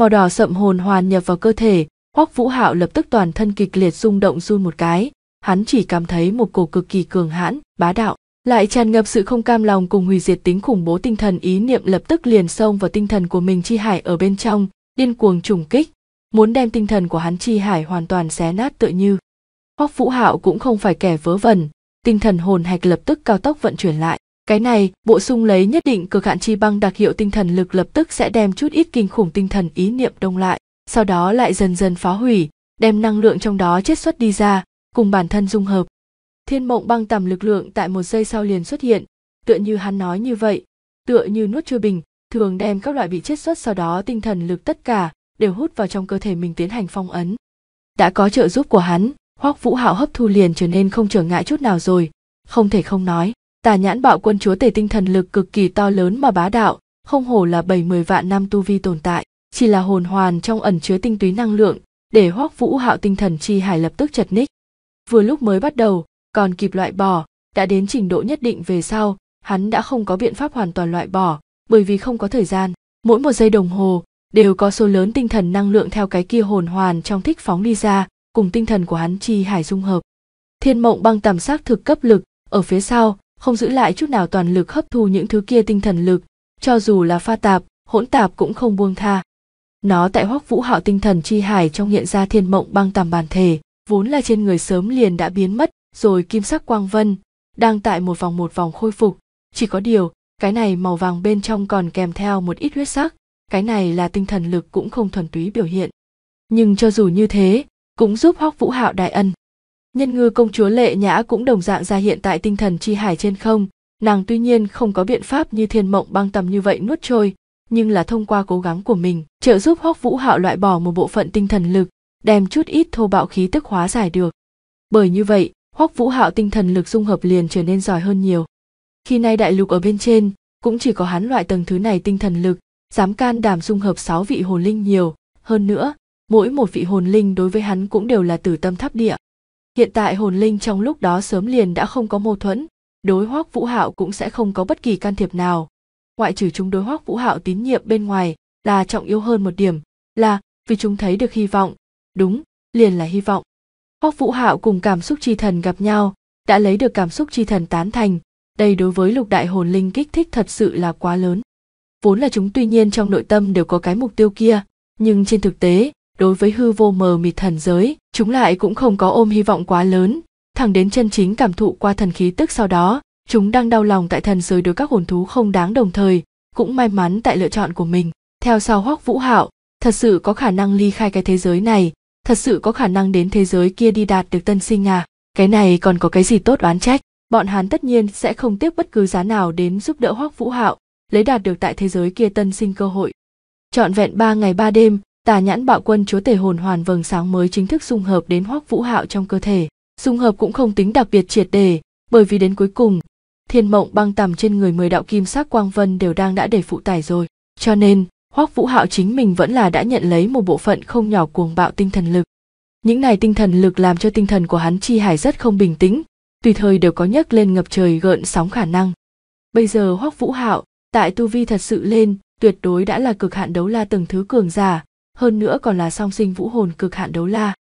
màu đỏ sậm hồn hoàn nhập vào cơ thể hoắc vũ hạo lập tức toàn thân kịch liệt rung động run một cái hắn chỉ cảm thấy một cổ cực kỳ cường hãn bá đạo lại tràn ngập sự không cam lòng cùng hủy diệt tính khủng bố tinh thần ý niệm lập tức liền xông vào tinh thần của mình chi hải ở bên trong điên cuồng trùng kích muốn đem tinh thần của hắn chi hải hoàn toàn xé nát tựa như hoắc vũ hạo cũng không phải kẻ vớ vẩn tinh thần hồn hạch lập tức cao tốc vận chuyển lại cái này, bổ sung lấy nhất định cực hạn chi băng đặc hiệu tinh thần lực lập tức sẽ đem chút ít kinh khủng tinh thần ý niệm đông lại, sau đó lại dần dần phá hủy, đem năng lượng trong đó chết xuất đi ra, cùng bản thân dung hợp. Thiên mộng băng tầm lực lượng tại một giây sau liền xuất hiện, tựa như hắn nói như vậy, tựa như nuốt chưa bình, thường đem các loại bị chết xuất sau đó tinh thần lực tất cả đều hút vào trong cơ thể mình tiến hành phong ấn. Đã có trợ giúp của hắn, Hoắc Vũ Hạo hấp thu liền trở nên không trở ngại chút nào rồi, không thể không nói tà nhãn bạo quân chúa tể tinh thần lực cực kỳ to lớn mà bá đạo không hổ là bảy mười vạn năm tu vi tồn tại chỉ là hồn hoàn trong ẩn chứa tinh túy năng lượng để hoác vũ hạo tinh thần chi hải lập tức chật ních vừa lúc mới bắt đầu còn kịp loại bỏ đã đến trình độ nhất định về sau hắn đã không có biện pháp hoàn toàn loại bỏ bởi vì không có thời gian mỗi một giây đồng hồ đều có số lớn tinh thần năng lượng theo cái kia hồn hoàn trong thích phóng đi ra cùng tinh thần của hắn chi hải dung hợp thiên mộng băng tầm sát thực cấp lực ở phía sau không giữ lại chút nào toàn lực hấp thu những thứ kia tinh thần lực cho dù là pha tạp hỗn tạp cũng không buông tha nó tại hoắc vũ hạo tinh thần chi hải trong hiện ra thiên mộng băng tầm bản thể vốn là trên người sớm liền đã biến mất rồi kim sắc quang vân đang tại một vòng một vòng khôi phục chỉ có điều cái này màu vàng bên trong còn kèm theo một ít huyết sắc cái này là tinh thần lực cũng không thuần túy biểu hiện nhưng cho dù như thế cũng giúp hoắc vũ hạo đại ân Nhân ngư công chúa lệ nhã cũng đồng dạng ra hiện tại tinh thần chi hải trên không, nàng tuy nhiên không có biện pháp như thiên mộng băng tầm như vậy nuốt trôi, nhưng là thông qua cố gắng của mình, trợ giúp Hoắc Vũ Hạo loại bỏ một bộ phận tinh thần lực, đem chút ít thô bạo khí tức hóa giải được. Bởi như vậy, Hoắc Vũ Hạo tinh thần lực dung hợp liền trở nên giỏi hơn nhiều. Khi nay đại lục ở bên trên, cũng chỉ có hắn loại tầng thứ này tinh thần lực, dám can đảm dung hợp sáu vị hồn linh nhiều, hơn nữa, mỗi một vị hồn linh đối với hắn cũng đều là tử tâm tháp địa hiện tại hồn linh trong lúc đó sớm liền đã không có mâu thuẫn đối hoắc vũ hạo cũng sẽ không có bất kỳ can thiệp nào ngoại trừ chúng đối hoắc vũ hạo tín nhiệm bên ngoài là trọng yếu hơn một điểm là vì chúng thấy được hy vọng đúng liền là hy vọng hoắc vũ hạo cùng cảm xúc tri thần gặp nhau đã lấy được cảm xúc tri thần tán thành đây đối với lục đại hồn linh kích thích thật sự là quá lớn vốn là chúng tuy nhiên trong nội tâm đều có cái mục tiêu kia nhưng trên thực tế đối với hư vô mờ mịt thần giới chúng lại cũng không có ôm hy vọng quá lớn thẳng đến chân chính cảm thụ qua thần khí tức sau đó chúng đang đau lòng tại thần giới đối các hồn thú không đáng đồng thời cũng may mắn tại lựa chọn của mình theo sau hoắc vũ hạo thật sự có khả năng ly khai cái thế giới này thật sự có khả năng đến thế giới kia đi đạt được tân sinh à cái này còn có cái gì tốt oán trách bọn hắn tất nhiên sẽ không tiếc bất cứ giá nào đến giúp đỡ hoắc vũ hạo lấy đạt được tại thế giới kia tân sinh cơ hội trọn vẹn ba ngày ba đêm tà nhãn bạo quân chúa tể hồn hoàn vầng sáng mới chính thức dung hợp đến hoắc vũ hạo trong cơ thể dung hợp cũng không tính đặc biệt triệt đề bởi vì đến cuối cùng thiên mộng băng tằm trên người mười đạo kim sắc quang vân đều đang đã để phụ tải rồi cho nên hoắc vũ hạo chính mình vẫn là đã nhận lấy một bộ phận không nhỏ cuồng bạo tinh thần lực những này tinh thần lực làm cho tinh thần của hắn chi hải rất không bình tĩnh tùy thời đều có nhấc lên ngập trời gợn sóng khả năng bây giờ hoắc vũ hạo tại tu vi thật sự lên tuyệt đối đã là cực hạn đấu la từng thứ cường giả hơn nữa còn là song sinh vũ hồn cực hạn đấu la.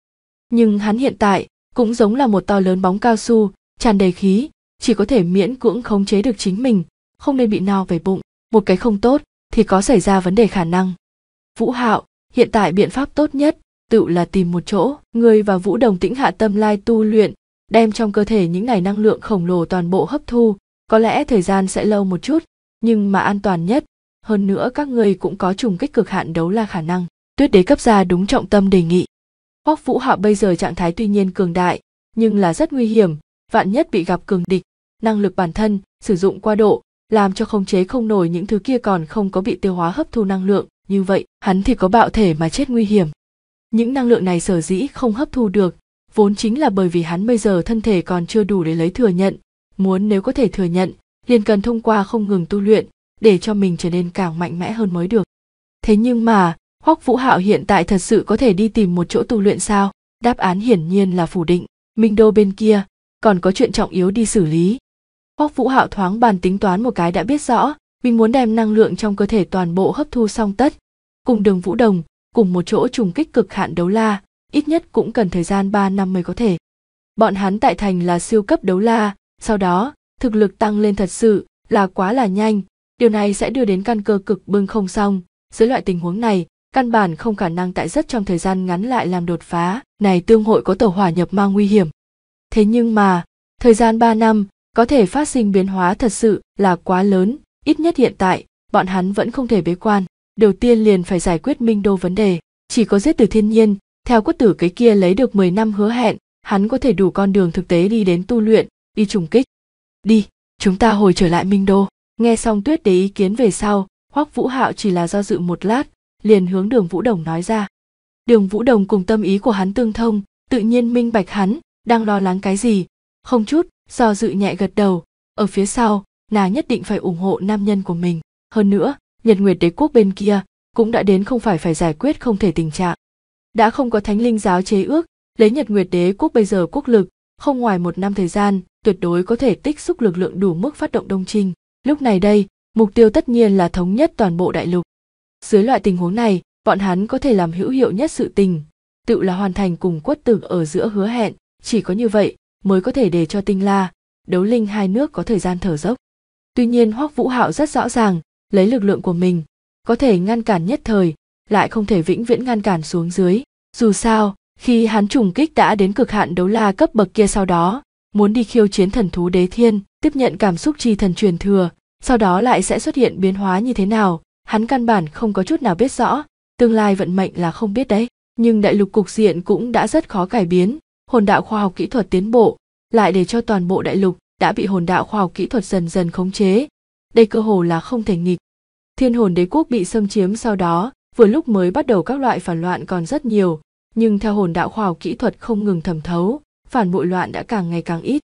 Nhưng hắn hiện tại cũng giống là một to lớn bóng cao su, tràn đầy khí, chỉ có thể miễn cưỡng khống chế được chính mình, không nên bị no về bụng, một cái không tốt thì có xảy ra vấn đề khả năng. Vũ Hạo, hiện tại biện pháp tốt nhất tự là tìm một chỗ, người và Vũ Đồng tĩnh hạ tâm lai tu luyện, đem trong cơ thể những này năng lượng khổng lồ toàn bộ hấp thu, có lẽ thời gian sẽ lâu một chút, nhưng mà an toàn nhất, hơn nữa các người cũng có trùng kích cực hạn đấu la khả năng tuyết đế cấp ra đúng trọng tâm đề nghị hoắc vũ hạ bây giờ trạng thái tuy nhiên cường đại nhưng là rất nguy hiểm vạn nhất bị gặp cường địch năng lực bản thân sử dụng qua độ làm cho khống chế không nổi những thứ kia còn không có bị tiêu hóa hấp thu năng lượng như vậy hắn thì có bạo thể mà chết nguy hiểm những năng lượng này sở dĩ không hấp thu được vốn chính là bởi vì hắn bây giờ thân thể còn chưa đủ để lấy thừa nhận muốn nếu có thể thừa nhận liền cần thông qua không ngừng tu luyện để cho mình trở nên càng mạnh mẽ hơn mới được thế nhưng mà Hoắc Vũ Hạo hiện tại thật sự có thể đi tìm một chỗ tu luyện sao? Đáp án hiển nhiên là phủ định. Minh Đô bên kia còn có chuyện trọng yếu đi xử lý. Hoắc Vũ Hạo thoáng bàn tính toán một cái đã biết rõ, mình muốn đem năng lượng trong cơ thể toàn bộ hấp thu xong tất. Cùng Đường Vũ Đồng, cùng một chỗ trùng kích cực hạn đấu la, ít nhất cũng cần thời gian ba năm mới có thể. Bọn hắn tại thành là siêu cấp đấu la, sau đó, thực lực tăng lên thật sự là quá là nhanh, điều này sẽ đưa đến căn cơ cực bưng không xong, dưới loại tình huống này, căn bản không khả năng tại rất trong thời gian ngắn lại làm đột phá, này tương hội có tổ hỏa nhập ma nguy hiểm. Thế nhưng mà, thời gian 3 năm, có thể phát sinh biến hóa thật sự là quá lớn, ít nhất hiện tại, bọn hắn vẫn không thể bế quan. Đầu tiên liền phải giải quyết Minh Đô vấn đề, chỉ có giết từ thiên nhiên, theo quất tử cái kia lấy được 10 năm hứa hẹn, hắn có thể đủ con đường thực tế đi đến tu luyện, đi trùng kích. Đi, chúng ta hồi trở lại Minh Đô. Nghe xong Tuyết Đế ý kiến về sau, Hoắc Vũ Hạo chỉ là do dự một lát, liền hướng đường vũ đồng nói ra đường vũ đồng cùng tâm ý của hắn tương thông tự nhiên minh bạch hắn đang lo lắng cái gì không chút do dự nhẹ gật đầu ở phía sau nàng nhất định phải ủng hộ nam nhân của mình hơn nữa nhật nguyệt đế quốc bên kia cũng đã đến không phải phải giải quyết không thể tình trạng đã không có thánh linh giáo chế ước lấy nhật nguyệt đế quốc bây giờ quốc lực không ngoài một năm thời gian tuyệt đối có thể tích xúc lực lượng đủ mức phát động đông trinh lúc này đây mục tiêu tất nhiên là thống nhất toàn bộ đại lục dưới loại tình huống này bọn hắn có thể làm hữu hiệu nhất sự tình tự là hoàn thành cùng quất tử ở giữa hứa hẹn chỉ có như vậy mới có thể để cho tinh la đấu linh hai nước có thời gian thở dốc tuy nhiên hoắc vũ hạo rất rõ ràng lấy lực lượng của mình có thể ngăn cản nhất thời lại không thể vĩnh viễn ngăn cản xuống dưới dù sao khi hắn trùng kích đã đến cực hạn đấu la cấp bậc kia sau đó muốn đi khiêu chiến thần thú đế thiên tiếp nhận cảm xúc chi thần truyền thừa sau đó lại sẽ xuất hiện biến hóa như thế nào hắn căn bản không có chút nào biết rõ tương lai vận mệnh là không biết đấy nhưng đại lục cục diện cũng đã rất khó cải biến hồn đạo khoa học kỹ thuật tiến bộ lại để cho toàn bộ đại lục đã bị hồn đạo khoa học kỹ thuật dần dần khống chế đây cơ hồ là không thể nghịch thiên hồn đế quốc bị xâm chiếm sau đó vừa lúc mới bắt đầu các loại phản loạn còn rất nhiều nhưng theo hồn đạo khoa học kỹ thuật không ngừng thẩm thấu phản bội loạn đã càng ngày càng ít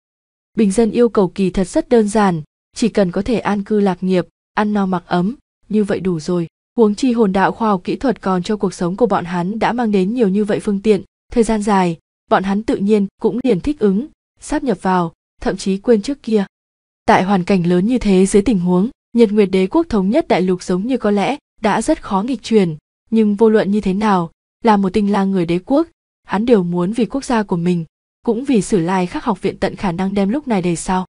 bình dân yêu cầu kỳ thật rất đơn giản chỉ cần có thể an cư lạc nghiệp ăn no mặc ấm như vậy đủ rồi huống chi hồn đạo khoa học kỹ thuật còn cho cuộc sống của bọn hắn đã mang đến nhiều như vậy phương tiện thời gian dài bọn hắn tự nhiên cũng liền thích ứng sáp nhập vào thậm chí quên trước kia tại hoàn cảnh lớn như thế dưới tình huống nhật nguyệt đế quốc thống nhất đại lục giống như có lẽ đã rất khó nghịch chuyển nhưng vô luận như thế nào là một tinh la người đế quốc hắn đều muốn vì quốc gia của mình cũng vì sử lai khắc học viện tận khả năng đem lúc này đầy sau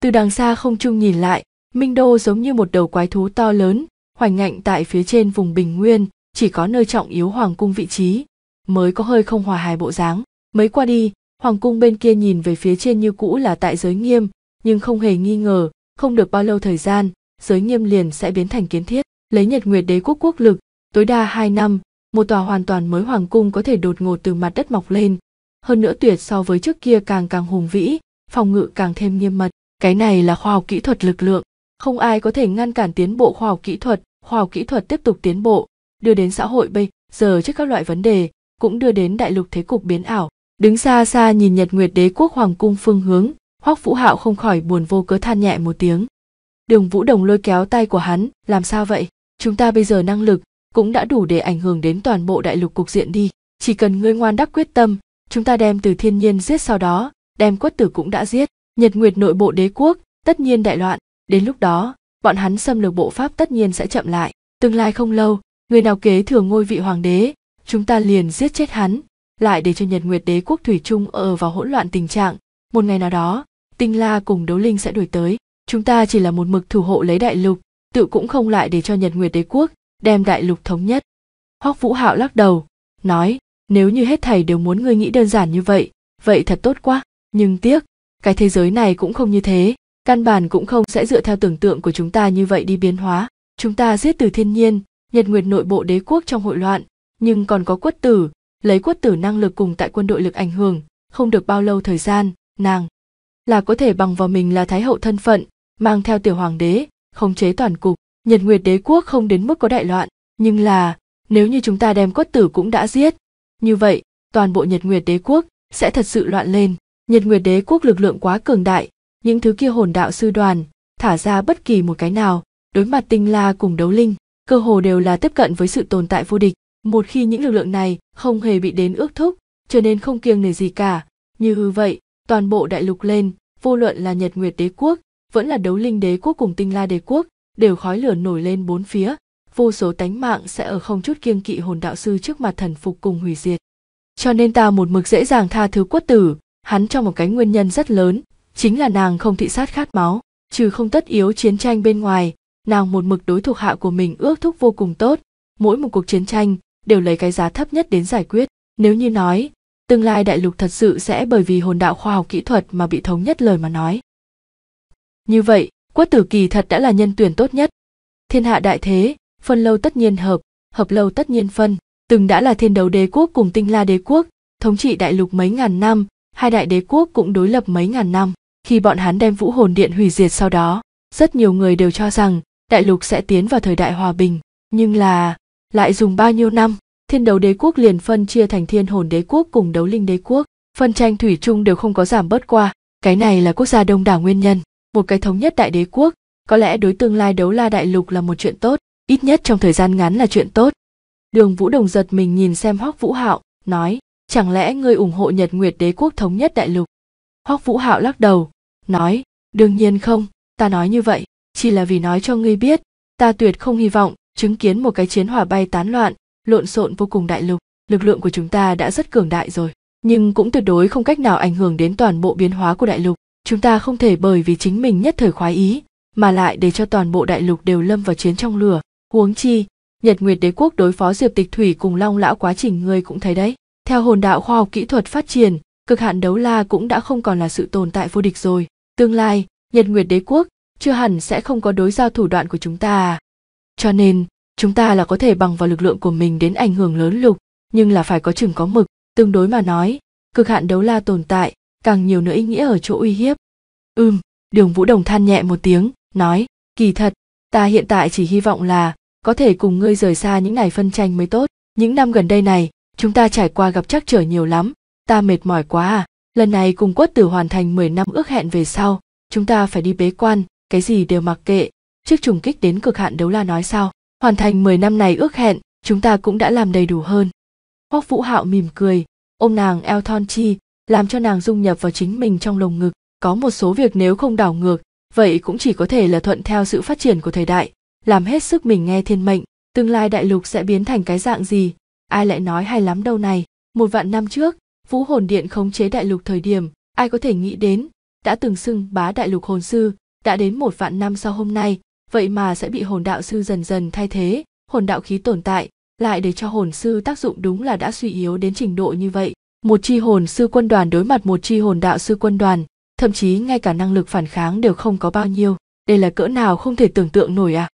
từ đằng xa không trung nhìn lại minh đô giống như một đầu quái thú to lớn hoành ngạnh tại phía trên vùng bình nguyên chỉ có nơi trọng yếu hoàng cung vị trí mới có hơi không hòa hài bộ dáng mấy qua đi hoàng cung bên kia nhìn về phía trên như cũ là tại giới nghiêm nhưng không hề nghi ngờ không được bao lâu thời gian giới nghiêm liền sẽ biến thành kiến thiết lấy nhật nguyệt đế quốc quốc lực tối đa hai năm một tòa hoàn toàn mới hoàng cung có thể đột ngột từ mặt đất mọc lên hơn nữa tuyệt so với trước kia càng càng hùng vĩ phòng ngự càng thêm nghiêm mật cái này là khoa học kỹ thuật lực lượng không ai có thể ngăn cản tiến bộ khoa học kỹ thuật khoa học kỹ thuật tiếp tục tiến bộ đưa đến xã hội bây giờ trước các loại vấn đề cũng đưa đến đại lục thế cục biến ảo đứng xa xa nhìn nhật nguyệt đế quốc hoàng cung phương hướng hoắc vũ hạo không khỏi buồn vô cớ than nhẹ một tiếng đường vũ đồng lôi kéo tay của hắn làm sao vậy chúng ta bây giờ năng lực cũng đã đủ để ảnh hưởng đến toàn bộ đại lục cục diện đi chỉ cần ngươi ngoan đắc quyết tâm chúng ta đem từ thiên nhiên giết sau đó đem quất tử cũng đã giết nhật nguyệt nội bộ đế quốc tất nhiên đại loạn đến lúc đó bọn hắn xâm lược bộ pháp tất nhiên sẽ chậm lại tương lai không lâu người nào kế thừa ngôi vị hoàng đế chúng ta liền giết chết hắn lại để cho nhật nguyệt đế quốc thủy chung ở ờ vào hỗn loạn tình trạng một ngày nào đó tinh la cùng đấu linh sẽ đuổi tới chúng ta chỉ là một mực thủ hộ lấy đại lục tự cũng không lại để cho nhật nguyệt đế quốc đem đại lục thống nhất hoắc vũ hạo lắc đầu nói nếu như hết thầy đều muốn ngươi nghĩ đơn giản như vậy vậy thật tốt quá nhưng tiếc cái thế giới này cũng không như thế căn bản cũng không sẽ dựa theo tưởng tượng của chúng ta như vậy đi biến hóa chúng ta giết từ thiên nhiên nhật nguyệt nội bộ đế quốc trong hội loạn nhưng còn có quất tử lấy quất tử năng lực cùng tại quân đội lực ảnh hưởng không được bao lâu thời gian nàng là có thể bằng vào mình là thái hậu thân phận mang theo tiểu hoàng đế khống chế toàn cục nhật nguyệt đế quốc không đến mức có đại loạn nhưng là nếu như chúng ta đem quất tử cũng đã giết như vậy toàn bộ nhật nguyệt đế quốc sẽ thật sự loạn lên nhật nguyệt đế quốc lực lượng quá cường đại những thứ kia hồn đạo sư đoàn thả ra bất kỳ một cái nào đối mặt tinh la cùng đấu linh cơ hồ đều là tiếp cận với sự tồn tại vô địch một khi những lực lượng này không hề bị đến ước thúc trở nên không kiêng nể gì cả như hư vậy toàn bộ đại lục lên vô luận là nhật nguyệt đế quốc vẫn là đấu linh đế quốc cùng tinh la đế quốc đều khói lửa nổi lên bốn phía vô số tánh mạng sẽ ở không chút kiêng kỵ hồn đạo sư trước mặt thần phục cùng hủy diệt cho nên ta một mực dễ dàng tha thứ quất tử hắn trong một cái nguyên nhân rất lớn chính là nàng không thị sát khát máu trừ không tất yếu chiến tranh bên ngoài nàng một mực đối thuộc hạ của mình ước thúc vô cùng tốt mỗi một cuộc chiến tranh đều lấy cái giá thấp nhất đến giải quyết nếu như nói tương lai đại lục thật sự sẽ bởi vì hồn đạo khoa học kỹ thuật mà bị thống nhất lời mà nói như vậy quất tử kỳ thật đã là nhân tuyển tốt nhất thiên hạ đại thế phân lâu tất nhiên hợp hợp lâu tất nhiên phân từng đã là thiên đấu đế quốc cùng tinh la đế quốc thống trị đại lục mấy ngàn năm hai đại đế quốc cũng đối lập mấy ngàn năm khi bọn hắn đem vũ hồn điện hủy diệt sau đó rất nhiều người đều cho rằng đại lục sẽ tiến vào thời đại hòa bình nhưng là lại dùng bao nhiêu năm thiên đấu đế quốc liền phân chia thành thiên hồn đế quốc cùng đấu linh đế quốc phân tranh thủy chung đều không có giảm bớt qua cái này là quốc gia đông đảo nguyên nhân một cái thống nhất đại đế quốc có lẽ đối tương lai đấu la đại lục là một chuyện tốt ít nhất trong thời gian ngắn là chuyện tốt đường vũ đồng giật mình nhìn xem hoắc vũ hạo nói chẳng lẽ ngươi ủng hộ nhật nguyệt đế quốc thống nhất đại lục hoắc vũ hạo lắc đầu nói đương nhiên không ta nói như vậy chỉ là vì nói cho ngươi biết ta tuyệt không hy vọng chứng kiến một cái chiến hỏa bay tán loạn lộn xộn vô cùng đại lục lực lượng của chúng ta đã rất cường đại rồi nhưng cũng tuyệt đối không cách nào ảnh hưởng đến toàn bộ biến hóa của đại lục chúng ta không thể bởi vì chính mình nhất thời khoái ý mà lại để cho toàn bộ đại lục đều lâm vào chiến trong lửa huống chi nhật nguyệt đế quốc đối phó diệp tịch thủy cùng long lão quá trình ngươi cũng thấy đấy theo hồn đạo khoa học kỹ thuật phát triển cực hạn đấu la cũng đã không còn là sự tồn tại vô địch rồi tương lai nhật nguyệt đế quốc chưa hẳn sẽ không có đối giao thủ đoạn của chúng ta cho nên chúng ta là có thể bằng vào lực lượng của mình đến ảnh hưởng lớn lục nhưng là phải có chừng có mực tương đối mà nói cực hạn đấu la tồn tại càng nhiều nữa ý nghĩa ở chỗ uy hiếp ưm đường vũ đồng than nhẹ một tiếng nói kỳ thật ta hiện tại chỉ hy vọng là có thể cùng ngươi rời xa những ngày phân tranh mới tốt những năm gần đây này chúng ta trải qua gặp trắc trở nhiều lắm ta mệt mỏi quá à lần này cùng quất tử hoàn thành 10 năm ước hẹn về sau, chúng ta phải đi bế quan, cái gì đều mặc kệ, trước trùng kích đến cực hạn đấu la nói sao. Hoàn thành 10 năm này ước hẹn, chúng ta cũng đã làm đầy đủ hơn. Hoắc Vũ Hạo mỉm cười, ôm nàng eo thon chi, làm cho nàng dung nhập vào chính mình trong lồng ngực. Có một số việc nếu không đảo ngược, vậy cũng chỉ có thể là thuận theo sự phát triển của thời đại, làm hết sức mình nghe thiên mệnh, tương lai đại lục sẽ biến thành cái dạng gì, ai lại nói hay lắm đâu này. Một vạn năm trước, vũ hồn điện khống chế đại lục thời điểm ai có thể nghĩ đến đã từng xưng bá đại lục hồn sư đã đến một vạn năm sau hôm nay vậy mà sẽ bị hồn đạo sư dần dần thay thế hồn đạo khí tồn tại lại để cho hồn sư tác dụng đúng là đã suy yếu đến trình độ như vậy một chi hồn sư quân đoàn đối mặt một chi hồn đạo sư quân đoàn thậm chí ngay cả năng lực phản kháng đều không có bao nhiêu đây là cỡ nào không thể tưởng tượng nổi à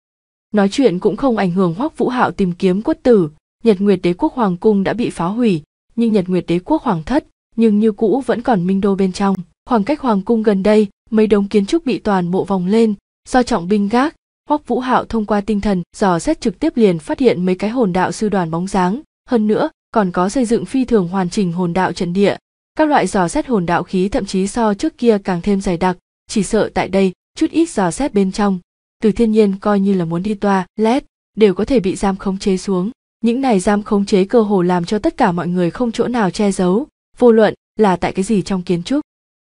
nói chuyện cũng không ảnh hưởng hoắc vũ hạo tìm kiếm quất tử nhật nguyệt đế quốc hoàng cung đã bị phá hủy nhưng nhật nguyệt đế quốc hoàng thất nhưng như cũ vẫn còn minh đô bên trong khoảng cách hoàng cung gần đây mấy đống kiến trúc bị toàn bộ vòng lên do trọng binh gác hoắc vũ hạo thông qua tinh thần dò xét trực tiếp liền phát hiện mấy cái hồn đạo sư đoàn bóng dáng hơn nữa còn có xây dựng phi thường hoàn chỉnh hồn đạo trận địa các loại dò xét hồn đạo khí thậm chí so trước kia càng thêm dày đặc chỉ sợ tại đây chút ít dò xét bên trong từ thiên nhiên coi như là muốn đi toa lét đều có thể bị giam khống chế xuống những này giam khống chế cơ hồ làm cho tất cả mọi người không chỗ nào che giấu vô luận là tại cái gì trong kiến trúc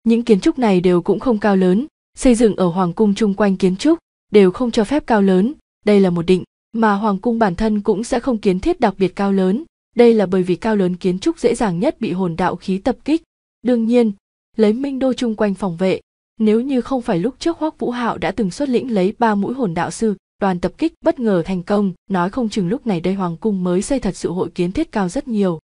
những kiến trúc này đều cũng không cao lớn xây dựng ở hoàng cung chung quanh kiến trúc đều không cho phép cao lớn đây là một định mà hoàng cung bản thân cũng sẽ không kiến thiết đặc biệt cao lớn đây là bởi vì cao lớn kiến trúc dễ dàng nhất bị hồn đạo khí tập kích đương nhiên lấy minh đô chung quanh phòng vệ nếu như không phải lúc trước hoắc vũ hạo đã từng xuất lĩnh lấy ba mũi hồn đạo sư đoàn tập kích bất ngờ thành công, nói không chừng lúc này đây hoàng cung mới xây thật sự hội kiến thiết cao rất nhiều.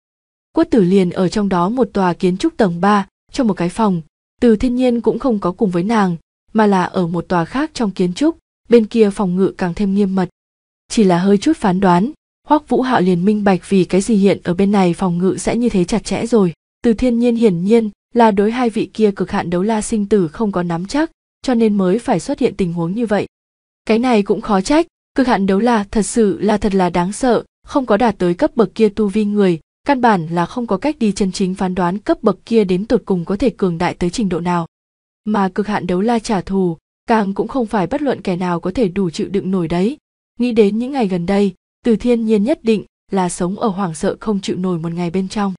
Quất tử liền ở trong đó một tòa kiến trúc tầng 3, trong một cái phòng, từ thiên nhiên cũng không có cùng với nàng, mà là ở một tòa khác trong kiến trúc, bên kia phòng ngự càng thêm nghiêm mật. Chỉ là hơi chút phán đoán, Hoắc Vũ Hạo liền minh bạch vì cái gì hiện ở bên này phòng ngự sẽ như thế chặt chẽ rồi. Từ thiên nhiên hiển nhiên là đối hai vị kia cực hạn đấu la sinh tử không có nắm chắc, cho nên mới phải xuất hiện tình huống như vậy cái này cũng khó trách cực hạn đấu là thật sự là thật là đáng sợ không có đạt tới cấp bậc kia tu vi người căn bản là không có cách đi chân chính phán đoán cấp bậc kia đến tột cùng có thể cường đại tới trình độ nào mà cực hạn đấu la trả thù càng cũng không phải bất luận kẻ nào có thể đủ chịu đựng nổi đấy nghĩ đến những ngày gần đây từ thiên nhiên nhất định là sống ở hoảng sợ không chịu nổi một ngày bên trong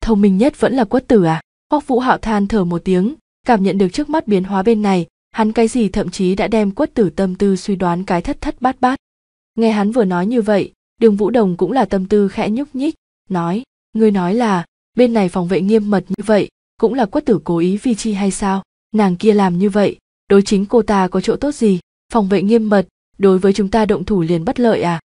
thông minh nhất vẫn là quất tử à hoắc vũ hạo than thở một tiếng cảm nhận được trước mắt biến hóa bên này hắn cái gì thậm chí đã đem quất tử tâm tư suy đoán cái thất thất bát bát nghe hắn vừa nói như vậy đường vũ đồng cũng là tâm tư khẽ nhúc nhích nói ngươi nói là bên này phòng vệ nghiêm mật như vậy cũng là quất tử cố ý vi chi hay sao nàng kia làm như vậy đối chính cô ta có chỗ tốt gì phòng vệ nghiêm mật đối với chúng ta động thủ liền bất lợi à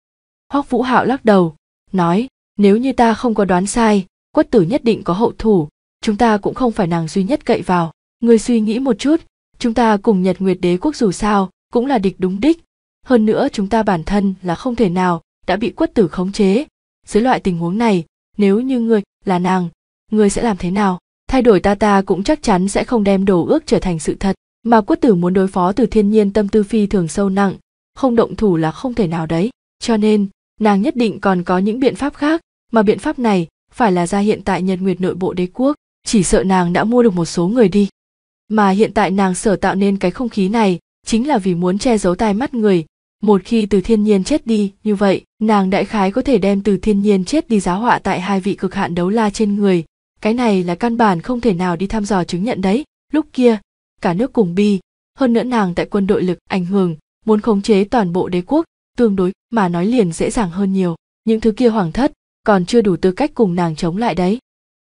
hoắc vũ hạo lắc đầu nói nếu như ta không có đoán sai quất tử nhất định có hậu thủ chúng ta cũng không phải nàng duy nhất cậy vào người suy nghĩ một chút chúng ta cùng nhật nguyệt đế quốc dù sao cũng là địch đúng đích hơn nữa chúng ta bản thân là không thể nào đã bị quất tử khống chế dưới loại tình huống này nếu như ngươi là nàng ngươi sẽ làm thế nào thay đổi ta ta cũng chắc chắn sẽ không đem đồ ước trở thành sự thật mà quất tử muốn đối phó từ thiên nhiên tâm tư phi thường sâu nặng không động thủ là không thể nào đấy cho nên nàng nhất định còn có những biện pháp khác mà biện pháp này phải là ra hiện tại nhật nguyệt nội bộ đế quốc chỉ sợ nàng đã mua được một số người đi mà hiện tại nàng sở tạo nên cái không khí này chính là vì muốn che giấu tai mắt người một khi từ thiên nhiên chết đi như vậy nàng đại khái có thể đem từ thiên nhiên chết đi giá họa tại hai vị cực hạn đấu la trên người cái này là căn bản không thể nào đi thăm dò chứng nhận đấy lúc kia cả nước cùng bi hơn nữa nàng tại quân đội lực ảnh hưởng muốn khống chế toàn bộ đế quốc tương đối mà nói liền dễ dàng hơn nhiều những thứ kia hoàng thất còn chưa đủ tư cách cùng nàng chống lại đấy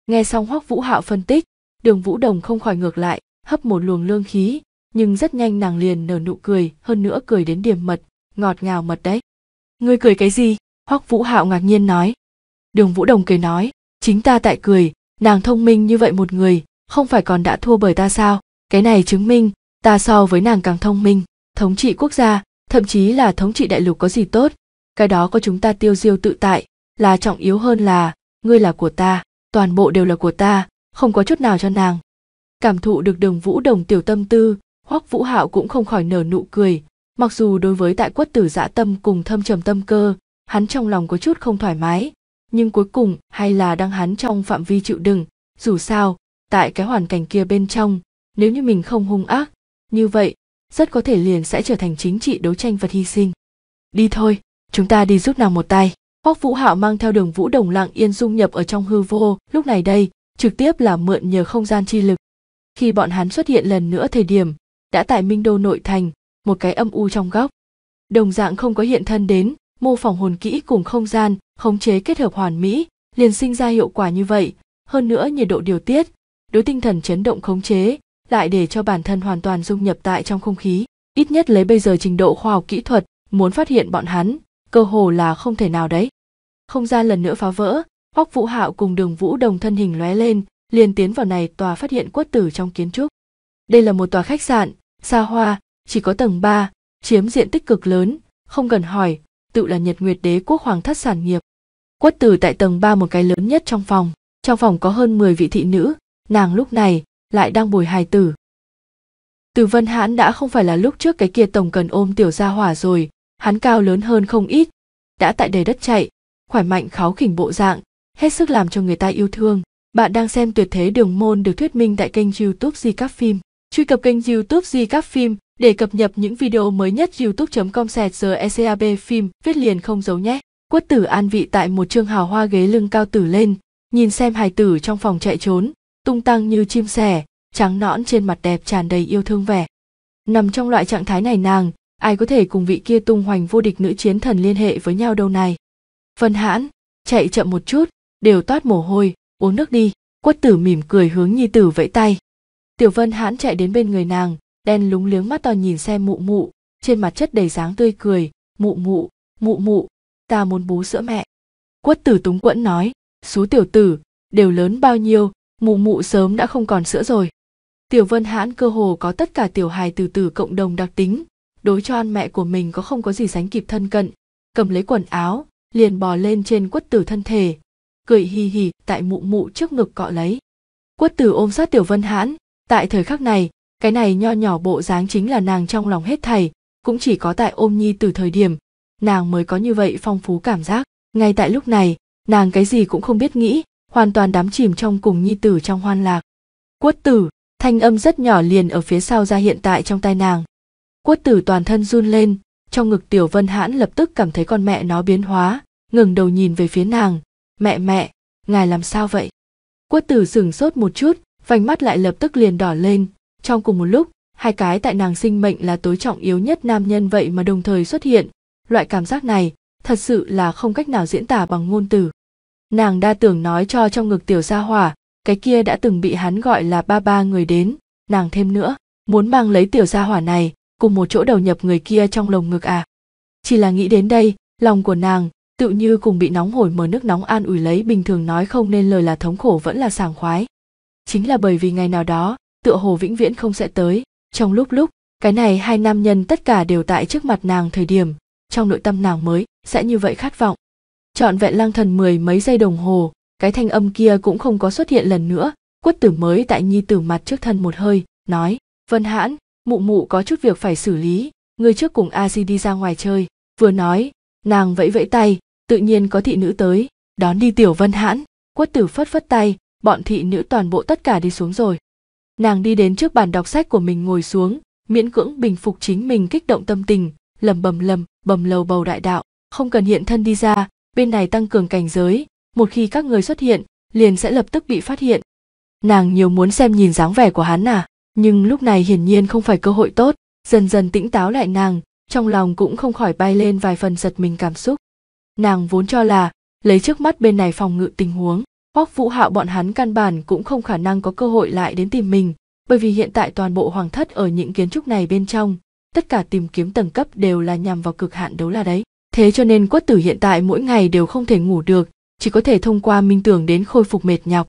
nghe xong hoắc vũ hạo phân tích đường vũ đồng không khỏi ngược lại hấp một luồng lương khí nhưng rất nhanh nàng liền nở nụ cười hơn nữa cười đến điểm mật ngọt ngào mật đấy ngươi cười cái gì hoắc vũ hạo ngạc nhiên nói đường vũ đồng cười nói chính ta tại cười nàng thông minh như vậy một người không phải còn đã thua bởi ta sao cái này chứng minh ta so với nàng càng thông minh thống trị quốc gia thậm chí là thống trị đại lục có gì tốt cái đó có chúng ta tiêu diêu tự tại là trọng yếu hơn là ngươi là của ta toàn bộ đều là của ta không có chút nào cho nàng cảm thụ được đường vũ đồng tiểu tâm tư hoắc vũ hạo cũng không khỏi nở nụ cười mặc dù đối với tại quất tử dã dạ tâm cùng thâm trầm tâm cơ hắn trong lòng có chút không thoải mái nhưng cuối cùng hay là đang hắn trong phạm vi chịu đựng dù sao tại cái hoàn cảnh kia bên trong nếu như mình không hung ác như vậy rất có thể liền sẽ trở thành chính trị đấu tranh vật hy sinh đi thôi chúng ta đi giúp nàng một tay hoắc vũ hạo mang theo đường vũ đồng lặng yên dung nhập ở trong hư vô lúc này đây trực tiếp là mượn nhờ không gian chi lực khi bọn hắn xuất hiện lần nữa thời điểm đã tại minh đô nội thành một cái âm u trong góc đồng dạng không có hiện thân đến mô phỏng hồn kỹ cùng không gian khống chế kết hợp hoàn mỹ liền sinh ra hiệu quả như vậy hơn nữa nhiệt độ điều tiết đối tinh thần chấn động khống chế lại để cho bản thân hoàn toàn dung nhập tại trong không khí ít nhất lấy bây giờ trình độ khoa học kỹ thuật muốn phát hiện bọn hắn cơ hồ là không thể nào đấy không gian lần nữa phá vỡ Hoắc Vũ Hạo cùng Đường Vũ Đồng thân hình lóe lên, liền tiến vào này tòa phát hiện quất tử trong kiến trúc. Đây là một tòa khách sạn, xa hoa, chỉ có tầng 3, chiếm diện tích cực lớn, không cần hỏi, tự là Nhật Nguyệt Đế quốc hoàng thất sản nghiệp. Quất tử tại tầng 3 một cái lớn nhất trong phòng, trong phòng có hơn 10 vị thị nữ, nàng lúc này lại đang bồi hài tử. Từ Vân Hãn đã không phải là lúc trước cái kia tổng cần ôm tiểu gia hỏa rồi, hắn cao lớn hơn không ít, đã tại đầy đất chạy, khỏe mạnh kháo khỉnh bộ dạng, hết sức làm cho người ta yêu thương. Bạn đang xem tuyệt thế đường môn được thuyết minh tại kênh youtube Di Các Phim. Truy cập kênh youtube Di Các Phim để cập nhật những video mới nhất youtube.com sẹt giờ ECAB phim viết liền không giấu nhé. Quất tử an vị tại một trương hào hoa ghế lưng cao tử lên, nhìn xem hài tử trong phòng chạy trốn, tung tăng như chim sẻ, trắng nõn trên mặt đẹp tràn đầy yêu thương vẻ. Nằm trong loại trạng thái này nàng, ai có thể cùng vị kia tung hoành vô địch nữ chiến thần liên hệ với nhau đâu này. Vân hãn, chạy chậm một chút, đều toát mồ hôi, uống nước đi quất tử mỉm cười hướng nhi tử vẫy tay tiểu vân hãn chạy đến bên người nàng đen lúng liếng mắt to nhìn xem mụ mụ trên mặt chất đầy dáng tươi cười mụ mụ mụ mụ ta muốn bú sữa mẹ quất tử túng quẫn nói xú tiểu tử đều lớn bao nhiêu mụ mụ sớm đã không còn sữa rồi tiểu vân hãn cơ hồ có tất cả tiểu hài từ từ cộng đồng đặc tính đối cho an mẹ của mình có không có gì sánh kịp thân cận cầm lấy quần áo liền bò lên trên quất tử thân thể cười hì hì tại mụ mụ trước ngực cọ lấy quất tử ôm sát tiểu vân hãn tại thời khắc này cái này nho nhỏ bộ dáng chính là nàng trong lòng hết thảy cũng chỉ có tại ôm nhi từ thời điểm nàng mới có như vậy phong phú cảm giác ngay tại lúc này nàng cái gì cũng không biết nghĩ hoàn toàn đắm chìm trong cùng nhi tử trong hoan lạc quất tử thanh âm rất nhỏ liền ở phía sau ra hiện tại trong tai nàng quất tử toàn thân run lên trong ngực tiểu vân hãn lập tức cảm thấy con mẹ nó biến hóa ngừng đầu nhìn về phía nàng mẹ mẹ ngài làm sao vậy quất tử sửng sốt một chút vành mắt lại lập tức liền đỏ lên trong cùng một lúc hai cái tại nàng sinh mệnh là tối trọng yếu nhất nam nhân vậy mà đồng thời xuất hiện loại cảm giác này thật sự là không cách nào diễn tả bằng ngôn từ nàng đa tưởng nói cho trong ngực tiểu gia hỏa cái kia đã từng bị hắn gọi là ba ba người đến nàng thêm nữa muốn mang lấy tiểu gia hỏa này cùng một chỗ đầu nhập người kia trong lồng ngực à chỉ là nghĩ đến đây lòng của nàng tự như cùng bị nóng hổi mở nước nóng an ủi lấy bình thường nói không nên lời là thống khổ vẫn là sảng khoái chính là bởi vì ngày nào đó tựa hồ vĩnh viễn không sẽ tới trong lúc lúc cái này hai nam nhân tất cả đều tại trước mặt nàng thời điểm trong nội tâm nàng mới sẽ như vậy khát vọng trọn vẹn lang thần mười mấy giây đồng hồ cái thanh âm kia cũng không có xuất hiện lần nữa quất tử mới tại nhi tử mặt trước thân một hơi nói vân hãn mụ mụ có chút việc phải xử lý người trước cùng a di đi ra ngoài chơi vừa nói nàng vẫy vẫy tay tự nhiên có thị nữ tới đón đi tiểu vân hãn quất tử phất phất tay bọn thị nữ toàn bộ tất cả đi xuống rồi nàng đi đến trước bàn đọc sách của mình ngồi xuống miễn cưỡng bình phục chính mình kích động tâm tình lầm bầm lầm bầm lầu bầu đại đạo không cần hiện thân đi ra bên này tăng cường cảnh giới một khi các người xuất hiện liền sẽ lập tức bị phát hiện nàng nhiều muốn xem nhìn dáng vẻ của hắn à nhưng lúc này hiển nhiên không phải cơ hội tốt dần dần tĩnh táo lại nàng trong lòng cũng không khỏi bay lên vài phần giật mình cảm xúc nàng vốn cho là lấy trước mắt bên này phòng ngự tình huống hoắc vũ hạo bọn hắn căn bản cũng không khả năng có cơ hội lại đến tìm mình bởi vì hiện tại toàn bộ hoàng thất ở những kiến trúc này bên trong tất cả tìm kiếm tầng cấp đều là nhằm vào cực hạn đấu là đấy thế cho nên quất tử hiện tại mỗi ngày đều không thể ngủ được chỉ có thể thông qua minh tưởng đến khôi phục mệt nhọc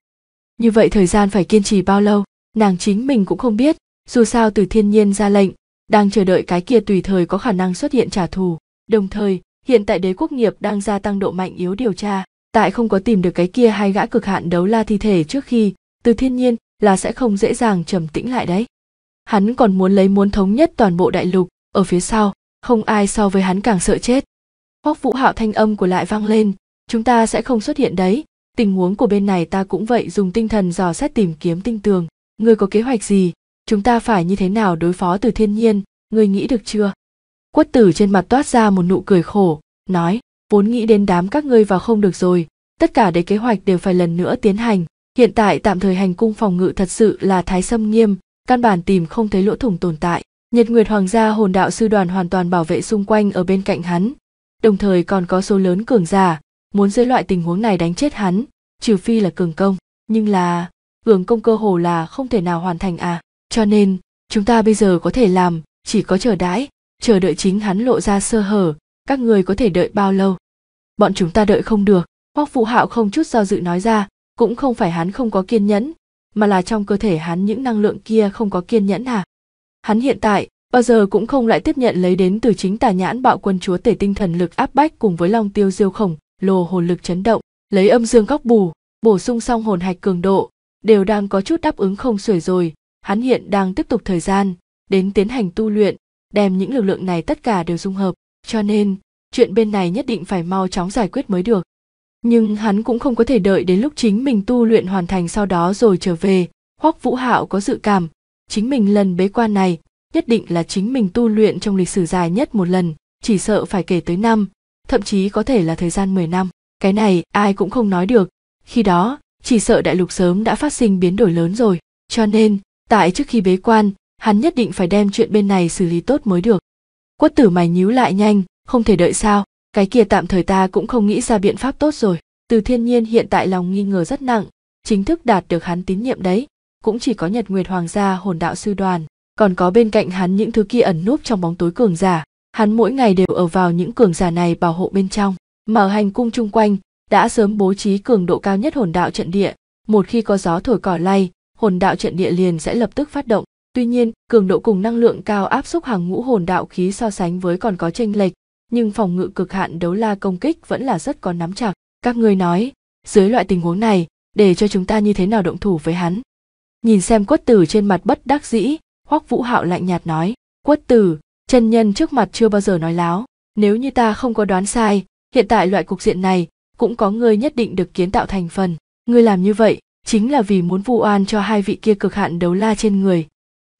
như vậy thời gian phải kiên trì bao lâu nàng chính mình cũng không biết dù sao từ thiên nhiên ra lệnh đang chờ đợi cái kia tùy thời có khả năng xuất hiện trả thù đồng thời hiện tại đế quốc nghiệp đang gia tăng độ mạnh yếu điều tra tại không có tìm được cái kia hai gã cực hạn đấu la thi thể trước khi từ thiên nhiên là sẽ không dễ dàng trầm tĩnh lại đấy hắn còn muốn lấy muốn thống nhất toàn bộ đại lục ở phía sau không ai so với hắn càng sợ chết hoắc vũ hạo thanh âm của lại vang lên chúng ta sẽ không xuất hiện đấy tình huống của bên này ta cũng vậy dùng tinh thần dò xét tìm kiếm tinh tường ngươi có kế hoạch gì chúng ta phải như thế nào đối phó từ thiên nhiên ngươi nghĩ được chưa quất tử trên mặt toát ra một nụ cười khổ nói vốn nghĩ đến đám các ngươi vào không được rồi tất cả để kế hoạch đều phải lần nữa tiến hành hiện tại tạm thời hành cung phòng ngự thật sự là thái sâm nghiêm căn bản tìm không thấy lỗ thủng tồn tại nhật nguyệt hoàng gia hồn đạo sư đoàn hoàn toàn bảo vệ xung quanh ở bên cạnh hắn đồng thời còn có số lớn cường giả muốn dưới loại tình huống này đánh chết hắn trừ phi là cường công nhưng là cường công cơ hồ là không thể nào hoàn thành à cho nên chúng ta bây giờ có thể làm chỉ có chờ đãi chờ đợi chính hắn lộ ra sơ hở các người có thể đợi bao lâu bọn chúng ta đợi không được hoắc phụ hạo không chút do dự nói ra cũng không phải hắn không có kiên nhẫn mà là trong cơ thể hắn những năng lượng kia không có kiên nhẫn hả à? hắn hiện tại bao giờ cũng không lại tiếp nhận lấy đến từ chính tà nhãn bạo quân chúa tể tinh thần lực áp bách cùng với long tiêu diêu khổng lồ hồn lực chấn động lấy âm dương góc bù bổ sung xong hồn hạch cường độ đều đang có chút đáp ứng không xuể rồi hắn hiện đang tiếp tục thời gian đến tiến hành tu luyện đem những lực lượng này tất cả đều dung hợp cho nên chuyện bên này nhất định phải mau chóng giải quyết mới được nhưng hắn cũng không có thể đợi đến lúc chính mình tu luyện hoàn thành sau đó rồi trở về hoắc vũ hạo có dự cảm chính mình lần bế quan này nhất định là chính mình tu luyện trong lịch sử dài nhất một lần chỉ sợ phải kể tới năm thậm chí có thể là thời gian 10 năm cái này ai cũng không nói được khi đó chỉ sợ đại lục sớm đã phát sinh biến đổi lớn rồi cho nên tại trước khi bế quan hắn nhất định phải đem chuyện bên này xử lý tốt mới được quất tử mày nhíu lại nhanh không thể đợi sao cái kia tạm thời ta cũng không nghĩ ra biện pháp tốt rồi từ thiên nhiên hiện tại lòng nghi ngờ rất nặng chính thức đạt được hắn tín nhiệm đấy cũng chỉ có nhật nguyệt hoàng gia hồn đạo sư đoàn còn có bên cạnh hắn những thứ kia ẩn núp trong bóng tối cường giả hắn mỗi ngày đều ở vào những cường giả này bảo hộ bên trong mà ở hành cung chung quanh đã sớm bố trí cường độ cao nhất hồn đạo trận địa một khi có gió thổi cỏ lay hồn đạo trận địa liền sẽ lập tức phát động Tuy nhiên, cường độ cùng năng lượng cao áp xúc hàng ngũ hồn đạo khí so sánh với còn có chênh lệch, nhưng phòng ngự cực hạn đấu la công kích vẫn là rất có nắm chặt. Các ngươi nói, dưới loại tình huống này, để cho chúng ta như thế nào động thủ với hắn? Nhìn xem quất tử trên mặt bất đắc dĩ, Hoắc Vũ Hạo lạnh nhạt nói, quất tử, chân nhân trước mặt chưa bao giờ nói láo, nếu như ta không có đoán sai, hiện tại loại cục diện này cũng có người nhất định được kiến tạo thành phần, ngươi làm như vậy chính là vì muốn vu oan cho hai vị kia cực hạn đấu la trên người,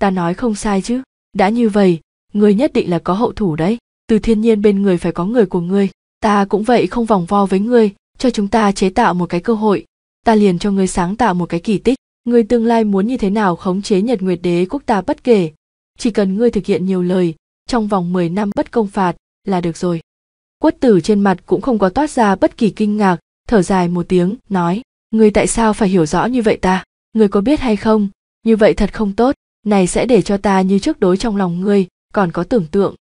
ta nói không sai chứ đã như vậy ngươi nhất định là có hậu thủ đấy từ thiên nhiên bên người phải có người của ngươi ta cũng vậy không vòng vo với ngươi cho chúng ta chế tạo một cái cơ hội ta liền cho ngươi sáng tạo một cái kỳ tích ngươi tương lai muốn như thế nào khống chế nhật nguyệt đế quốc ta bất kể chỉ cần ngươi thực hiện nhiều lời trong vòng mười năm bất công phạt là được rồi quất tử trên mặt cũng không có toát ra bất kỳ kinh ngạc thở dài một tiếng nói ngươi tại sao phải hiểu rõ như vậy ta ngươi có biết hay không như vậy thật không tốt này sẽ để cho ta như trước đối trong lòng ngươi còn có tưởng tượng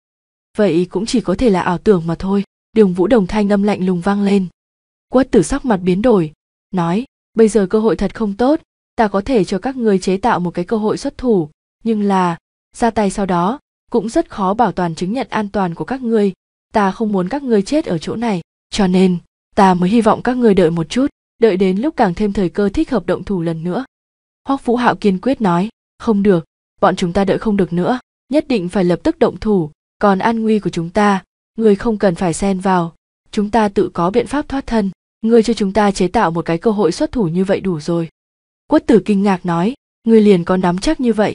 vậy cũng chỉ có thể là ảo tưởng mà thôi đường vũ đồng thanh âm lạnh lùng vang lên quất tử sắc mặt biến đổi nói bây giờ cơ hội thật không tốt ta có thể cho các ngươi chế tạo một cái cơ hội xuất thủ nhưng là ra tay sau đó cũng rất khó bảo toàn chứng nhận an toàn của các ngươi ta không muốn các ngươi chết ở chỗ này cho nên ta mới hy vọng các ngươi đợi một chút đợi đến lúc càng thêm thời cơ thích hợp động thủ lần nữa hoắc vũ hạo kiên quyết nói không được bọn chúng ta đợi không được nữa nhất định phải lập tức động thủ còn an nguy của chúng ta người không cần phải xen vào chúng ta tự có biện pháp thoát thân người cho chúng ta chế tạo một cái cơ hội xuất thủ như vậy đủ rồi quất tử kinh ngạc nói người liền có nắm chắc như vậy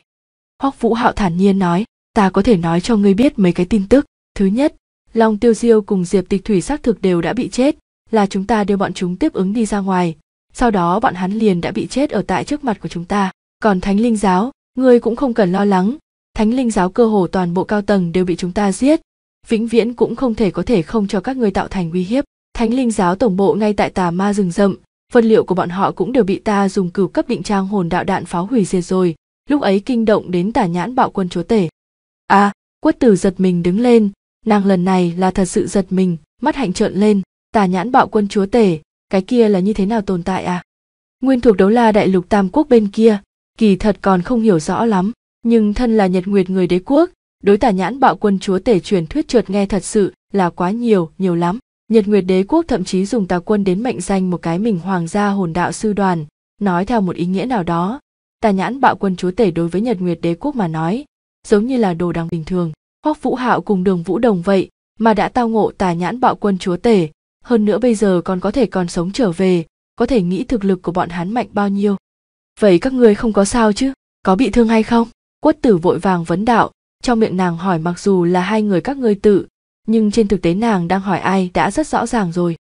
hoắc vũ hạo thản nhiên nói ta có thể nói cho ngươi biết mấy cái tin tức thứ nhất long tiêu diêu cùng diệp tịch thủy xác thực đều đã bị chết là chúng ta đưa bọn chúng tiếp ứng đi ra ngoài sau đó bọn hắn liền đã bị chết ở tại trước mặt của chúng ta còn thánh linh giáo ngươi cũng không cần lo lắng thánh linh giáo cơ hồ toàn bộ cao tầng đều bị chúng ta giết vĩnh viễn cũng không thể có thể không cho các ngươi tạo thành uy hiếp thánh linh giáo tổng bộ ngay tại tà ma rừng rậm phân liệu của bọn họ cũng đều bị ta dùng cửu cấp định trang hồn đạo đạn pháo hủy diệt rồi lúc ấy kinh động đến tà nhãn bạo quân chúa tể à quất tử giật mình đứng lên nàng lần này là thật sự giật mình mắt hạnh trợn lên tà nhãn bạo quân chúa tể cái kia là như thế nào tồn tại à nguyên thuộc đấu la đại lục tam quốc bên kia kỳ thật còn không hiểu rõ lắm nhưng thân là nhật nguyệt người đế quốc đối tả nhãn bạo quân chúa tể truyền thuyết trượt nghe thật sự là quá nhiều nhiều lắm nhật nguyệt đế quốc thậm chí dùng tà quân đến mệnh danh một cái mình hoàng gia hồn đạo sư đoàn nói theo một ý nghĩa nào đó tà nhãn bạo quân chúa tể đối với nhật nguyệt đế quốc mà nói giống như là đồ đằng bình thường hoắc vũ hạo cùng đường vũ đồng vậy mà đã tao ngộ tà nhãn bạo quân chúa tể hơn nữa bây giờ còn có thể còn sống trở về có thể nghĩ thực lực của bọn hắn mạnh bao nhiêu vậy các ngươi không có sao chứ có bị thương hay không quất tử vội vàng vấn đạo trong miệng nàng hỏi mặc dù là hai người các ngươi tự nhưng trên thực tế nàng đang hỏi ai đã rất rõ ràng rồi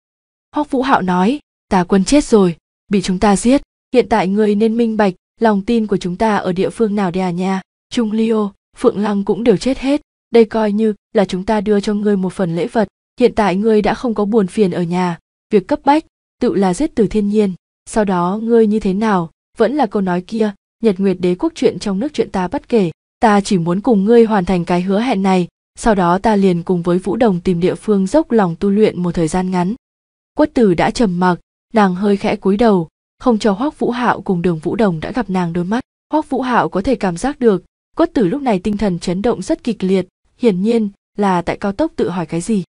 hoắc vũ hạo nói tà quân chết rồi bị chúng ta giết hiện tại ngươi nên minh bạch lòng tin của chúng ta ở địa phương nào đây à nha trung liêu phượng lăng cũng đều chết hết đây coi như là chúng ta đưa cho ngươi một phần lễ vật hiện tại ngươi đã không có buồn phiền ở nhà việc cấp bách tự là giết từ thiên nhiên sau đó ngươi như thế nào vẫn là câu nói kia nhật nguyệt đế quốc chuyện trong nước chuyện ta bất kể ta chỉ muốn cùng ngươi hoàn thành cái hứa hẹn này sau đó ta liền cùng với vũ đồng tìm địa phương dốc lòng tu luyện một thời gian ngắn quất tử đã trầm mặc nàng hơi khẽ cúi đầu không cho hoác vũ hạo cùng đường vũ đồng đã gặp nàng đôi mắt hoác vũ hạo có thể cảm giác được quất tử lúc này tinh thần chấn động rất kịch liệt hiển nhiên là tại cao tốc tự hỏi cái gì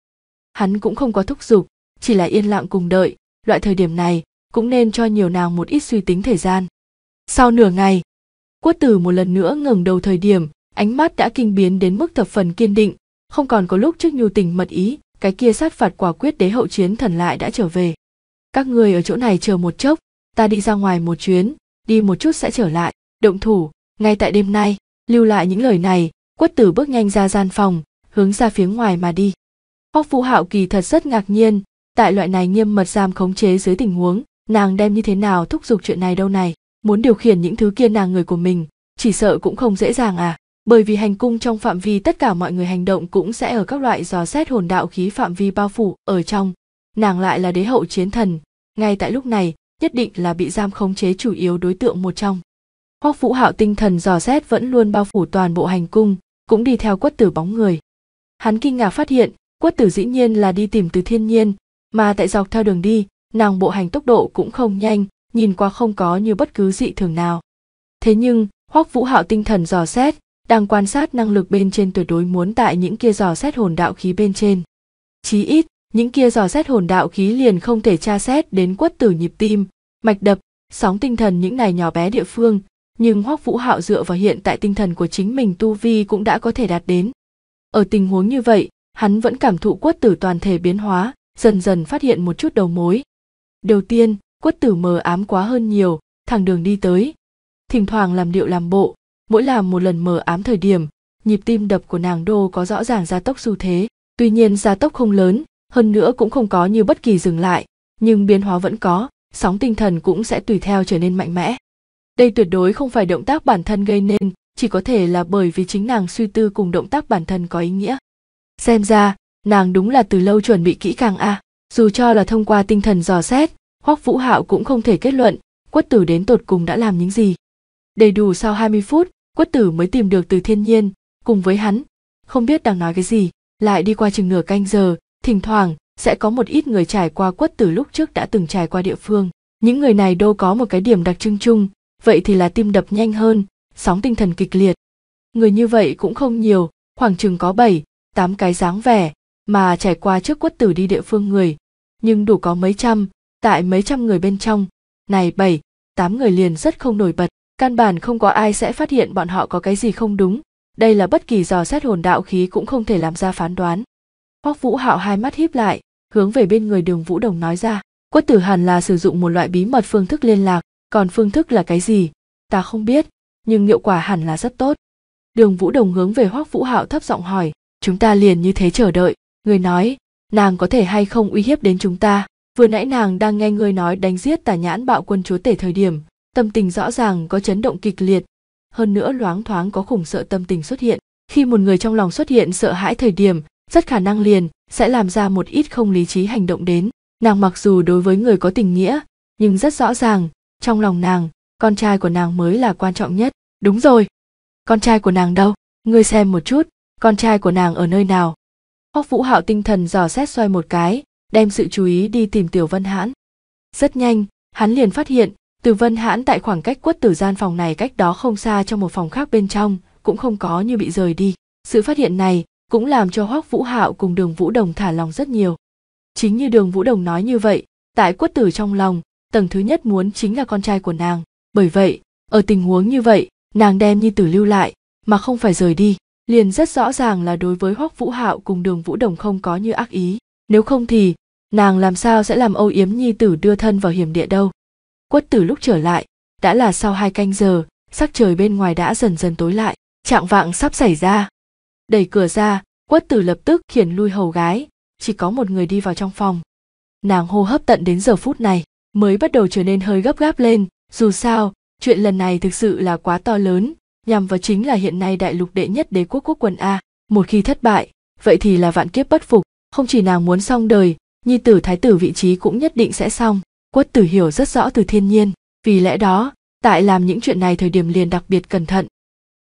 hắn cũng không có thúc giục chỉ là yên lặng cùng đợi loại thời điểm này cũng nên cho nhiều nàng một ít suy tính thời gian sau nửa ngày quất tử một lần nữa ngẩng đầu thời điểm ánh mắt đã kinh biến đến mức thập phần kiên định không còn có lúc trước nhu tình mật ý cái kia sát phạt quả quyết đế hậu chiến thần lại đã trở về các người ở chỗ này chờ một chốc ta đi ra ngoài một chuyến đi một chút sẽ trở lại động thủ ngay tại đêm nay lưu lại những lời này quất tử bước nhanh ra gian phòng hướng ra phía ngoài mà đi hoắc vũ hạo kỳ thật rất ngạc nhiên tại loại này nghiêm mật giam khống chế dưới tình huống nàng đem như thế nào thúc giục chuyện này đâu này muốn điều khiển những thứ kia nàng người của mình chỉ sợ cũng không dễ dàng à bởi vì hành cung trong phạm vi tất cả mọi người hành động cũng sẽ ở các loại gió xét hồn đạo khí phạm vi bao phủ ở trong nàng lại là đế hậu chiến thần ngay tại lúc này nhất định là bị giam khống chế chủ yếu đối tượng một trong hoắc vũ hạo tinh thần dò xét vẫn luôn bao phủ toàn bộ hành cung cũng đi theo quất tử bóng người hắn kinh ngạc phát hiện quất tử dĩ nhiên là đi tìm từ thiên nhiên mà tại dọc theo đường đi nàng bộ hành tốc độ cũng không nhanh nhìn qua không có như bất cứ dị thường nào thế nhưng hoắc vũ hạo tinh thần dò xét đang quan sát năng lực bên trên tuyệt đối muốn tại những kia dò xét hồn đạo khí bên trên chí ít những kia dò xét hồn đạo khí liền không thể tra xét đến quất tử nhịp tim mạch đập sóng tinh thần những này nhỏ bé địa phương nhưng hoắc vũ hạo dựa vào hiện tại tinh thần của chính mình tu vi cũng đã có thể đạt đến ở tình huống như vậy hắn vẫn cảm thụ quất tử toàn thể biến hóa dần dần phát hiện một chút đầu mối đầu tiên quất tử mờ ám quá hơn nhiều thẳng đường đi tới thỉnh thoảng làm điệu làm bộ mỗi làm một lần mờ ám thời điểm nhịp tim đập của nàng đô có rõ ràng gia tốc xu thế tuy nhiên gia tốc không lớn hơn nữa cũng không có như bất kỳ dừng lại nhưng biến hóa vẫn có sóng tinh thần cũng sẽ tùy theo trở nên mạnh mẽ đây tuyệt đối không phải động tác bản thân gây nên chỉ có thể là bởi vì chính nàng suy tư cùng động tác bản thân có ý nghĩa xem ra nàng đúng là từ lâu chuẩn bị kỹ càng a à. dù cho là thông qua tinh thần dò xét Hoắc Vũ Hạo cũng không thể kết luận quất tử đến tột cùng đã làm những gì. Đầy đủ sau 20 phút, quất tử mới tìm được từ thiên nhiên, cùng với hắn, không biết đang nói cái gì, lại đi qua chừng nửa canh giờ, thỉnh thoảng sẽ có một ít người trải qua quất tử lúc trước đã từng trải qua địa phương. Những người này đâu có một cái điểm đặc trưng chung, vậy thì là tim đập nhanh hơn, sóng tinh thần kịch liệt. Người như vậy cũng không nhiều, khoảng chừng có 7, 8 cái dáng vẻ mà trải qua trước quất tử đi địa phương người, nhưng đủ có mấy trăm, tại mấy trăm người bên trong này bảy tám người liền rất không nổi bật căn bản không có ai sẽ phát hiện bọn họ có cái gì không đúng đây là bất kỳ dò xét hồn đạo khí cũng không thể làm ra phán đoán hoắc vũ hạo hai mắt híp lại hướng về bên người đường vũ đồng nói ra quất tử hàn là sử dụng một loại bí mật phương thức liên lạc còn phương thức là cái gì ta không biết nhưng hiệu quả hẳn là rất tốt đường vũ đồng hướng về hoắc vũ hạo thấp giọng hỏi chúng ta liền như thế chờ đợi người nói nàng có thể hay không uy hiếp đến chúng ta vừa nãy nàng đang nghe ngươi nói đánh giết tả nhãn bạo quân chúa tể thời điểm tâm tình rõ ràng có chấn động kịch liệt hơn nữa loáng thoáng có khủng sợ tâm tình xuất hiện khi một người trong lòng xuất hiện sợ hãi thời điểm rất khả năng liền sẽ làm ra một ít không lý trí hành động đến nàng mặc dù đối với người có tình nghĩa nhưng rất rõ ràng trong lòng nàng con trai của nàng mới là quan trọng nhất đúng rồi con trai của nàng đâu ngươi xem một chút con trai của nàng ở nơi nào hóc vũ hạo tinh thần dò xét xoay một cái đem sự chú ý đi tìm Tiểu Vân Hãn. Rất nhanh, hắn liền phát hiện, Từ Vân Hãn tại khoảng cách quất tử gian phòng này cách đó không xa trong một phòng khác bên trong, cũng không có như bị rời đi. Sự phát hiện này cũng làm cho Hoắc Vũ Hạo cùng Đường Vũ Đồng thả lòng rất nhiều. Chính như Đường Vũ Đồng nói như vậy, tại quất tử trong lòng, tầng thứ nhất muốn chính là con trai của nàng. Bởi vậy, ở tình huống như vậy, nàng đem như Tử lưu lại, mà không phải rời đi, liền rất rõ ràng là đối với Hoắc Vũ Hạo cùng Đường Vũ Đồng không có như ác ý nếu không thì nàng làm sao sẽ làm âu yếm nhi tử đưa thân vào hiểm địa đâu quất tử lúc trở lại đã là sau hai canh giờ sắc trời bên ngoài đã dần dần tối lại trạng vạng sắp xảy ra đẩy cửa ra quất tử lập tức khiển lui hầu gái chỉ có một người đi vào trong phòng nàng hô hấp tận đến giờ phút này mới bắt đầu trở nên hơi gấp gáp lên dù sao chuyện lần này thực sự là quá to lớn nhằm vào chính là hiện nay đại lục đệ nhất đế quốc quốc quân a một khi thất bại vậy thì là vạn kiếp bất phục không chỉ nàng muốn xong đời nhi tử thái tử vị trí cũng nhất định sẽ xong quất tử hiểu rất rõ từ thiên nhiên vì lẽ đó tại làm những chuyện này thời điểm liền đặc biệt cẩn thận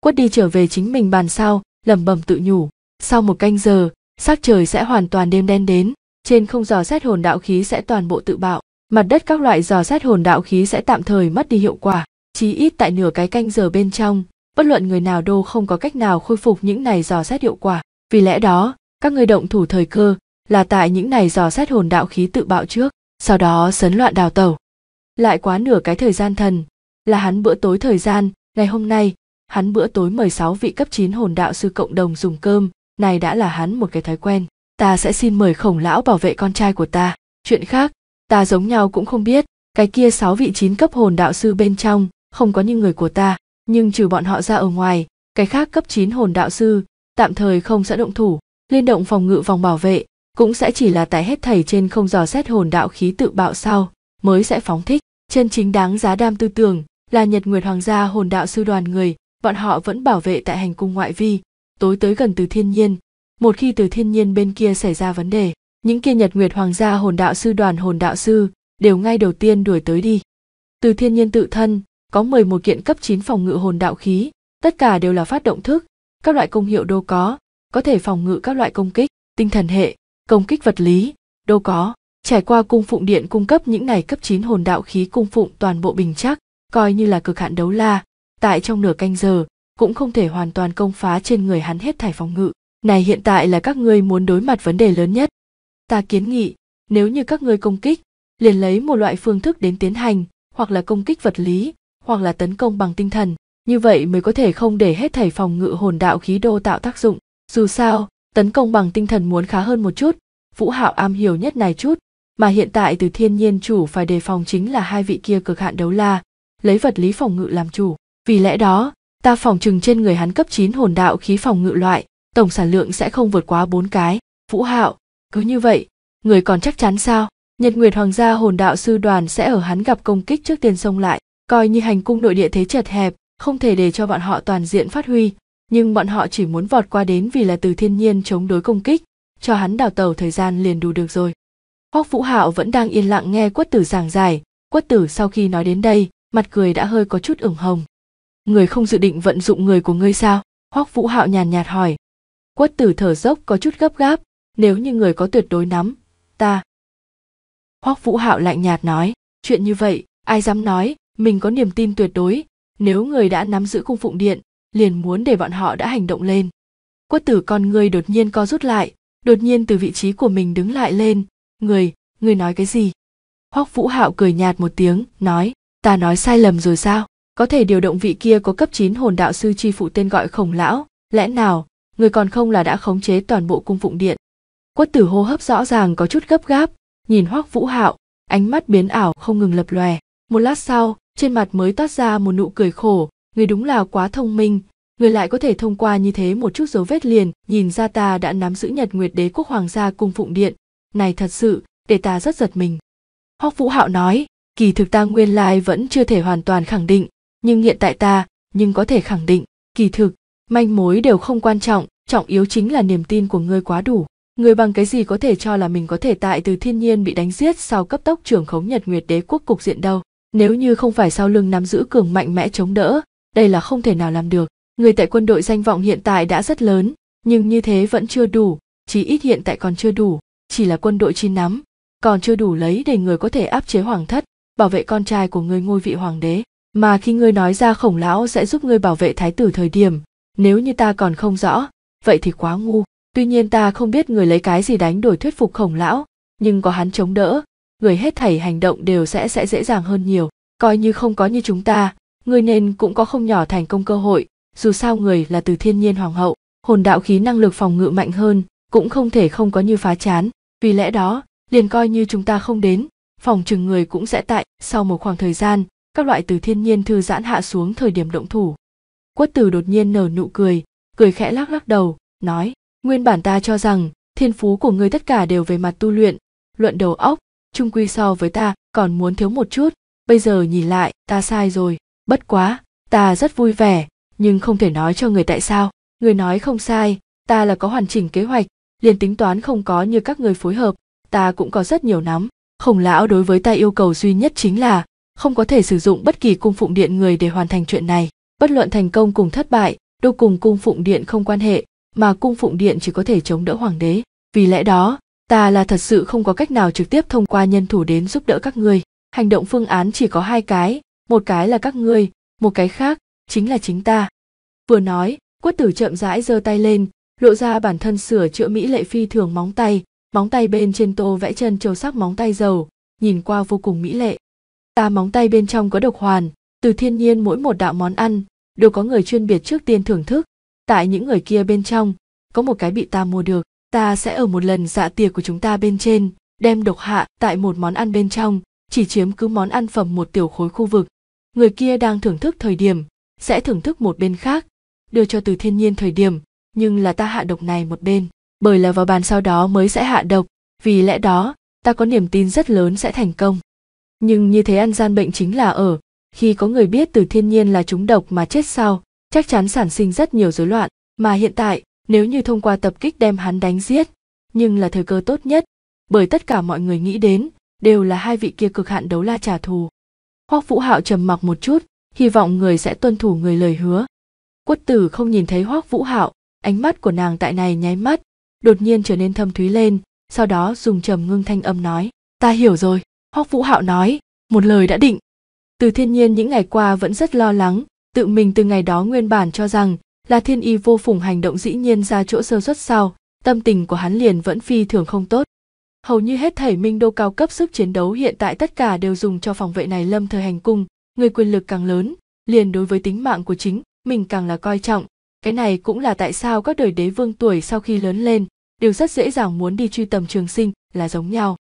quất đi trở về chính mình bàn sau lẩm bẩm tự nhủ sau một canh giờ sắc trời sẽ hoàn toàn đêm đen đến trên không dò xét hồn đạo khí sẽ toàn bộ tự bạo mặt đất các loại dò xét hồn đạo khí sẽ tạm thời mất đi hiệu quả chí ít tại nửa cái canh giờ bên trong bất luận người nào đô không có cách nào khôi phục những này dò xét hiệu quả vì lẽ đó các ngươi động thủ thời cơ là tại những ngày dò xét hồn đạo khí tự bạo trước sau đó sấn loạn đào tẩu lại quá nửa cái thời gian thần là hắn bữa tối thời gian ngày hôm nay hắn bữa tối mời sáu vị cấp chín hồn đạo sư cộng đồng dùng cơm này đã là hắn một cái thói quen ta sẽ xin mời khổng lão bảo vệ con trai của ta chuyện khác ta giống nhau cũng không biết cái kia sáu vị chín cấp hồn đạo sư bên trong không có như người của ta nhưng trừ bọn họ ra ở ngoài cái khác cấp chín hồn đạo sư tạm thời không sẽ động thủ liên động phòng ngự vòng bảo vệ cũng sẽ chỉ là tại hết thảy trên không dò xét hồn đạo khí tự bạo sau mới sẽ phóng thích chân chính đáng giá đam tư tưởng là nhật nguyệt hoàng gia hồn đạo sư đoàn người bọn họ vẫn bảo vệ tại hành cung ngoại vi tối tới gần từ thiên nhiên một khi từ thiên nhiên bên kia xảy ra vấn đề những kia nhật nguyệt hoàng gia hồn đạo sư đoàn hồn đạo sư đều ngay đầu tiên đuổi tới đi từ thiên nhiên tự thân có 11 kiện cấp 9 phòng ngự hồn đạo khí tất cả đều là phát động thức các loại công hiệu đô có có thể phòng ngự các loại công kích tinh thần hệ công kích vật lý đâu có trải qua cung phụng điện cung cấp những ngày cấp 9 hồn đạo khí cung phụng toàn bộ bình chắc coi như là cực hạn đấu la tại trong nửa canh giờ cũng không thể hoàn toàn công phá trên người hắn hết thải phòng ngự này hiện tại là các ngươi muốn đối mặt vấn đề lớn nhất ta kiến nghị nếu như các ngươi công kích liền lấy một loại phương thức đến tiến hành hoặc là công kích vật lý hoặc là tấn công bằng tinh thần như vậy mới có thể không để hết thảy phòng ngự hồn đạo khí đô tạo tác dụng dù sao tấn công bằng tinh thần muốn khá hơn một chút vũ hạo am hiểu nhất này chút mà hiện tại từ thiên nhiên chủ phải đề phòng chính là hai vị kia cực hạn đấu la lấy vật lý phòng ngự làm chủ vì lẽ đó ta phòng trừng trên người hắn cấp 9 hồn đạo khí phòng ngự loại tổng sản lượng sẽ không vượt quá bốn cái vũ hạo cứ như vậy người còn chắc chắn sao nhật nguyệt hoàng gia hồn đạo sư đoàn sẽ ở hắn gặp công kích trước tiên xông lại coi như hành cung nội địa thế chật hẹp không thể để cho bọn họ toàn diện phát huy nhưng bọn họ chỉ muốn vọt qua đến vì là từ thiên nhiên chống đối công kích cho hắn đào tẩu thời gian liền đủ được rồi hoắc vũ hạo vẫn đang yên lặng nghe quất tử giảng giải quất tử sau khi nói đến đây mặt cười đã hơi có chút ửng hồng người không dự định vận dụng người của ngươi sao hoắc vũ hạo nhàn nhạt hỏi quất tử thở dốc có chút gấp gáp nếu như người có tuyệt đối nắm ta hoắc vũ hạo lạnh nhạt nói chuyện như vậy ai dám nói mình có niềm tin tuyệt đối nếu người đã nắm giữ cung phụng điện liền muốn để bọn họ đã hành động lên quất tử con ngươi đột nhiên co rút lại đột nhiên từ vị trí của mình đứng lại lên người người nói cái gì hoắc vũ hạo cười nhạt một tiếng nói ta nói sai lầm rồi sao có thể điều động vị kia có cấp chín hồn đạo sư chi phụ tên gọi khổng lão lẽ nào người còn không là đã khống chế toàn bộ cung phụng điện quất tử hô hấp rõ ràng có chút gấp gáp nhìn hoắc vũ hạo ánh mắt biến ảo không ngừng lập lòe một lát sau trên mặt mới toát ra một nụ cười khổ người đúng là quá thông minh người lại có thể thông qua như thế một chút dấu vết liền nhìn ra ta đã nắm giữ nhật nguyệt đế quốc hoàng gia cung phụng điện này thật sự để ta rất giật mình hoắc vũ hạo nói kỳ thực ta nguyên lai vẫn chưa thể hoàn toàn khẳng định nhưng hiện tại ta nhưng có thể khẳng định kỳ thực manh mối đều không quan trọng trọng yếu chính là niềm tin của ngươi quá đủ người bằng cái gì có thể cho là mình có thể tại từ thiên nhiên bị đánh giết sau cấp tốc trưởng khống nhật nguyệt đế quốc cục diện đâu nếu như không phải sau lưng nắm giữ cường mạnh mẽ chống đỡ đây là không thể nào làm được người tại quân đội danh vọng hiện tại đã rất lớn nhưng như thế vẫn chưa đủ chí ít hiện tại còn chưa đủ chỉ là quân đội chi nắm còn chưa đủ lấy để người có thể áp chế hoàng thất bảo vệ con trai của người ngôi vị hoàng đế mà khi ngươi nói ra khổng lão sẽ giúp ngươi bảo vệ thái tử thời điểm nếu như ta còn không rõ vậy thì quá ngu tuy nhiên ta không biết người lấy cái gì đánh đổi thuyết phục khổng lão nhưng có hắn chống đỡ người hết thảy hành động đều sẽ sẽ dễ dàng hơn nhiều coi như không có như chúng ta người nên cũng có không nhỏ thành công cơ hội, dù sao người là từ thiên nhiên hoàng hậu, hồn đạo khí năng lực phòng ngự mạnh hơn, cũng không thể không có như phá chán, vì lẽ đó, liền coi như chúng ta không đến, phòng trừng người cũng sẽ tại sau một khoảng thời gian, các loại từ thiên nhiên thư giãn hạ xuống thời điểm động thủ. Quất tử đột nhiên nở nụ cười, cười khẽ lắc lắc đầu, nói, nguyên bản ta cho rằng, thiên phú của ngươi tất cả đều về mặt tu luyện, luận đầu óc, trung quy so với ta còn muốn thiếu một chút, bây giờ nhìn lại, ta sai rồi bất quá ta rất vui vẻ nhưng không thể nói cho người tại sao người nói không sai ta là có hoàn chỉnh kế hoạch liền tính toán không có như các người phối hợp ta cũng có rất nhiều nắm khổng lão đối với ta yêu cầu duy nhất chính là không có thể sử dụng bất kỳ cung phụng điện người để hoàn thành chuyện này bất luận thành công cùng thất bại đâu cùng cung phụng điện không quan hệ mà cung phụng điện chỉ có thể chống đỡ hoàng đế vì lẽ đó ta là thật sự không có cách nào trực tiếp thông qua nhân thủ đến giúp đỡ các ngươi hành động phương án chỉ có hai cái một cái là các ngươi một cái khác chính là chính ta vừa nói quất tử chậm rãi giơ tay lên lộ ra bản thân sửa chữa mỹ lệ phi thường móng tay móng tay bên trên tô vẽ chân trâu sắc móng tay dầu nhìn qua vô cùng mỹ lệ ta móng tay bên trong có độc hoàn từ thiên nhiên mỗi một đạo món ăn đều có người chuyên biệt trước tiên thưởng thức tại những người kia bên trong có một cái bị ta mua được ta sẽ ở một lần dạ tiệc của chúng ta bên trên đem độc hạ tại một món ăn bên trong chỉ chiếm cứ món ăn phẩm một tiểu khối khu vực người kia đang thưởng thức thời điểm sẽ thưởng thức một bên khác đưa cho từ thiên nhiên thời điểm nhưng là ta hạ độc này một bên bởi là vào bàn sau đó mới sẽ hạ độc vì lẽ đó ta có niềm tin rất lớn sẽ thành công nhưng như thế ăn gian bệnh chính là ở khi có người biết từ thiên nhiên là chúng độc mà chết sau chắc chắn sản sinh rất nhiều rối loạn mà hiện tại nếu như thông qua tập kích đem hắn đánh giết nhưng là thời cơ tốt nhất bởi tất cả mọi người nghĩ đến đều là hai vị kia cực hạn đấu la trả thù hoắc vũ hạo trầm mặc một chút hy vọng người sẽ tuân thủ người lời hứa quất tử không nhìn thấy hoắc vũ hạo ánh mắt của nàng tại này nháy mắt đột nhiên trở nên thâm thúy lên sau đó dùng trầm ngưng thanh âm nói ta hiểu rồi hoắc vũ hạo nói một lời đã định từ thiên nhiên những ngày qua vẫn rất lo lắng tự mình từ ngày đó nguyên bản cho rằng là thiên y vô phùng hành động dĩ nhiên ra chỗ sơ xuất sau tâm tình của hắn liền vẫn phi thường không tốt hầu như hết thảy minh đô cao cấp sức chiến đấu hiện tại tất cả đều dùng cho phòng vệ này lâm thời hành cung người quyền lực càng lớn liền đối với tính mạng của chính mình càng là coi trọng cái này cũng là tại sao các đời đế vương tuổi sau khi lớn lên đều rất dễ dàng muốn đi truy tầm trường sinh là giống nhau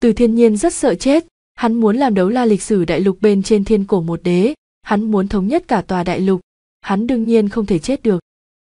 từ thiên nhiên rất sợ chết hắn muốn làm đấu la lịch sử đại lục bên trên thiên cổ một đế hắn muốn thống nhất cả tòa đại lục hắn đương nhiên không thể chết được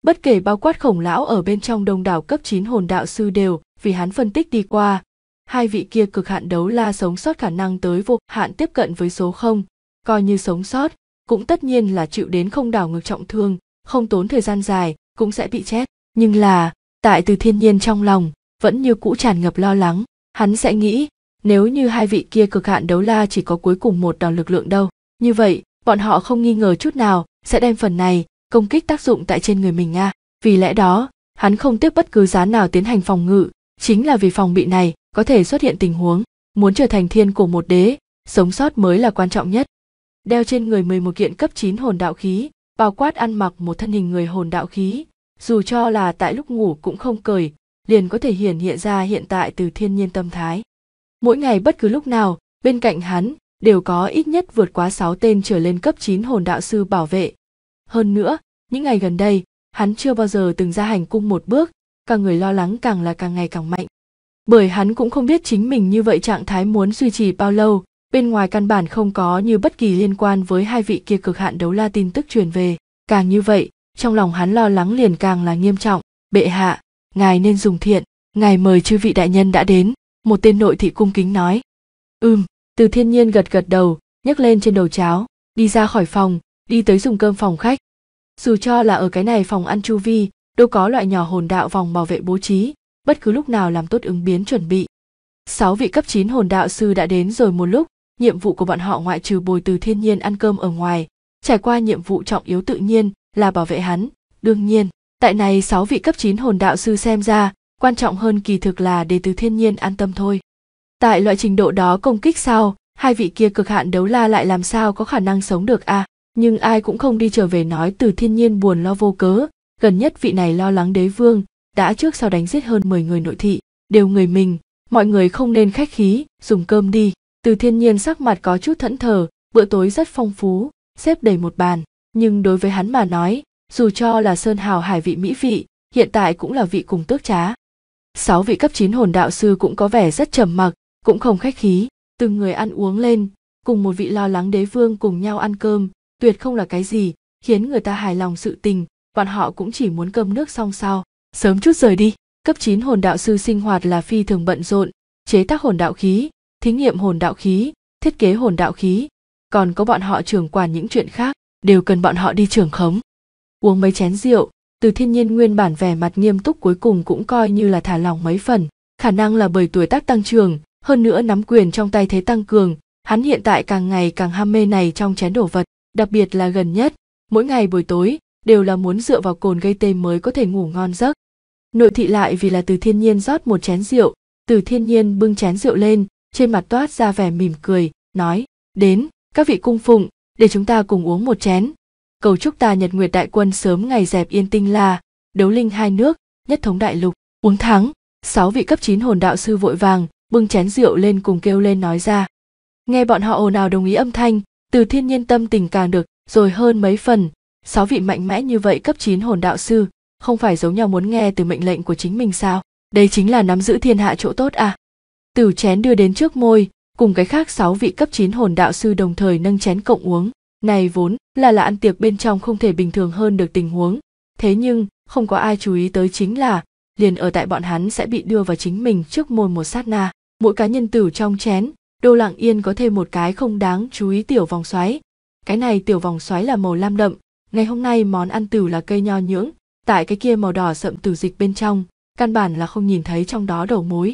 bất kể bao quát khổng lão ở bên trong đông đảo cấp 9 hồn đạo sư đều vì hắn phân tích đi qua. Hai vị kia cực hạn đấu la sống sót khả năng tới vô hạn tiếp cận với số không, coi như sống sót, cũng tất nhiên là chịu đến không đảo ngược trọng thương, không tốn thời gian dài, cũng sẽ bị chết. Nhưng là, tại từ thiên nhiên trong lòng, vẫn như cũ tràn ngập lo lắng, hắn sẽ nghĩ, nếu như hai vị kia cực hạn đấu la chỉ có cuối cùng một đòn lực lượng đâu. Như vậy, bọn họ không nghi ngờ chút nào sẽ đem phần này công kích tác dụng tại trên người mình nga vì lẽ đó hắn không tiếp bất cứ giá nào tiến hành phòng ngự chính là vì phòng bị này có thể xuất hiện tình huống muốn trở thành thiên của một đế sống sót mới là quan trọng nhất đeo trên người 11 kiện cấp 9 hồn đạo khí bao quát ăn mặc một thân hình người hồn đạo khí dù cho là tại lúc ngủ cũng không cởi liền có thể hiển hiện ra hiện tại từ thiên nhiên tâm thái mỗi ngày bất cứ lúc nào bên cạnh hắn đều có ít nhất vượt quá 6 tên trở lên cấp 9 hồn đạo sư bảo vệ. Hơn nữa, những ngày gần đây, hắn chưa bao giờ từng ra hành cung một bước, càng người lo lắng càng là càng ngày càng mạnh. Bởi hắn cũng không biết chính mình như vậy trạng thái muốn duy trì bao lâu, bên ngoài căn bản không có như bất kỳ liên quan với hai vị kia cực hạn đấu la tin tức truyền về. Càng như vậy, trong lòng hắn lo lắng liền càng là nghiêm trọng, bệ hạ, ngài nên dùng thiện, ngài mời chư vị đại nhân đã đến, một tên nội thị cung kính nói. Ừm, từ thiên nhiên gật gật đầu, nhấc lên trên đầu cháo, đi ra khỏi phòng, đi tới dùng cơm phòng khách. Dù cho là ở cái này phòng ăn chu vi, đâu có loại nhỏ hồn đạo vòng bảo vệ bố trí, bất cứ lúc nào làm tốt ứng biến chuẩn bị. Sáu vị cấp 9 hồn đạo sư đã đến rồi một lúc, nhiệm vụ của bọn họ ngoại trừ bồi từ thiên nhiên ăn cơm ở ngoài, trải qua nhiệm vụ trọng yếu tự nhiên là bảo vệ hắn, đương nhiên, tại này sáu vị cấp 9 hồn đạo sư xem ra, quan trọng hơn kỳ thực là để từ thiên nhiên an tâm thôi. Tại loại trình độ đó công kích sao, hai vị kia cực hạn đấu la lại làm sao có khả năng sống được à, nhưng ai cũng không đi trở về nói từ thiên nhiên buồn lo vô cớ, gần nhất vị này lo lắng đế vương đã trước sau đánh giết hơn 10 người nội thị đều người mình mọi người không nên khách khí dùng cơm đi từ thiên nhiên sắc mặt có chút thẫn thờ bữa tối rất phong phú xếp đầy một bàn nhưng đối với hắn mà nói dù cho là sơn hào hải vị mỹ vị hiện tại cũng là vị cùng tước trá sáu vị cấp 9 hồn đạo sư cũng có vẻ rất trầm mặc cũng không khách khí từng người ăn uống lên cùng một vị lo lắng đế vương cùng nhau ăn cơm tuyệt không là cái gì khiến người ta hài lòng sự tình bọn họ cũng chỉ muốn cơm nước xong sao sớm chút rời đi cấp 9 hồn đạo sư sinh hoạt là phi thường bận rộn chế tác hồn đạo khí thí nghiệm hồn đạo khí thiết kế hồn đạo khí còn có bọn họ trưởng quản những chuyện khác đều cần bọn họ đi trưởng khống uống mấy chén rượu từ thiên nhiên nguyên bản vẻ mặt nghiêm túc cuối cùng cũng coi như là thả lỏng mấy phần khả năng là bởi tuổi tác tăng trưởng hơn nữa nắm quyền trong tay thế tăng cường hắn hiện tại càng ngày càng ham mê này trong chén đổ vật đặc biệt là gần nhất mỗi ngày buổi tối đều là muốn dựa vào cồn gây tê mới có thể ngủ ngon giấc nội thị lại vì là từ thiên nhiên rót một chén rượu từ thiên nhiên bưng chén rượu lên trên mặt toát ra vẻ mỉm cười nói đến các vị cung phụng để chúng ta cùng uống một chén cầu chúc ta nhật nguyệt đại quân sớm ngày dẹp yên tinh la đấu linh hai nước nhất thống đại lục uống thắng sáu vị cấp chín hồn đạo sư vội vàng bưng chén rượu lên cùng kêu lên nói ra nghe bọn họ ồn ào đồng ý âm thanh từ thiên nhiên tâm tình càng được rồi hơn mấy phần sáu vị mạnh mẽ như vậy cấp 9 hồn đạo sư, không phải giống nhau muốn nghe từ mệnh lệnh của chính mình sao? Đây chính là nắm giữ thiên hạ chỗ tốt à? Tử chén đưa đến trước môi, cùng cái khác sáu vị cấp 9 hồn đạo sư đồng thời nâng chén cộng uống. Này vốn là là ăn tiệc bên trong không thể bình thường hơn được tình huống. Thế nhưng, không có ai chú ý tới chính là, liền ở tại bọn hắn sẽ bị đưa vào chính mình trước môi một sát na. Mỗi cá nhân tử trong chén, đô lặng yên có thêm một cái không đáng chú ý tiểu vòng xoáy. Cái này tiểu vòng xoáy là màu lam đậm, Ngày hôm nay món ăn tửu là cây nho nhưỡng, tại cái kia màu đỏ sậm tửu dịch bên trong, căn bản là không nhìn thấy trong đó đầu mối.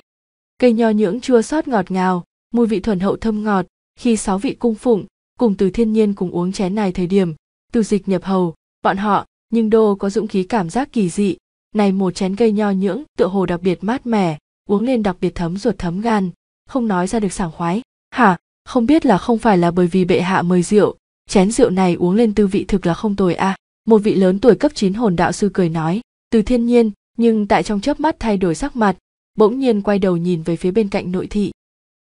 Cây nho nhưỡng chua xót ngọt ngào, mùi vị thuần hậu thơm ngọt, khi sáu vị cung phụng cùng từ thiên nhiên cùng uống chén này thời điểm, từ dịch nhập hầu, bọn họ, nhưng đô có dũng khí cảm giác kỳ dị, này một chén cây nho nhưỡng tựa hồ đặc biệt mát mẻ, uống lên đặc biệt thấm ruột thấm gan, không nói ra được sảng khoái. Hả, không biết là không phải là bởi vì bệ hạ mời rượu, chén rượu này uống lên tư vị thực là không tồi a à. một vị lớn tuổi cấp chín hồn đạo sư cười nói từ thiên nhiên nhưng tại trong chớp mắt thay đổi sắc mặt bỗng nhiên quay đầu nhìn về phía bên cạnh nội thị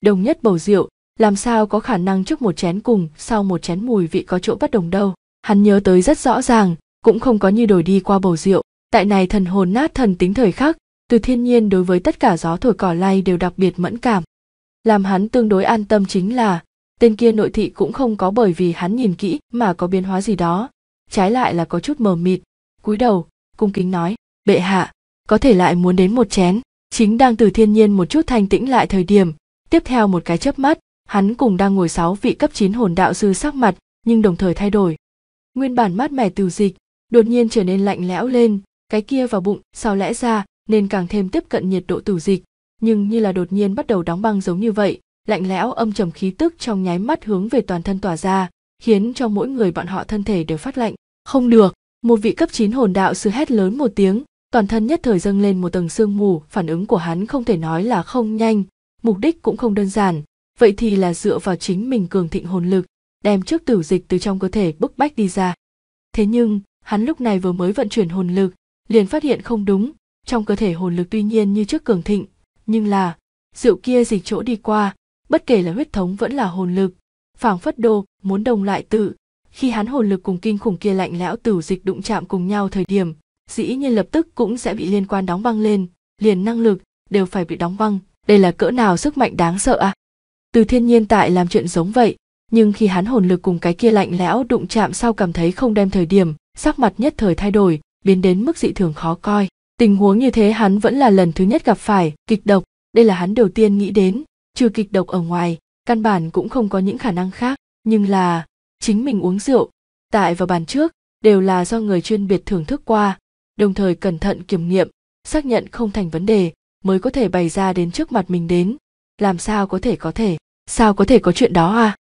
đồng nhất bầu rượu làm sao có khả năng trước một chén cùng sau một chén mùi vị có chỗ bất đồng đâu hắn nhớ tới rất rõ ràng cũng không có như đổi đi qua bầu rượu tại này thần hồn nát thần tính thời khắc từ thiên nhiên đối với tất cả gió thổi cỏ lay đều đặc biệt mẫn cảm làm hắn tương đối an tâm chính là tên kia nội thị cũng không có bởi vì hắn nhìn kỹ mà có biến hóa gì đó trái lại là có chút mờ mịt cúi đầu cung kính nói bệ hạ có thể lại muốn đến một chén chính đang từ thiên nhiên một chút thanh tĩnh lại thời điểm tiếp theo một cái chớp mắt hắn cùng đang ngồi sáu vị cấp chín hồn đạo sư sắc mặt nhưng đồng thời thay đổi nguyên bản mát mẻ từ dịch đột nhiên trở nên lạnh lẽo lên cái kia vào bụng sao lẽ ra nên càng thêm tiếp cận nhiệt độ tử dịch nhưng như là đột nhiên bắt đầu đóng băng giống như vậy lạnh lẽo âm trầm khí tức trong nháy mắt hướng về toàn thân tỏa ra khiến cho mỗi người bọn họ thân thể đều phát lạnh không được một vị cấp 9 hồn đạo sư hét lớn một tiếng toàn thân nhất thời dâng lên một tầng sương mù phản ứng của hắn không thể nói là không nhanh mục đích cũng không đơn giản vậy thì là dựa vào chính mình cường thịnh hồn lực đem trước tử dịch từ trong cơ thể bức bách đi ra thế nhưng hắn lúc này vừa mới vận chuyển hồn lực liền phát hiện không đúng trong cơ thể hồn lực tuy nhiên như trước cường thịnh nhưng là rượu kia dịch chỗ đi qua bất kể là huyết thống vẫn là hồn lực phảng phất đô muốn đồng lại tự khi hắn hồn lực cùng kinh khủng kia lạnh lẽo tử dịch đụng chạm cùng nhau thời điểm dĩ nhiên lập tức cũng sẽ bị liên quan đóng băng lên liền năng lực đều phải bị đóng băng đây là cỡ nào sức mạnh đáng sợ à từ thiên nhiên tại làm chuyện giống vậy nhưng khi hắn hồn lực cùng cái kia lạnh lẽo đụng chạm sau cảm thấy không đem thời điểm sắc mặt nhất thời thay đổi biến đến mức dị thường khó coi tình huống như thế hắn vẫn là lần thứ nhất gặp phải kịch độc đây là hắn đầu tiên nghĩ đến trừ kịch độc ở ngoài căn bản cũng không có những khả năng khác nhưng là chính mình uống rượu tại và bàn trước đều là do người chuyên biệt thưởng thức qua đồng thời cẩn thận kiểm nghiệm xác nhận không thành vấn đề mới có thể bày ra đến trước mặt mình đến làm sao có thể có thể sao có thể có chuyện đó à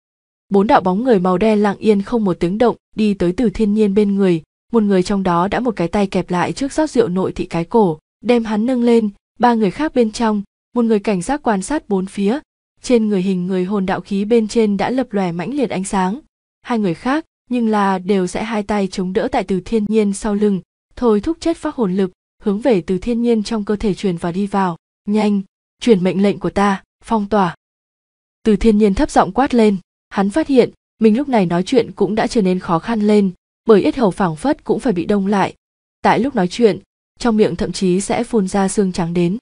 bốn đạo bóng người màu đen lặng yên không một tiếng động đi tới từ thiên nhiên bên người một người trong đó đã một cái tay kẹp lại trước rót rượu nội thị cái cổ đem hắn nâng lên ba người khác bên trong một người cảnh giác quan sát bốn phía trên người hình người hồn đạo khí bên trên đã lập lòe mãnh liệt ánh sáng hai người khác nhưng là đều sẽ hai tay chống đỡ tại từ thiên nhiên sau lưng thôi thúc chết phát hồn lực hướng về từ thiên nhiên trong cơ thể truyền vào đi vào nhanh truyền mệnh lệnh của ta phong tỏa từ thiên nhiên thấp giọng quát lên hắn phát hiện mình lúc này nói chuyện cũng đã trở nên khó khăn lên bởi ít hầu phảng phất cũng phải bị đông lại tại lúc nói chuyện trong miệng thậm chí sẽ phun ra xương trắng đến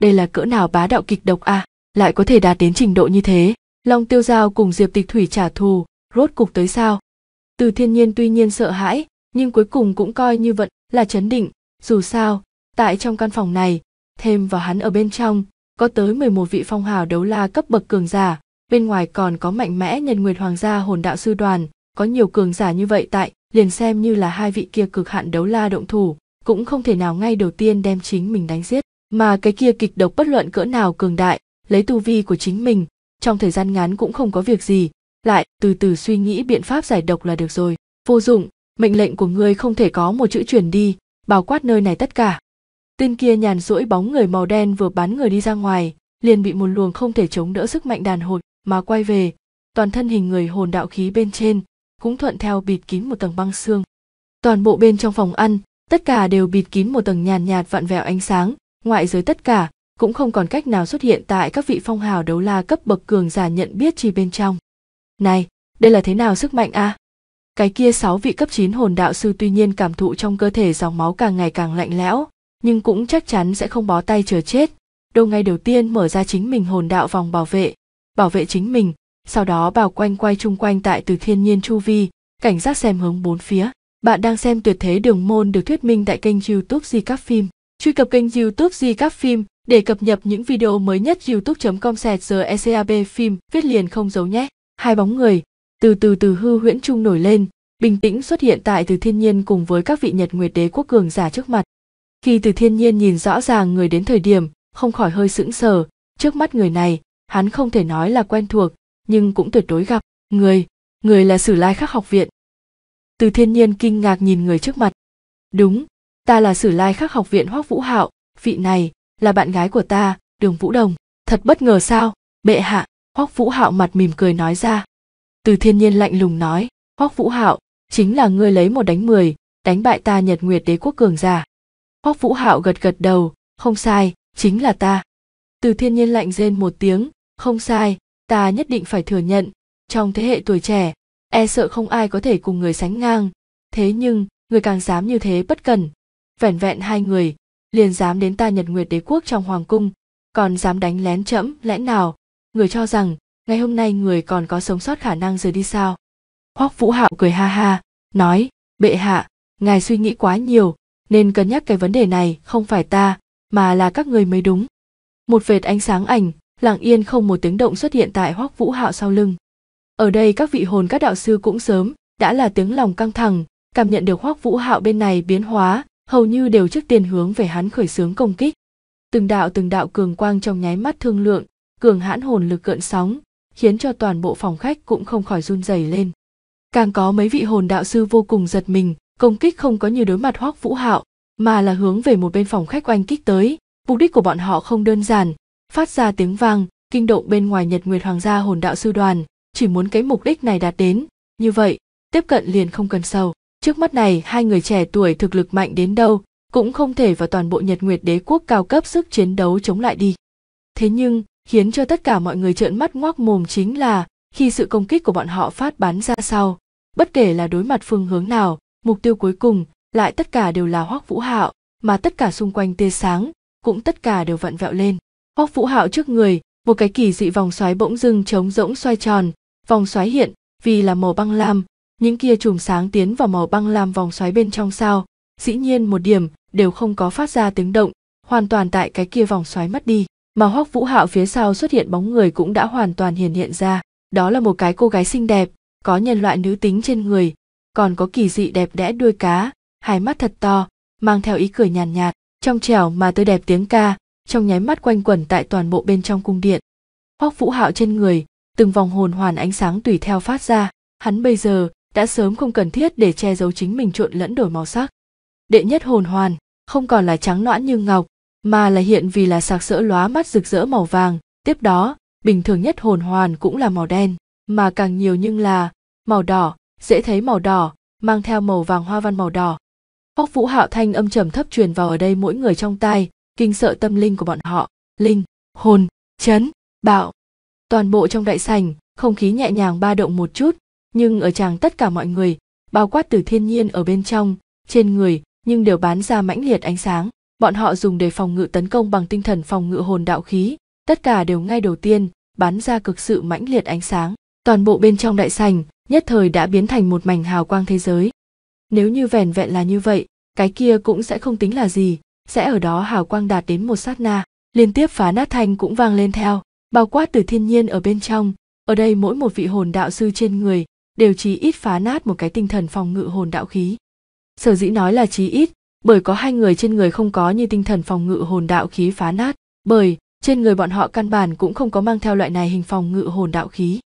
đây là cỡ nào bá đạo kịch độc a à? lại có thể đạt đến trình độ như thế long tiêu giao cùng diệp tịch thủy trả thù rốt cục tới sao từ thiên nhiên tuy nhiên sợ hãi nhưng cuối cùng cũng coi như vận là chấn định dù sao tại trong căn phòng này thêm vào hắn ở bên trong có tới 11 vị phong hào đấu la cấp bậc cường giả bên ngoài còn có mạnh mẽ nhân nguyệt hoàng gia hồn đạo sư đoàn có nhiều cường giả như vậy tại liền xem như là hai vị kia cực hạn đấu la động thủ cũng không thể nào ngay đầu tiên đem chính mình đánh giết mà cái kia kịch độc bất luận cỡ nào cường đại lấy tu vi của chính mình trong thời gian ngắn cũng không có việc gì lại từ từ suy nghĩ biện pháp giải độc là được rồi vô dụng mệnh lệnh của ngươi không thể có một chữ truyền đi bao quát nơi này tất cả tên kia nhàn rỗi bóng người màu đen vừa bắn người đi ra ngoài liền bị một luồng không thể chống đỡ sức mạnh đàn hồi mà quay về toàn thân hình người hồn đạo khí bên trên cũng thuận theo bịt kín một tầng băng xương toàn bộ bên trong phòng ăn tất cả đều bịt kín một tầng nhàn nhạt, nhạt vặn vẹo ánh sáng ngoại giới tất cả cũng không còn cách nào xuất hiện tại các vị phong hào đấu la cấp bậc cường giả nhận biết chi bên trong này đây là thế nào sức mạnh a à? cái kia sáu vị cấp chín hồn đạo sư tuy nhiên cảm thụ trong cơ thể dòng máu càng ngày càng lạnh lẽo nhưng cũng chắc chắn sẽ không bó tay chờ chết đầu ngay đầu tiên mở ra chính mình hồn đạo vòng bảo vệ bảo vệ chính mình sau đó bảo quanh quay chung quanh tại từ thiên nhiên chu vi cảnh giác xem hướng bốn phía bạn đang xem tuyệt thế đường môn được thuyết minh tại kênh youtube di các phim Truy cập kênh youtube Di Các Phim để cập nhật những video mới nhất youtube.com sẹt giờ ECAB phim viết liền không giấu nhé. Hai bóng người, từ từ từ hư huyễn trung nổi lên, bình tĩnh xuất hiện tại từ thiên nhiên cùng với các vị nhật nguyệt đế quốc cường giả trước mặt. Khi từ thiên nhiên nhìn rõ ràng người đến thời điểm, không khỏi hơi sững sờ, trước mắt người này, hắn không thể nói là quen thuộc, nhưng cũng tuyệt đối gặp, người, người là sử lai khắc học viện. Từ thiên nhiên kinh ngạc nhìn người trước mặt. Đúng, ta là sử lai khắc học viện hoắc vũ hạo vị này là bạn gái của ta đường vũ đồng thật bất ngờ sao bệ hạ hoắc vũ hạo mặt mỉm cười nói ra từ thiên nhiên lạnh lùng nói hoắc vũ hạo chính là ngươi lấy một đánh mười đánh bại ta nhật nguyệt đế quốc cường giả hoắc vũ hạo gật gật đầu không sai chính là ta từ thiên nhiên lạnh rên một tiếng không sai ta nhất định phải thừa nhận trong thế hệ tuổi trẻ e sợ không ai có thể cùng người sánh ngang thế nhưng người càng dám như thế bất cần vẻn vẹn hai người liền dám đến ta nhật nguyệt đế quốc trong hoàng cung còn dám đánh lén trẫm lẽ nào người cho rằng ngày hôm nay người còn có sống sót khả năng rời đi sao hoắc vũ hạo cười ha ha nói bệ hạ ngài suy nghĩ quá nhiều nên cân nhắc cái vấn đề này không phải ta mà là các người mới đúng một vệt ánh sáng ảnh lặng yên không một tiếng động xuất hiện tại hoắc vũ hạo sau lưng ở đây các vị hồn các đạo sư cũng sớm đã là tiếng lòng căng thẳng cảm nhận được hoắc vũ hạo bên này biến hóa hầu như đều trước tiền hướng về hắn khởi xướng công kích từng đạo từng đạo cường quang trong nháy mắt thương lượng cường hãn hồn lực gợn sóng khiến cho toàn bộ phòng khách cũng không khỏi run rẩy lên càng có mấy vị hồn đạo sư vô cùng giật mình công kích không có như đối mặt hoắc vũ hạo mà là hướng về một bên phòng khách oanh kích tới mục đích của bọn họ không đơn giản phát ra tiếng vang kinh động bên ngoài nhật nguyệt hoàng gia hồn đạo sư đoàn chỉ muốn cái mục đích này đạt đến như vậy tiếp cận liền không cần sầu trước mắt này hai người trẻ tuổi thực lực mạnh đến đâu cũng không thể vào toàn bộ nhật nguyệt đế quốc cao cấp sức chiến đấu chống lại đi thế nhưng khiến cho tất cả mọi người trợn mắt ngoác mồm chính là khi sự công kích của bọn họ phát bắn ra sau bất kể là đối mặt phương hướng nào mục tiêu cuối cùng lại tất cả đều là hoác vũ hạo mà tất cả xung quanh tia sáng cũng tất cả đều vặn vẹo lên hoác vũ hạo trước người một cái kỳ dị vòng xoáy bỗng dưng trống rỗng xoay tròn vòng xoáy hiện vì là màu băng lam những kia chùm sáng tiến vào màu băng làm vòng xoáy bên trong sao dĩ nhiên một điểm đều không có phát ra tiếng động hoàn toàn tại cái kia vòng xoáy mất đi mà hoắc vũ hạo phía sau xuất hiện bóng người cũng đã hoàn toàn hiển hiện ra đó là một cái cô gái xinh đẹp có nhân loại nữ tính trên người còn có kỳ dị đẹp đẽ đuôi cá hai mắt thật to mang theo ý cười nhàn nhạt, nhạt trong trẻo mà tươi đẹp tiếng ca trong nháy mắt quanh quẩn tại toàn bộ bên trong cung điện hoắc vũ hạo trên người từng vòng hồn hoàn ánh sáng tùy theo phát ra hắn bây giờ đã sớm không cần thiết để che giấu chính mình trộn lẫn đổi màu sắc đệ nhất hồn hoàn không còn là trắng noãn như ngọc mà là hiện vì là sạc sỡ lóa mắt rực rỡ màu vàng tiếp đó bình thường nhất hồn hoàn cũng là màu đen mà càng nhiều nhưng là màu đỏ dễ thấy màu đỏ mang theo màu vàng hoa văn màu đỏ Hóc Vũ Hạo thanh âm trầm thấp truyền vào ở đây mỗi người trong tai, kinh sợ tâm linh của bọn họ, linh, hồn, chấn, bạo. Toàn bộ trong đại sảnh, không khí nhẹ nhàng ba động một chút, nhưng ở chàng tất cả mọi người bao quát từ thiên nhiên ở bên trong trên người nhưng đều bán ra mãnh liệt ánh sáng bọn họ dùng để phòng ngự tấn công bằng tinh thần phòng ngự hồn đạo khí tất cả đều ngay đầu tiên bắn ra cực sự mãnh liệt ánh sáng toàn bộ bên trong đại sành nhất thời đã biến thành một mảnh hào quang thế giới nếu như vẻn vẹn là như vậy cái kia cũng sẽ không tính là gì sẽ ở đó hào quang đạt đến một sát na liên tiếp phá nát thanh cũng vang lên theo bao quát từ thiên nhiên ở bên trong ở đây mỗi một vị hồn đạo sư trên người đều chí ít phá nát một cái tinh thần phòng ngự hồn đạo khí sở dĩ nói là chí ít bởi có hai người trên người không có như tinh thần phòng ngự hồn đạo khí phá nát bởi trên người bọn họ căn bản cũng không có mang theo loại này hình phòng ngự hồn đạo khí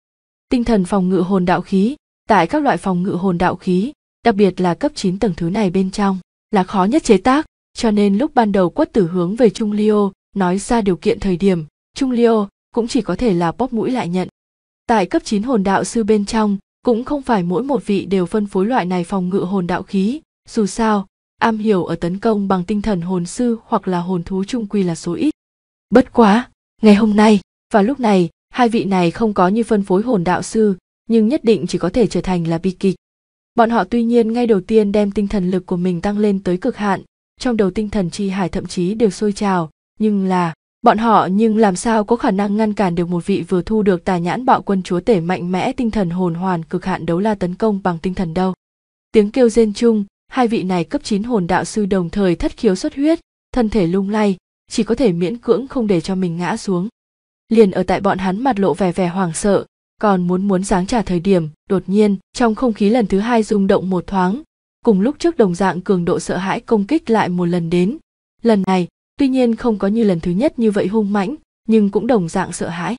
tinh thần phòng ngự hồn đạo khí tại các loại phòng ngự hồn đạo khí đặc biệt là cấp 9 tầng thứ này bên trong là khó nhất chế tác cho nên lúc ban đầu quất tử hướng về trung liêu nói ra điều kiện thời điểm trung liêu cũng chỉ có thể là bóp mũi lại nhận tại cấp 9 hồn đạo sư bên trong cũng không phải mỗi một vị đều phân phối loại này phòng ngự hồn đạo khí dù sao am hiểu ở tấn công bằng tinh thần hồn sư hoặc là hồn thú trung quy là số ít bất quá ngày hôm nay và lúc này hai vị này không có như phân phối hồn đạo sư nhưng nhất định chỉ có thể trở thành là bi kịch bọn họ tuy nhiên ngay đầu tiên đem tinh thần lực của mình tăng lên tới cực hạn trong đầu tinh thần chi hải thậm chí đều sôi trào nhưng là bọn họ nhưng làm sao có khả năng ngăn cản được một vị vừa thu được tà nhãn bạo quân chúa tể mạnh mẽ tinh thần hồn hoàn cực hạn đấu la tấn công bằng tinh thần đâu tiếng kêu rên chung hai vị này cấp chín hồn đạo sư đồng thời thất khiếu xuất huyết thân thể lung lay chỉ có thể miễn cưỡng không để cho mình ngã xuống liền ở tại bọn hắn mặt lộ vẻ vẻ hoảng sợ còn muốn muốn giáng trả thời điểm đột nhiên trong không khí lần thứ hai rung động một thoáng cùng lúc trước đồng dạng cường độ sợ hãi công kích lại một lần đến lần này tuy nhiên không có như lần thứ nhất như vậy hung mãnh nhưng cũng đồng dạng sợ hãi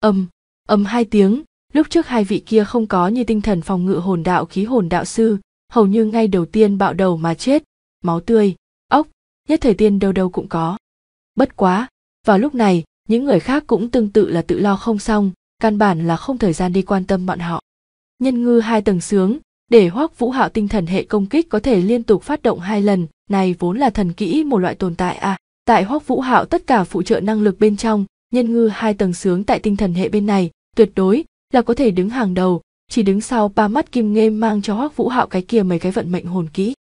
âm âm hai tiếng lúc trước hai vị kia không có như tinh thần phòng ngự hồn đạo khí hồn đạo sư hầu như ngay đầu tiên bạo đầu mà chết máu tươi ốc nhất thời tiên đâu đâu cũng có bất quá vào lúc này những người khác cũng tương tự là tự lo không xong căn bản là không thời gian đi quan tâm bọn họ nhân ngư hai tầng sướng để hoắc vũ hạo tinh thần hệ công kích có thể liên tục phát động hai lần này vốn là thần kỹ một loại tồn tại à tại hoắc vũ hạo tất cả phụ trợ năng lực bên trong nhân ngư hai tầng sướng tại tinh thần hệ bên này tuyệt đối là có thể đứng hàng đầu chỉ đứng sau ba mắt kim nghe mang cho hoắc vũ hạo cái kia mấy cái vận mệnh hồn kỹ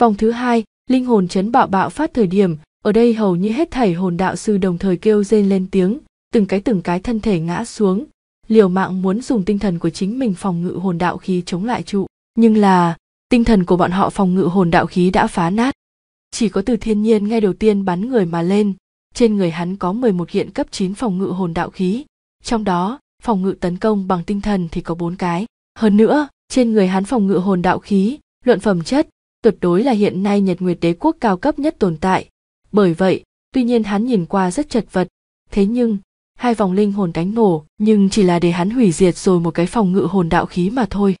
vòng thứ hai linh hồn chấn bạo bạo phát thời điểm ở đây hầu như hết thảy hồn đạo sư đồng thời kêu rên lên tiếng từng cái từng cái thân thể ngã xuống liều mạng muốn dùng tinh thần của chính mình phòng ngự hồn đạo khí chống lại trụ nhưng là tinh thần của bọn họ phòng ngự hồn đạo khí đã phá nát chỉ có từ thiên nhiên ngay đầu tiên bắn người mà lên trên người hắn có 11 hiện cấp 9 phòng ngự hồn đạo khí trong đó phòng ngự tấn công bằng tinh thần thì có bốn cái hơn nữa trên người hắn phòng ngự hồn đạo khí luận phẩm chất tuyệt đối là hiện nay nhật nguyệt đế quốc cao cấp nhất tồn tại bởi vậy tuy nhiên hắn nhìn qua rất chật vật thế nhưng hai vòng linh hồn đánh nổ nhưng chỉ là để hắn hủy diệt rồi một cái phòng ngự hồn đạo khí mà thôi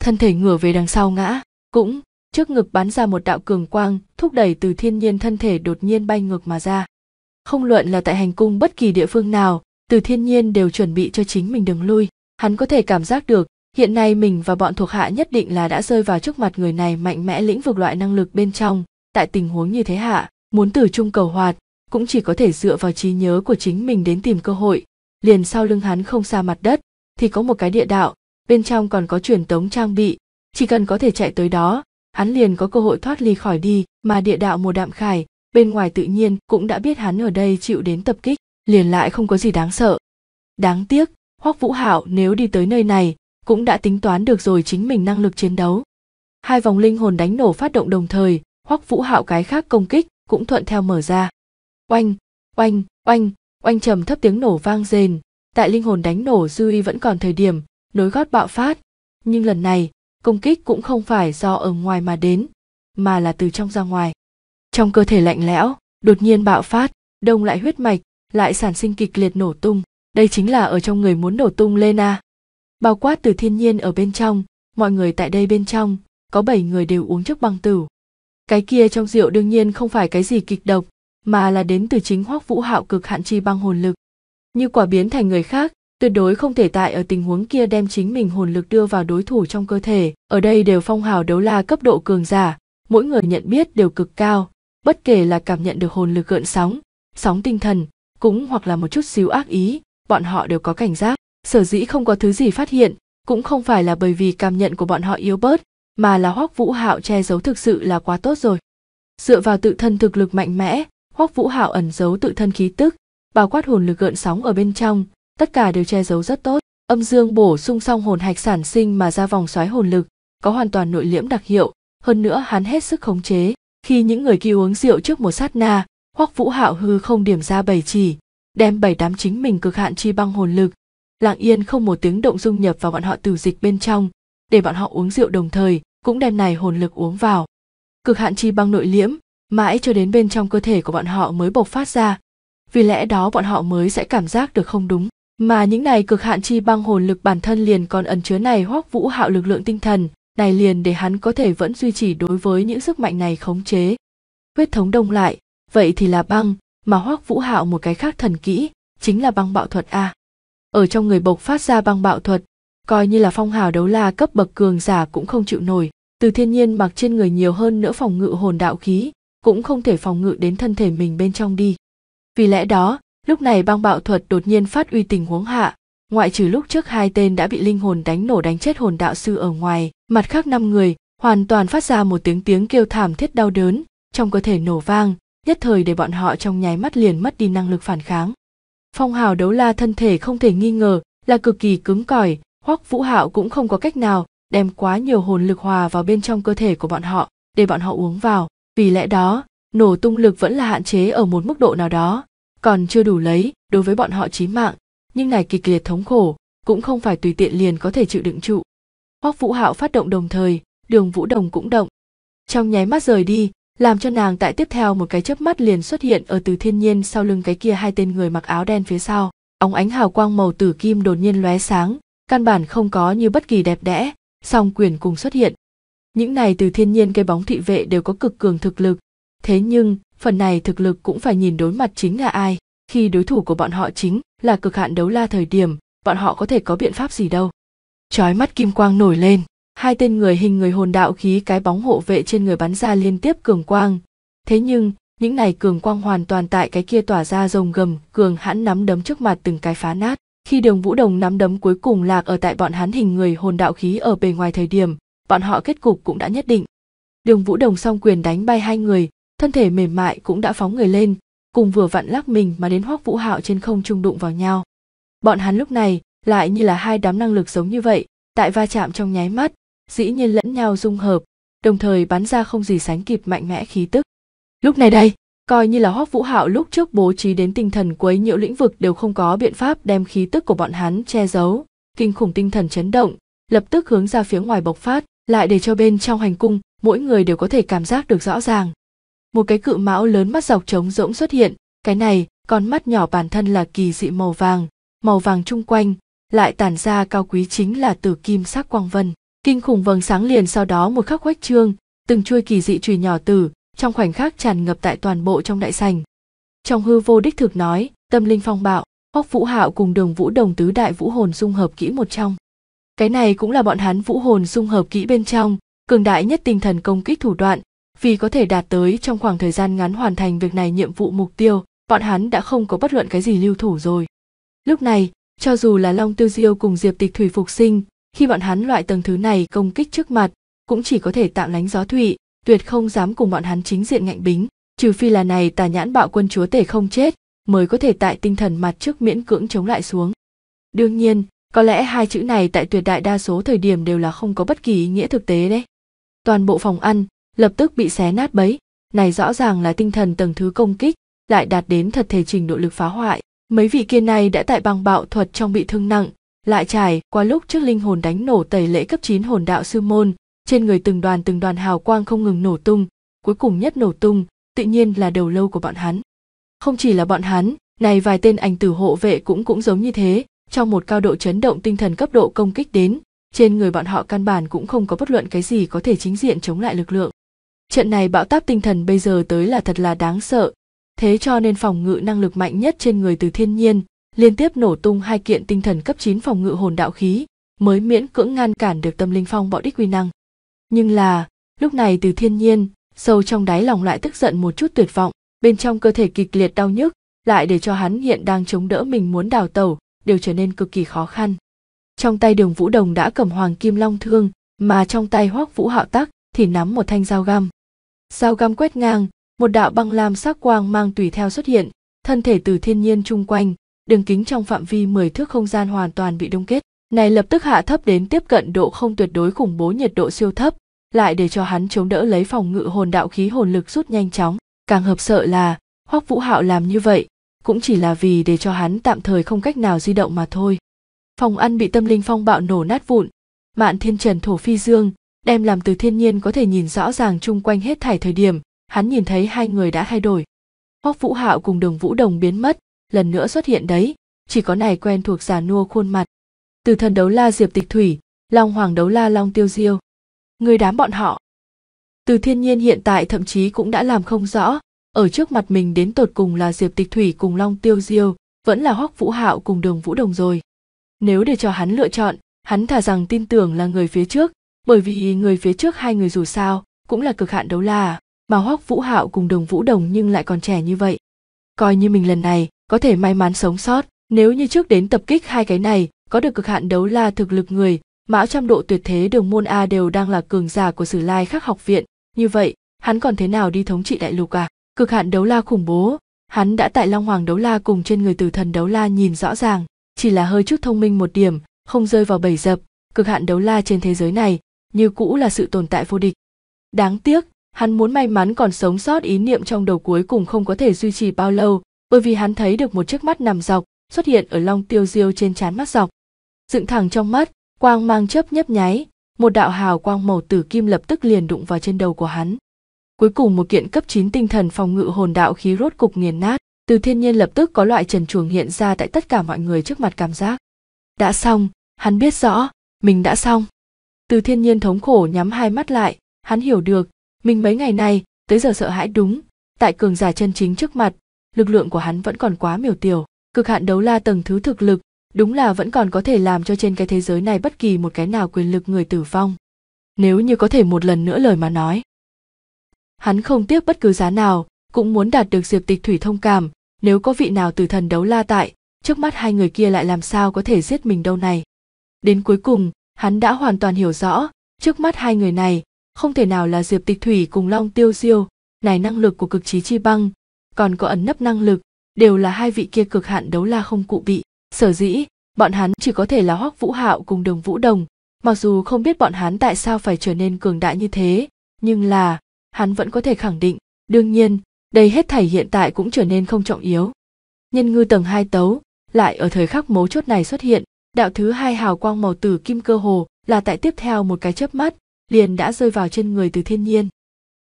thân thể ngửa về đằng sau ngã cũng trước ngực bắn ra một đạo cường quang thúc đẩy từ thiên nhiên thân thể đột nhiên bay ngược mà ra không luận là tại hành cung bất kỳ địa phương nào từ thiên nhiên đều chuẩn bị cho chính mình đường lui hắn có thể cảm giác được hiện nay mình và bọn thuộc hạ nhất định là đã rơi vào trước mặt người này mạnh mẽ lĩnh vực loại năng lực bên trong tại tình huống như thế hạ muốn từ trung cầu hoạt cũng chỉ có thể dựa vào trí nhớ của chính mình đến tìm cơ hội liền sau lưng hắn không xa mặt đất thì có một cái địa đạo bên trong còn có truyền tống trang bị chỉ cần có thể chạy tới đó hắn liền có cơ hội thoát ly khỏi đi mà địa đạo mùa đạm khải bên ngoài tự nhiên cũng đã biết hắn ở đây chịu đến tập kích liền lại không có gì đáng sợ đáng tiếc hoắc vũ hạo nếu đi tới nơi này cũng đã tính toán được rồi chính mình năng lực chiến đấu hai vòng linh hồn đánh nổ phát động đồng thời hoắc vũ hạo cái khác công kích cũng thuận theo mở ra oanh oanh oanh oanh trầm thấp tiếng nổ vang rền tại linh hồn đánh nổ dư y vẫn còn thời điểm nối gót bạo phát nhưng lần này công kích cũng không phải do ở ngoài mà đến mà là từ trong ra ngoài trong cơ thể lạnh lẽo đột nhiên bạo phát đông lại huyết mạch lại sản sinh kịch liệt nổ tung đây chính là ở trong người muốn nổ tung lên à. bao quát từ thiên nhiên ở bên trong mọi người tại đây bên trong có bảy người đều uống trước băng tử. Cái kia trong rượu đương nhiên không phải cái gì kịch độc, mà là đến từ chính hoắc vũ hạo cực hạn chi băng hồn lực. Như quả biến thành người khác, tuyệt đối không thể tại ở tình huống kia đem chính mình hồn lực đưa vào đối thủ trong cơ thể ở đây đều phong hào đấu la cấp độ cường giả mỗi người nhận biết đều cực cao bất kể là cảm nhận được hồn lực gợn sóng sóng tinh thần cũng hoặc là một chút xíu ác ý bọn họ đều có cảnh giác sở dĩ không có thứ gì phát hiện cũng không phải là bởi vì cảm nhận của bọn họ yếu bớt mà là hoắc vũ hạo che giấu thực sự là quá tốt rồi dựa vào tự thân thực lực mạnh mẽ hoắc vũ hạo ẩn giấu tự thân khí tức bao quát hồn lực gợn sóng ở bên trong tất cả đều che giấu rất tốt âm dương bổ sung xong hồn hạch sản sinh mà ra vòng xoáy hồn lực có hoàn toàn nội liễm đặc hiệu hơn nữa hắn hết sức khống chế khi những người kia uống rượu trước một sát na hoắc vũ hạo hư không điểm ra bảy chỉ đem bảy đám chính mình cực hạn chi băng hồn lực lặng yên không một tiếng động dung nhập vào bọn họ từ dịch bên trong để bọn họ uống rượu đồng thời cũng đem này hồn lực uống vào cực hạn chi băng nội liễm mãi cho đến bên trong cơ thể của bọn họ mới bộc phát ra vì lẽ đó bọn họ mới sẽ cảm giác được không đúng mà những này cực hạn chi băng hồn lực bản thân liền còn ẩn chứa này hoắc vũ hạo lực lượng tinh thần này liền để hắn có thể vẫn duy trì đối với những sức mạnh này khống chế huyết thống đông lại vậy thì là băng mà hoắc vũ hạo một cái khác thần kỹ chính là băng bạo thuật a ở trong người bộc phát ra băng bạo thuật coi như là phong hào đấu la cấp bậc cường giả cũng không chịu nổi từ thiên nhiên mặc trên người nhiều hơn nữa phòng ngự hồn đạo khí cũng không thể phòng ngự đến thân thể mình bên trong đi vì lẽ đó lúc này băng bạo thuật đột nhiên phát uy tình huống hạ ngoại trừ lúc trước hai tên đã bị linh hồn đánh nổ đánh chết hồn đạo sư ở ngoài mặt khác năm người hoàn toàn phát ra một tiếng tiếng kêu thảm thiết đau đớn trong cơ thể nổ vang nhất thời để bọn họ trong nháy mắt liền mất đi năng lực phản kháng phong hào đấu la thân thể không thể nghi ngờ là cực kỳ cứng cỏi hoắc vũ hạo cũng không có cách nào đem quá nhiều hồn lực hòa vào bên trong cơ thể của bọn họ để bọn họ uống vào vì lẽ đó nổ tung lực vẫn là hạn chế ở một mức độ nào đó còn chưa đủ lấy đối với bọn họ chí mạng nhưng này kịch liệt thống khổ cũng không phải tùy tiện liền có thể chịu đựng trụ hoắc vũ hạo phát động đồng thời đường vũ đồng cũng động trong nháy mắt rời đi làm cho nàng tại tiếp theo một cái chớp mắt liền xuất hiện ở từ thiên nhiên sau lưng cái kia hai tên người mặc áo đen phía sau óng ánh hào quang màu tử kim đột nhiên lóe sáng căn bản không có như bất kỳ đẹp đẽ song quyền cùng xuất hiện những này từ thiên nhiên cây bóng thị vệ đều có cực cường thực lực thế nhưng phần này thực lực cũng phải nhìn đối mặt chính là ai khi đối thủ của bọn họ chính là cực hạn đấu la thời điểm bọn họ có thể có biện pháp gì đâu trói mắt kim quang nổi lên hai tên người hình người hồn đạo khí cái bóng hộ vệ trên người bắn ra liên tiếp cường quang thế nhưng những này cường quang hoàn toàn tại cái kia tỏa ra rồng gầm cường hãn nắm đấm trước mặt từng cái phá nát khi đường vũ đồng nắm đấm cuối cùng lạc ở tại bọn hắn hình người hồn đạo khí ở bề ngoài thời điểm bọn họ kết cục cũng đã nhất định đường vũ đồng song quyền đánh bay hai người thân thể mềm mại cũng đã phóng người lên cùng vừa vặn lắc mình mà đến hoắc vũ hạo trên không trung đụng vào nhau bọn hắn lúc này lại như là hai đám năng lực giống như vậy tại va chạm trong nháy mắt dĩ nhiên lẫn nhau dung hợp đồng thời bắn ra không gì sánh kịp mạnh mẽ khí tức lúc này đây coi như là hoắc vũ hạo lúc trước bố trí đến tinh thần quấy nhiễu lĩnh vực đều không có biện pháp đem khí tức của bọn hắn che giấu kinh khủng tinh thần chấn động lập tức hướng ra phía ngoài bộc phát lại để cho bên trong hành cung mỗi người đều có thể cảm giác được rõ ràng một cái cự mão lớn mắt dọc trống rỗng xuất hiện cái này con mắt nhỏ bản thân là kỳ dị màu vàng màu vàng chung quanh lại tản ra cao quý chính là từ kim sắc quang vân kinh khủng vầng sáng liền sau đó một khắc khoách trương từng chuôi kỳ dị chùy nhỏ tử trong khoảnh khắc tràn ngập tại toàn bộ trong đại sành trong hư vô đích thực nói tâm linh phong bạo hóc vũ hạo cùng đường vũ đồng tứ đại vũ hồn dung hợp kỹ một trong cái này cũng là bọn hắn vũ hồn dung hợp kỹ bên trong cường đại nhất tinh thần công kích thủ đoạn vì có thể đạt tới trong khoảng thời gian ngắn hoàn thành việc này nhiệm vụ mục tiêu bọn hắn đã không có bất luận cái gì lưu thủ rồi lúc này cho dù là long tiêu diêu cùng diệp tịch thủy phục sinh khi bọn hắn loại tầng thứ này công kích trước mặt cũng chỉ có thể tạm lánh gió thụy tuyệt không dám cùng bọn hắn chính diện ngạnh bính trừ phi là này tà nhãn bạo quân chúa tể không chết mới có thể tại tinh thần mặt trước miễn cưỡng chống lại xuống đương nhiên có lẽ hai chữ này tại tuyệt đại đa số thời điểm đều là không có bất kỳ ý nghĩa thực tế đấy toàn bộ phòng ăn lập tức bị xé nát bấy này rõ ràng là tinh thần tầng thứ công kích lại đạt đến thật thể trình độ lực phá hoại mấy vị kia này đã tại bằng bạo thuật trong bị thương nặng lại trải qua lúc trước linh hồn đánh nổ tẩy lễ cấp 9 hồn đạo sư môn trên người từng đoàn từng đoàn hào quang không ngừng nổ tung cuối cùng nhất nổ tung tự nhiên là đầu lâu của bọn hắn không chỉ là bọn hắn này vài tên ảnh tử hộ vệ cũng cũng giống như thế trong một cao độ chấn động tinh thần cấp độ công kích đến trên người bọn họ căn bản cũng không có bất luận cái gì có thể chính diện chống lại lực lượng trận này bão táp tinh thần bây giờ tới là thật là đáng sợ thế cho nên phòng ngự năng lực mạnh nhất trên người từ thiên nhiên liên tiếp nổ tung hai kiện tinh thần cấp 9 phòng ngự hồn đạo khí mới miễn cưỡng ngăn cản được tâm linh phong bọ đích quy năng nhưng là lúc này từ thiên nhiên sâu trong đáy lòng lại tức giận một chút tuyệt vọng bên trong cơ thể kịch liệt đau nhức lại để cho hắn hiện đang chống đỡ mình muốn đào tẩu đều trở nên cực kỳ khó khăn trong tay đường vũ đồng đã cầm hoàng kim long thương mà trong tay hoác vũ hạo tắc thì nắm một thanh dao găm Sao găm quét ngang, một đạo băng lam sắc quang mang tùy theo xuất hiện, thân thể từ thiên nhiên chung quanh, đường kính trong phạm vi mười thước không gian hoàn toàn bị đông kết. Này lập tức hạ thấp đến tiếp cận độ không tuyệt đối khủng bố nhiệt độ siêu thấp, lại để cho hắn chống đỡ lấy phòng ngự hồn đạo khí hồn lực rút nhanh chóng. Càng hợp sợ là, Hoắc Vũ Hạo làm như vậy, cũng chỉ là vì để cho hắn tạm thời không cách nào di động mà thôi. Phòng ăn bị tâm linh phong bạo nổ nát vụn, Mạn Thiên Trần thổ phi dương, đem làm từ thiên nhiên có thể nhìn rõ ràng chung quanh hết thảy thời điểm hắn nhìn thấy hai người đã thay đổi hoắc vũ hạo cùng đường vũ đồng biến mất lần nữa xuất hiện đấy chỉ có này quen thuộc già nua khuôn mặt từ thần đấu la diệp tịch thủy long hoàng đấu la long tiêu diêu người đám bọn họ từ thiên nhiên hiện tại thậm chí cũng đã làm không rõ ở trước mặt mình đến tột cùng là diệp tịch thủy cùng long tiêu diêu vẫn là hoắc vũ hạo cùng đường vũ đồng rồi nếu để cho hắn lựa chọn hắn thà rằng tin tưởng là người phía trước bởi vì người phía trước hai người dù sao cũng là cực hạn đấu la mà hoắc vũ hạo cùng đồng vũ đồng nhưng lại còn trẻ như vậy coi như mình lần này có thể may mắn sống sót nếu như trước đến tập kích hai cái này có được cực hạn đấu la thực lực người mão trăm độ tuyệt thế đường môn a đều đang là cường giả của sử lai khắc học viện như vậy hắn còn thế nào đi thống trị đại lục à cực hạn đấu la khủng bố hắn đã tại long hoàng đấu la cùng trên người tử thần đấu la nhìn rõ ràng chỉ là hơi chút thông minh một điểm không rơi vào bầy dập cực hạn đấu la trên thế giới này như cũ là sự tồn tại vô địch đáng tiếc hắn muốn may mắn còn sống sót ý niệm trong đầu cuối cùng không có thể duy trì bao lâu bởi vì hắn thấy được một chiếc mắt nằm dọc xuất hiện ở long tiêu diêu trên trán mắt dọc dựng thẳng trong mắt quang mang chớp nhấp nháy một đạo hào quang màu tử kim lập tức liền đụng vào trên đầu của hắn cuối cùng một kiện cấp 9 tinh thần phòng ngự hồn đạo khí rốt cục nghiền nát từ thiên nhiên lập tức có loại trần chuồng hiện ra tại tất cả mọi người trước mặt cảm giác đã xong hắn biết rõ mình đã xong từ thiên nhiên thống khổ nhắm hai mắt lại hắn hiểu được mình mấy ngày nay tới giờ sợ hãi đúng tại cường giả chân chính trước mặt lực lượng của hắn vẫn còn quá miểu tiểu cực hạn đấu la tầng thứ thực lực đúng là vẫn còn có thể làm cho trên cái thế giới này bất kỳ một cái nào quyền lực người tử vong nếu như có thể một lần nữa lời mà nói hắn không tiếc bất cứ giá nào cũng muốn đạt được diệp tịch thủy thông cảm nếu có vị nào từ thần đấu la tại trước mắt hai người kia lại làm sao có thể giết mình đâu này đến cuối cùng hắn đã hoàn toàn hiểu rõ trước mắt hai người này không thể nào là diệp tịch thủy cùng long tiêu diêu này năng lực của cực trí chi băng còn có ẩn nấp năng lực đều là hai vị kia cực hạn đấu la không cụ bị sở dĩ bọn hắn chỉ có thể là hoắc vũ hạo cùng đồng vũ đồng mặc dù không biết bọn hắn tại sao phải trở nên cường đại như thế nhưng là hắn vẫn có thể khẳng định đương nhiên đây hết thảy hiện tại cũng trở nên không trọng yếu nhân ngư tầng hai tấu lại ở thời khắc mấu chốt này xuất hiện đạo thứ hai hào quang màu tử kim cơ hồ là tại tiếp theo một cái chớp mắt liền đã rơi vào trên người từ thiên nhiên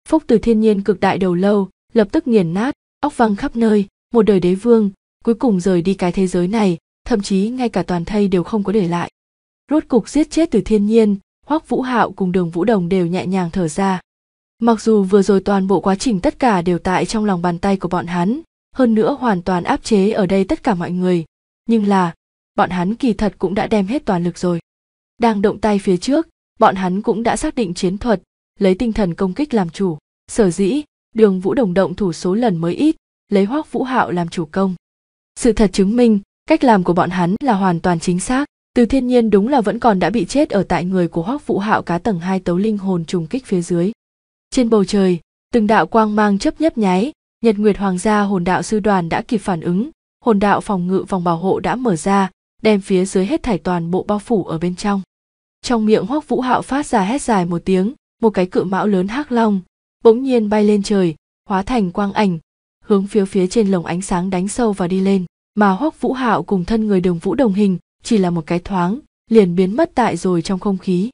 phúc từ thiên nhiên cực đại đầu lâu lập tức nghiền nát óc văng khắp nơi một đời đế vương cuối cùng rời đi cái thế giới này thậm chí ngay cả toàn thây đều không có để lại rốt cục giết chết từ thiên nhiên hoắc vũ hạo cùng đường vũ đồng đều nhẹ nhàng thở ra mặc dù vừa rồi toàn bộ quá trình tất cả đều tại trong lòng bàn tay của bọn hắn hơn nữa hoàn toàn áp chế ở đây tất cả mọi người nhưng là bọn hắn kỳ thật cũng đã đem hết toàn lực rồi. Đang động tay phía trước, bọn hắn cũng đã xác định chiến thuật, lấy tinh thần công kích làm chủ. Sở dĩ, đường Vũ Đồng động thủ số lần mới ít, lấy Hoác Vũ Hạo làm chủ công. Sự thật chứng minh, cách làm của bọn hắn là hoàn toàn chính xác. Từ thiên nhiên đúng là vẫn còn đã bị chết ở tại người của Hoác Vũ Hạo cá tầng hai tấu linh hồn trùng kích phía dưới. Trên bầu trời, từng đạo quang mang chấp nhấp nháy, Nhật Nguyệt Hoàng gia hồn đạo sư đoàn đã kịp phản ứng, hồn đạo phòng ngự vòng bảo hộ đã mở ra, đem phía dưới hết thải toàn bộ bao phủ ở bên trong trong miệng hoắc vũ hạo phát ra hét dài một tiếng một cái cự mão lớn hắc long bỗng nhiên bay lên trời hóa thành quang ảnh hướng phía phía trên lồng ánh sáng đánh sâu và đi lên mà hoắc vũ hạo cùng thân người đường vũ đồng hình chỉ là một cái thoáng liền biến mất tại rồi trong không khí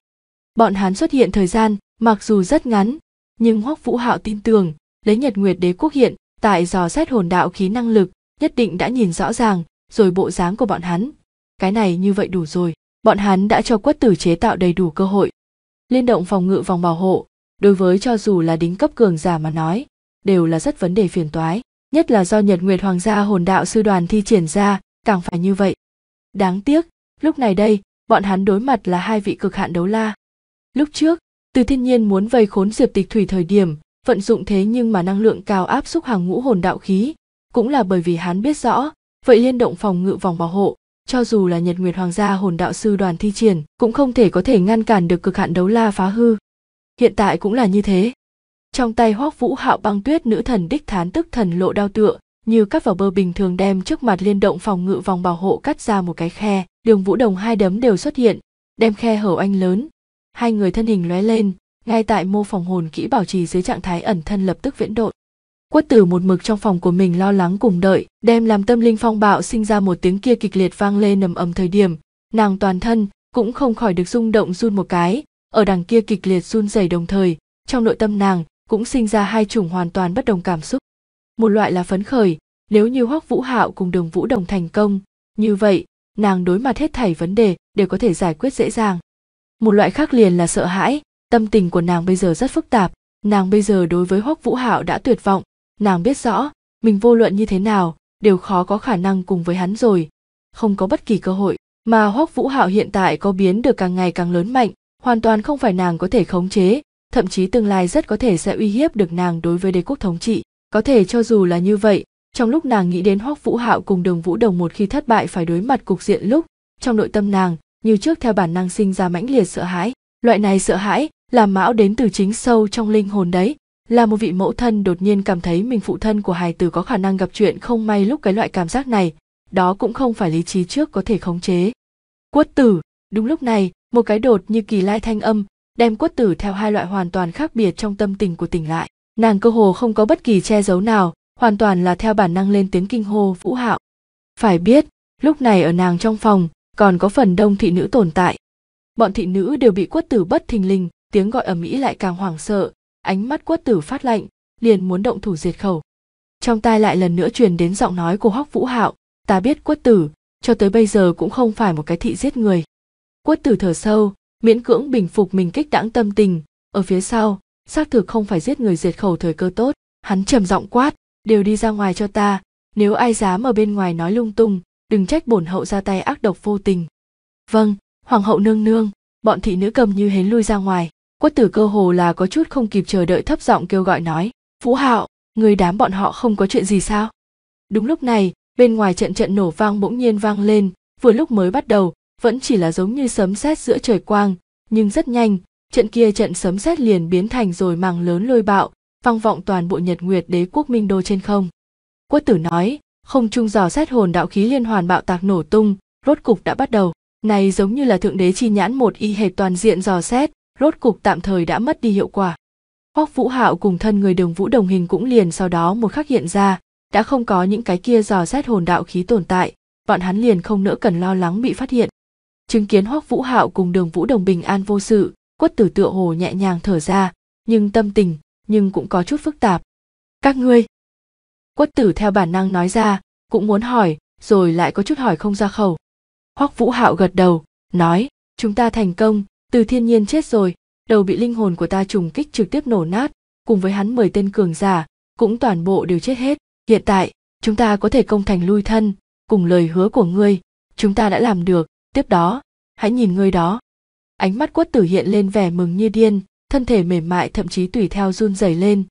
bọn hắn xuất hiện thời gian mặc dù rất ngắn nhưng hoắc vũ hạo tin tưởng lấy nhật nguyệt đế quốc hiện tại dò xét hồn đạo khí năng lực nhất định đã nhìn rõ ràng rồi bộ dáng của bọn hắn cái này như vậy đủ rồi bọn hắn đã cho quất tử chế tạo đầy đủ cơ hội liên động phòng ngự vòng bảo hộ đối với cho dù là đính cấp cường giả mà nói đều là rất vấn đề phiền toái nhất là do nhật nguyệt hoàng gia hồn đạo sư đoàn thi triển ra càng phải như vậy đáng tiếc lúc này đây bọn hắn đối mặt là hai vị cực hạn đấu la lúc trước từ thiên nhiên muốn vây khốn diệp tịch thủy thời điểm vận dụng thế nhưng mà năng lượng cao áp xúc hàng ngũ hồn đạo khí cũng là bởi vì hắn biết rõ vậy liên động phòng ngự vòng bảo hộ cho dù là nhật nguyệt hoàng gia hồn đạo sư đoàn thi triển cũng không thể có thể ngăn cản được cực hạn đấu la phá hư hiện tại cũng là như thế trong tay hoác vũ hạo băng tuyết nữ thần đích thán tức thần lộ đao tựa như cắt vào bơ bình thường đem trước mặt liên động phòng ngự vòng bảo hộ cắt ra một cái khe đường vũ đồng hai đấm đều xuất hiện đem khe hở anh lớn hai người thân hình lóe lên ngay tại mô phòng hồn kỹ bảo trì dưới trạng thái ẩn thân lập tức viễn độn quất tử một mực trong phòng của mình lo lắng cùng đợi đem làm tâm linh phong bạo sinh ra một tiếng kia kịch liệt vang lên nầm ầm thời điểm nàng toàn thân cũng không khỏi được rung động run một cái ở đằng kia kịch liệt run rẩy đồng thời trong nội tâm nàng cũng sinh ra hai chủng hoàn toàn bất đồng cảm xúc một loại là phấn khởi nếu như hoắc vũ hạo cùng đường vũ đồng thành công như vậy nàng đối mặt hết thảy vấn đề đều có thể giải quyết dễ dàng một loại khác liền là sợ hãi tâm tình của nàng bây giờ rất phức tạp nàng bây giờ đối với hoắc vũ hạo đã tuyệt vọng nàng biết rõ mình vô luận như thế nào đều khó có khả năng cùng với hắn rồi không có bất kỳ cơ hội mà hoắc vũ hạo hiện tại có biến được càng ngày càng lớn mạnh hoàn toàn không phải nàng có thể khống chế thậm chí tương lai rất có thể sẽ uy hiếp được nàng đối với đế quốc thống trị có thể cho dù là như vậy trong lúc nàng nghĩ đến hoắc vũ hạo cùng Đường vũ đồng một khi thất bại phải đối mặt cục diện lúc trong nội tâm nàng như trước theo bản năng sinh ra mãnh liệt sợ hãi loại này sợ hãi là mão đến từ chính sâu trong linh hồn đấy là một vị mẫu thân đột nhiên cảm thấy mình phụ thân của hài tử có khả năng gặp chuyện không may lúc cái loại cảm giác này đó cũng không phải lý trí trước có thể khống chế quất tử đúng lúc này một cái đột như kỳ lai thanh âm đem quất tử theo hai loại hoàn toàn khác biệt trong tâm tình của tỉnh lại nàng cơ hồ không có bất kỳ che giấu nào hoàn toàn là theo bản năng lên tiếng kinh hô vũ hạo phải biết lúc này ở nàng trong phòng còn có phần đông thị nữ tồn tại bọn thị nữ đều bị quất tử bất thình lình tiếng gọi ở mỹ lại càng hoảng sợ ánh mắt quất tử phát lạnh liền muốn động thủ diệt khẩu trong tai lại lần nữa truyền đến giọng nói của hóc vũ hạo ta biết quất tử cho tới bây giờ cũng không phải một cái thị giết người quất tử thở sâu miễn cưỡng bình phục mình kích đãng tâm tình ở phía sau xác thực không phải giết người diệt khẩu thời cơ tốt hắn trầm giọng quát đều đi ra ngoài cho ta nếu ai dám ở bên ngoài nói lung tung đừng trách bổn hậu ra tay ác độc vô tình vâng hoàng hậu nương nương bọn thị nữ cầm như hến lui ra ngoài quất tử cơ hồ là có chút không kịp chờ đợi thấp giọng kêu gọi nói phú hạo người đám bọn họ không có chuyện gì sao đúng lúc này bên ngoài trận trận nổ vang bỗng nhiên vang lên vừa lúc mới bắt đầu vẫn chỉ là giống như sấm sét giữa trời quang nhưng rất nhanh trận kia trận sấm sét liền biến thành rồi màng lớn lôi bạo vang vọng toàn bộ nhật nguyệt đế quốc minh đô trên không quất tử nói không trung dò xét hồn đạo khí liên hoàn bạo tạc nổ tung rốt cục đã bắt đầu này giống như là thượng đế chi nhãn một y hệt toàn diện dò xét rốt cục tạm thời đã mất đi hiệu quả. Hoắc Vũ Hạo cùng thân người Đường Vũ đồng hình cũng liền sau đó một khắc hiện ra, đã không có những cái kia dò xét hồn đạo khí tồn tại, bọn hắn liền không nỡ cần lo lắng bị phát hiện. Chứng kiến Hoắc Vũ Hạo cùng Đường Vũ đồng bình an vô sự, Quất Tử tựa hồ nhẹ nhàng thở ra, nhưng tâm tình nhưng cũng có chút phức tạp. Các ngươi? Quất Tử theo bản năng nói ra, cũng muốn hỏi, rồi lại có chút hỏi không ra khẩu. Hoắc Vũ Hạo gật đầu, nói, chúng ta thành công, từ thiên nhiên chết rồi đầu bị linh hồn của ta trùng kích trực tiếp nổ nát cùng với hắn mười tên cường giả cũng toàn bộ đều chết hết hiện tại chúng ta có thể công thành lui thân cùng lời hứa của ngươi chúng ta đã làm được tiếp đó hãy nhìn ngươi đó ánh mắt quất tử hiện lên vẻ mừng như điên thân thể mềm mại thậm chí tùy theo run rẩy lên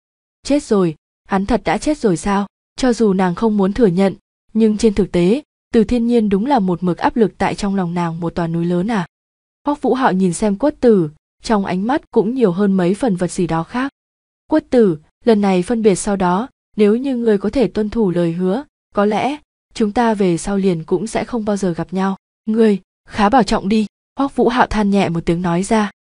chết rồi hắn thật đã chết rồi sao cho dù nàng không muốn thừa nhận nhưng trên thực tế từ thiên nhiên đúng là một mực áp lực tại trong lòng nàng một tòa núi lớn à hoắc vũ hạo nhìn xem quất tử trong ánh mắt cũng nhiều hơn mấy phần vật gì đó khác quất tử lần này phân biệt sau đó nếu như người có thể tuân thủ lời hứa có lẽ chúng ta về sau liền cũng sẽ không bao giờ gặp nhau ngươi khá bảo trọng đi hoắc vũ hạo than nhẹ một tiếng nói ra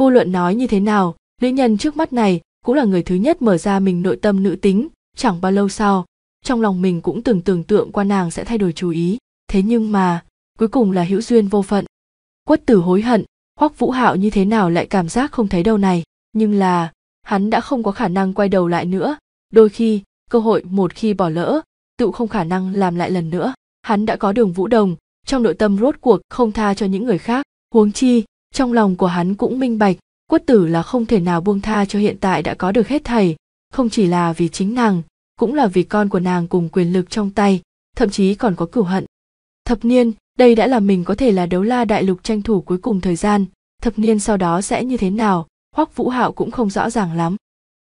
vô luận nói như thế nào nữ nhân trước mắt này cũng là người thứ nhất mở ra mình nội tâm nữ tính chẳng bao lâu sau trong lòng mình cũng từng tưởng tượng qua nàng sẽ thay đổi chú ý thế nhưng mà cuối cùng là hữu duyên vô phận quất tử hối hận hoắc vũ hạo như thế nào lại cảm giác không thấy đâu này nhưng là hắn đã không có khả năng quay đầu lại nữa đôi khi cơ hội một khi bỏ lỡ tự không khả năng làm lại lần nữa hắn đã có đường vũ đồng trong nội tâm rốt cuộc không tha cho những người khác huống chi trong lòng của hắn cũng minh bạch quất tử là không thể nào buông tha cho hiện tại đã có được hết thảy không chỉ là vì chính nàng cũng là vì con của nàng cùng quyền lực trong tay thậm chí còn có cửu hận thập niên đây đã là mình có thể là đấu la đại lục tranh thủ cuối cùng thời gian thập niên sau đó sẽ như thế nào hoắc vũ hạo cũng không rõ ràng lắm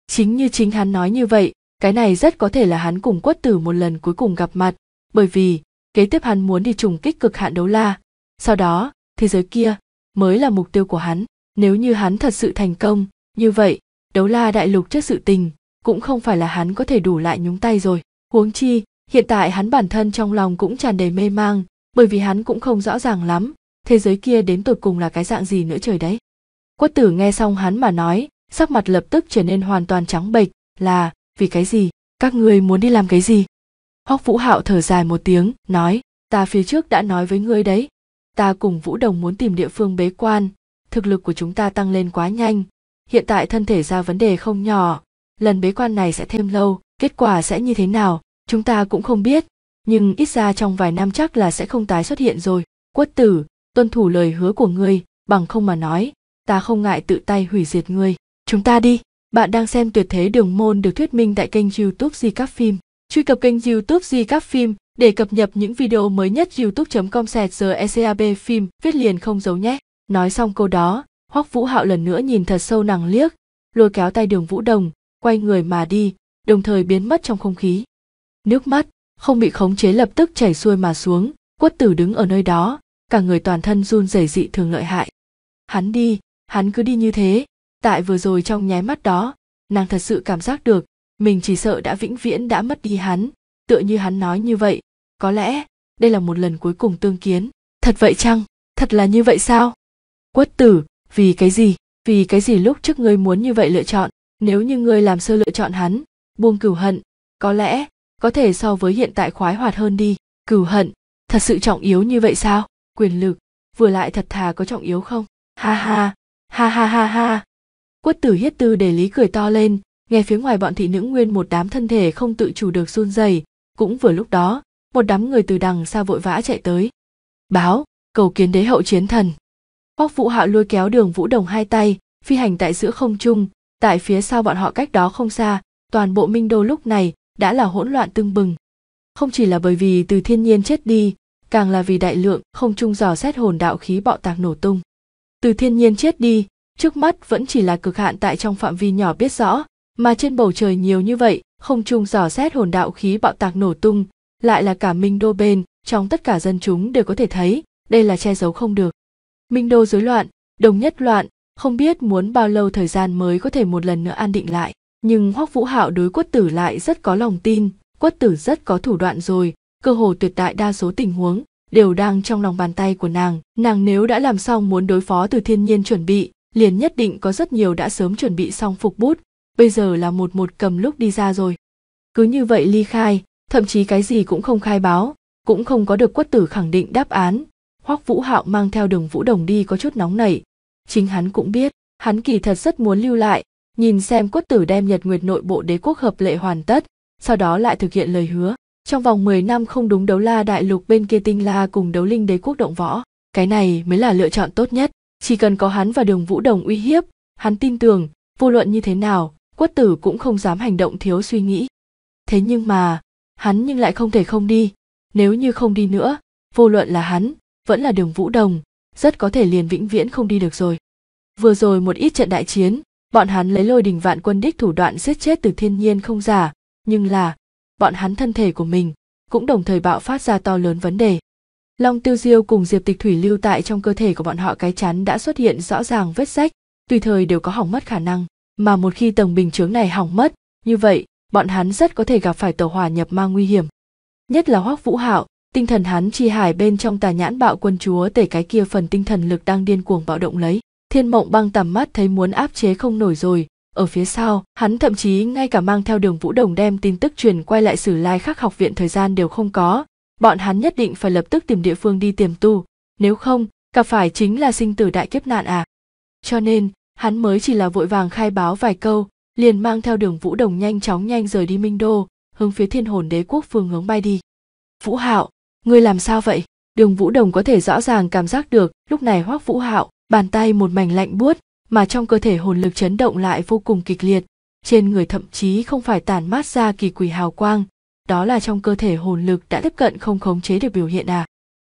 chính như chính hắn nói như vậy cái này rất có thể là hắn cùng quất tử một lần cuối cùng gặp mặt bởi vì kế tiếp hắn muốn đi trùng kích cực hạn đấu la sau đó thế giới kia mới là mục tiêu của hắn nếu như hắn thật sự thành công như vậy đấu la đại lục trước sự tình cũng không phải là hắn có thể đủ lại nhúng tay rồi huống chi hiện tại hắn bản thân trong lòng cũng tràn đầy mê mang bởi vì hắn cũng không rõ ràng lắm thế giới kia đến tột cùng là cái dạng gì nữa trời đấy quất tử nghe xong hắn mà nói sắc mặt lập tức trở nên hoàn toàn trắng bệch là vì cái gì các ngươi muốn đi làm cái gì hoắc vũ hạo thở dài một tiếng nói ta phía trước đã nói với ngươi đấy ta cùng vũ đồng muốn tìm địa phương bế quan thực lực của chúng ta tăng lên quá nhanh hiện tại thân thể ra vấn đề không nhỏ lần bế quan này sẽ thêm lâu kết quả sẽ như thế nào chúng ta cũng không biết nhưng ít ra trong vài năm chắc là sẽ không tái xuất hiện rồi quất tử tuân thủ lời hứa của ngươi bằng không mà nói ta không ngại tự tay hủy diệt ngươi chúng ta đi bạn đang xem tuyệt thế đường môn được thuyết minh tại kênh youtube di các phim truy cập kênh youtube di các phim để cập nhật những video mới nhất youtube com sẹt ecab phim viết liền không giấu nhé nói xong câu đó hoắc vũ hạo lần nữa nhìn thật sâu nàng liếc lôi kéo tay đường vũ đồng quay người mà đi đồng thời biến mất trong không khí nước mắt không bị khống chế lập tức chảy xuôi mà xuống quất tử đứng ở nơi đó cả người toàn thân run rẩy dị thường lợi hại hắn đi hắn cứ đi như thế tại vừa rồi trong nháy mắt đó nàng thật sự cảm giác được mình chỉ sợ đã vĩnh viễn đã mất đi hắn tựa như hắn nói như vậy có lẽ đây là một lần cuối cùng tương kiến thật vậy chăng thật là như vậy sao quất tử vì cái gì vì cái gì lúc trước ngươi muốn như vậy lựa chọn nếu như ngươi làm sơ lựa chọn hắn buông cửu hận có lẽ có thể so với hiện tại khoái hoạt hơn đi cừu hận thật sự trọng yếu như vậy sao quyền lực vừa lại thật thà có trọng yếu không ha ha ha ha ha ha quất tử hiết tư để lý cười to lên nghe phía ngoài bọn thị nữ nguyên một đám thân thể không tự chủ được run rẩy cũng vừa lúc đó một đám người từ đằng xa vội vã chạy tới báo cầu kiến đế hậu chiến thần hoắc vũ hạo lôi kéo đường vũ đồng hai tay phi hành tại giữa không trung tại phía sau bọn họ cách đó không xa toàn bộ minh đô lúc này đã là hỗn loạn tưng bừng không chỉ là bởi vì từ thiên nhiên chết đi càng là vì đại lượng không trung dò xét hồn đạo khí bạo tạc nổ tung từ thiên nhiên chết đi trước mắt vẫn chỉ là cực hạn tại trong phạm vi nhỏ biết rõ mà trên bầu trời nhiều như vậy không trung dò xét hồn đạo khí bạo tạc nổ tung lại là cả minh đô bên trong tất cả dân chúng đều có thể thấy đây là che giấu không được minh đô rối loạn đồng nhất loạn không biết muốn bao lâu thời gian mới có thể một lần nữa an định lại nhưng hoắc vũ hạo đối quất tử lại rất có lòng tin quất tử rất có thủ đoạn rồi cơ hồ tuyệt đại đa số tình huống đều đang trong lòng bàn tay của nàng nàng nếu đã làm xong muốn đối phó từ thiên nhiên chuẩn bị liền nhất định có rất nhiều đã sớm chuẩn bị xong phục bút bây giờ là một một cầm lúc đi ra rồi cứ như vậy ly khai thậm chí cái gì cũng không khai báo cũng không có được quất tử khẳng định đáp án hoắc vũ hạo mang theo đường vũ đồng đi có chút nóng nảy chính hắn cũng biết hắn kỳ thật rất muốn lưu lại nhìn xem quất tử đem nhật nguyệt nội bộ đế quốc hợp lệ hoàn tất sau đó lại thực hiện lời hứa trong vòng 10 năm không đúng đấu la đại lục bên kia tinh la cùng đấu linh đế quốc động võ cái này mới là lựa chọn tốt nhất chỉ cần có hắn và đường vũ đồng uy hiếp hắn tin tưởng vô luận như thế nào quất tử cũng không dám hành động thiếu suy nghĩ thế nhưng mà hắn nhưng lại không thể không đi nếu như không đi nữa vô luận là hắn vẫn là đường vũ đồng rất có thể liền vĩnh viễn không đi được rồi vừa rồi một ít trận đại chiến bọn hắn lấy lôi đình vạn quân đích thủ đoạn giết chết từ thiên nhiên không giả nhưng là bọn hắn thân thể của mình cũng đồng thời bạo phát ra to lớn vấn đề long tiêu diêu cùng diệp tịch thủy lưu tại trong cơ thể của bọn họ cái chắn đã xuất hiện rõ ràng vết rách tùy thời đều có hỏng mất khả năng mà một khi tầng bình chướng này hỏng mất như vậy bọn hắn rất có thể gặp phải tàu hỏa nhập ma nguy hiểm nhất là hoắc vũ hạo tinh thần hắn chi hải bên trong tà nhãn bạo quân chúa tể cái kia phần tinh thần lực đang điên cuồng bạo động lấy thiên mộng băng tầm mắt thấy muốn áp chế không nổi rồi ở phía sau hắn thậm chí ngay cả mang theo đường vũ đồng đem tin tức truyền quay lại sử lai khắc học viện thời gian đều không có bọn hắn nhất định phải lập tức tìm địa phương đi tiềm tu nếu không gặp phải chính là sinh tử đại kiếp nạn à cho nên hắn mới chỉ là vội vàng khai báo vài câu liền mang theo đường vũ đồng nhanh chóng nhanh rời đi minh đô hướng phía thiên hồn đế quốc phương hướng bay đi vũ hạo ngươi làm sao vậy đường vũ đồng có thể rõ ràng cảm giác được lúc này hoác vũ hạo bàn tay một mảnh lạnh buốt mà trong cơ thể hồn lực chấn động lại vô cùng kịch liệt trên người thậm chí không phải tản mát ra kỳ quỷ hào quang đó là trong cơ thể hồn lực đã tiếp cận không khống chế được biểu hiện à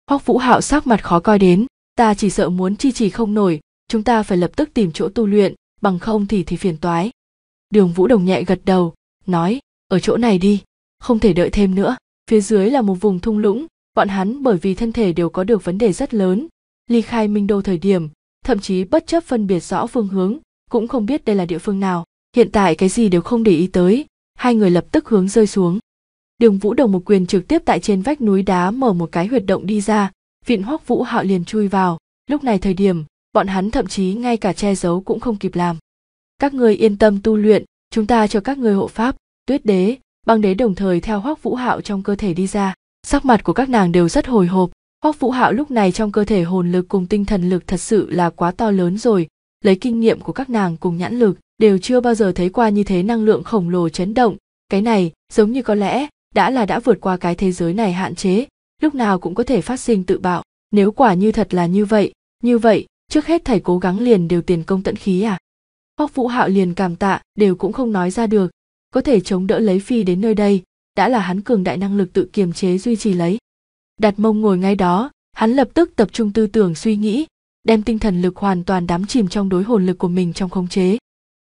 hoắc vũ hạo sắc mặt khó coi đến ta chỉ sợ muốn chi trì không nổi chúng ta phải lập tức tìm chỗ tu luyện bằng không thì thì phiền toái đường vũ đồng nhẹ gật đầu nói ở chỗ này đi không thể đợi thêm nữa phía dưới là một vùng thung lũng bọn hắn bởi vì thân thể đều có được vấn đề rất lớn ly khai minh đô thời điểm thậm chí bất chấp phân biệt rõ phương hướng, cũng không biết đây là địa phương nào. Hiện tại cái gì đều không để ý tới, hai người lập tức hướng rơi xuống. Đường Vũ Đồng một quyền trực tiếp tại trên vách núi đá mở một cái huyệt động đi ra, vịn Hoắc Vũ Hạo liền chui vào, lúc này thời điểm, bọn hắn thậm chí ngay cả che giấu cũng không kịp làm. Các người yên tâm tu luyện, chúng ta cho các người hộ pháp, Tuyết Đế, Băng Đế đồng thời theo Hoắc Vũ Hạo trong cơ thể đi ra, sắc mặt của các nàng đều rất hồi hộp, Hoắc Vũ Hạo lúc này trong cơ thể hồn lực cùng tinh thần lực thật sự là quá to lớn rồi, lấy kinh nghiệm của các nàng cùng nhãn lực, đều chưa bao giờ thấy qua như thế năng lượng khổng lồ chấn động, cái này giống như có lẽ đã là đã vượt qua cái thế giới này hạn chế, lúc nào cũng có thể phát sinh tự bạo, nếu quả như thật là như vậy, như vậy, trước hết thầy cố gắng liền đều tiền công tận khí à? Hoắc Vũ Hạo liền cảm tạ, đều cũng không nói ra được, có thể chống đỡ lấy phi đến nơi đây, đã là hắn cường đại năng lực tự kiềm chế duy trì lấy đặt mông ngồi ngay đó hắn lập tức tập trung tư tưởng suy nghĩ đem tinh thần lực hoàn toàn đắm chìm trong đối hồn lực của mình trong khống chế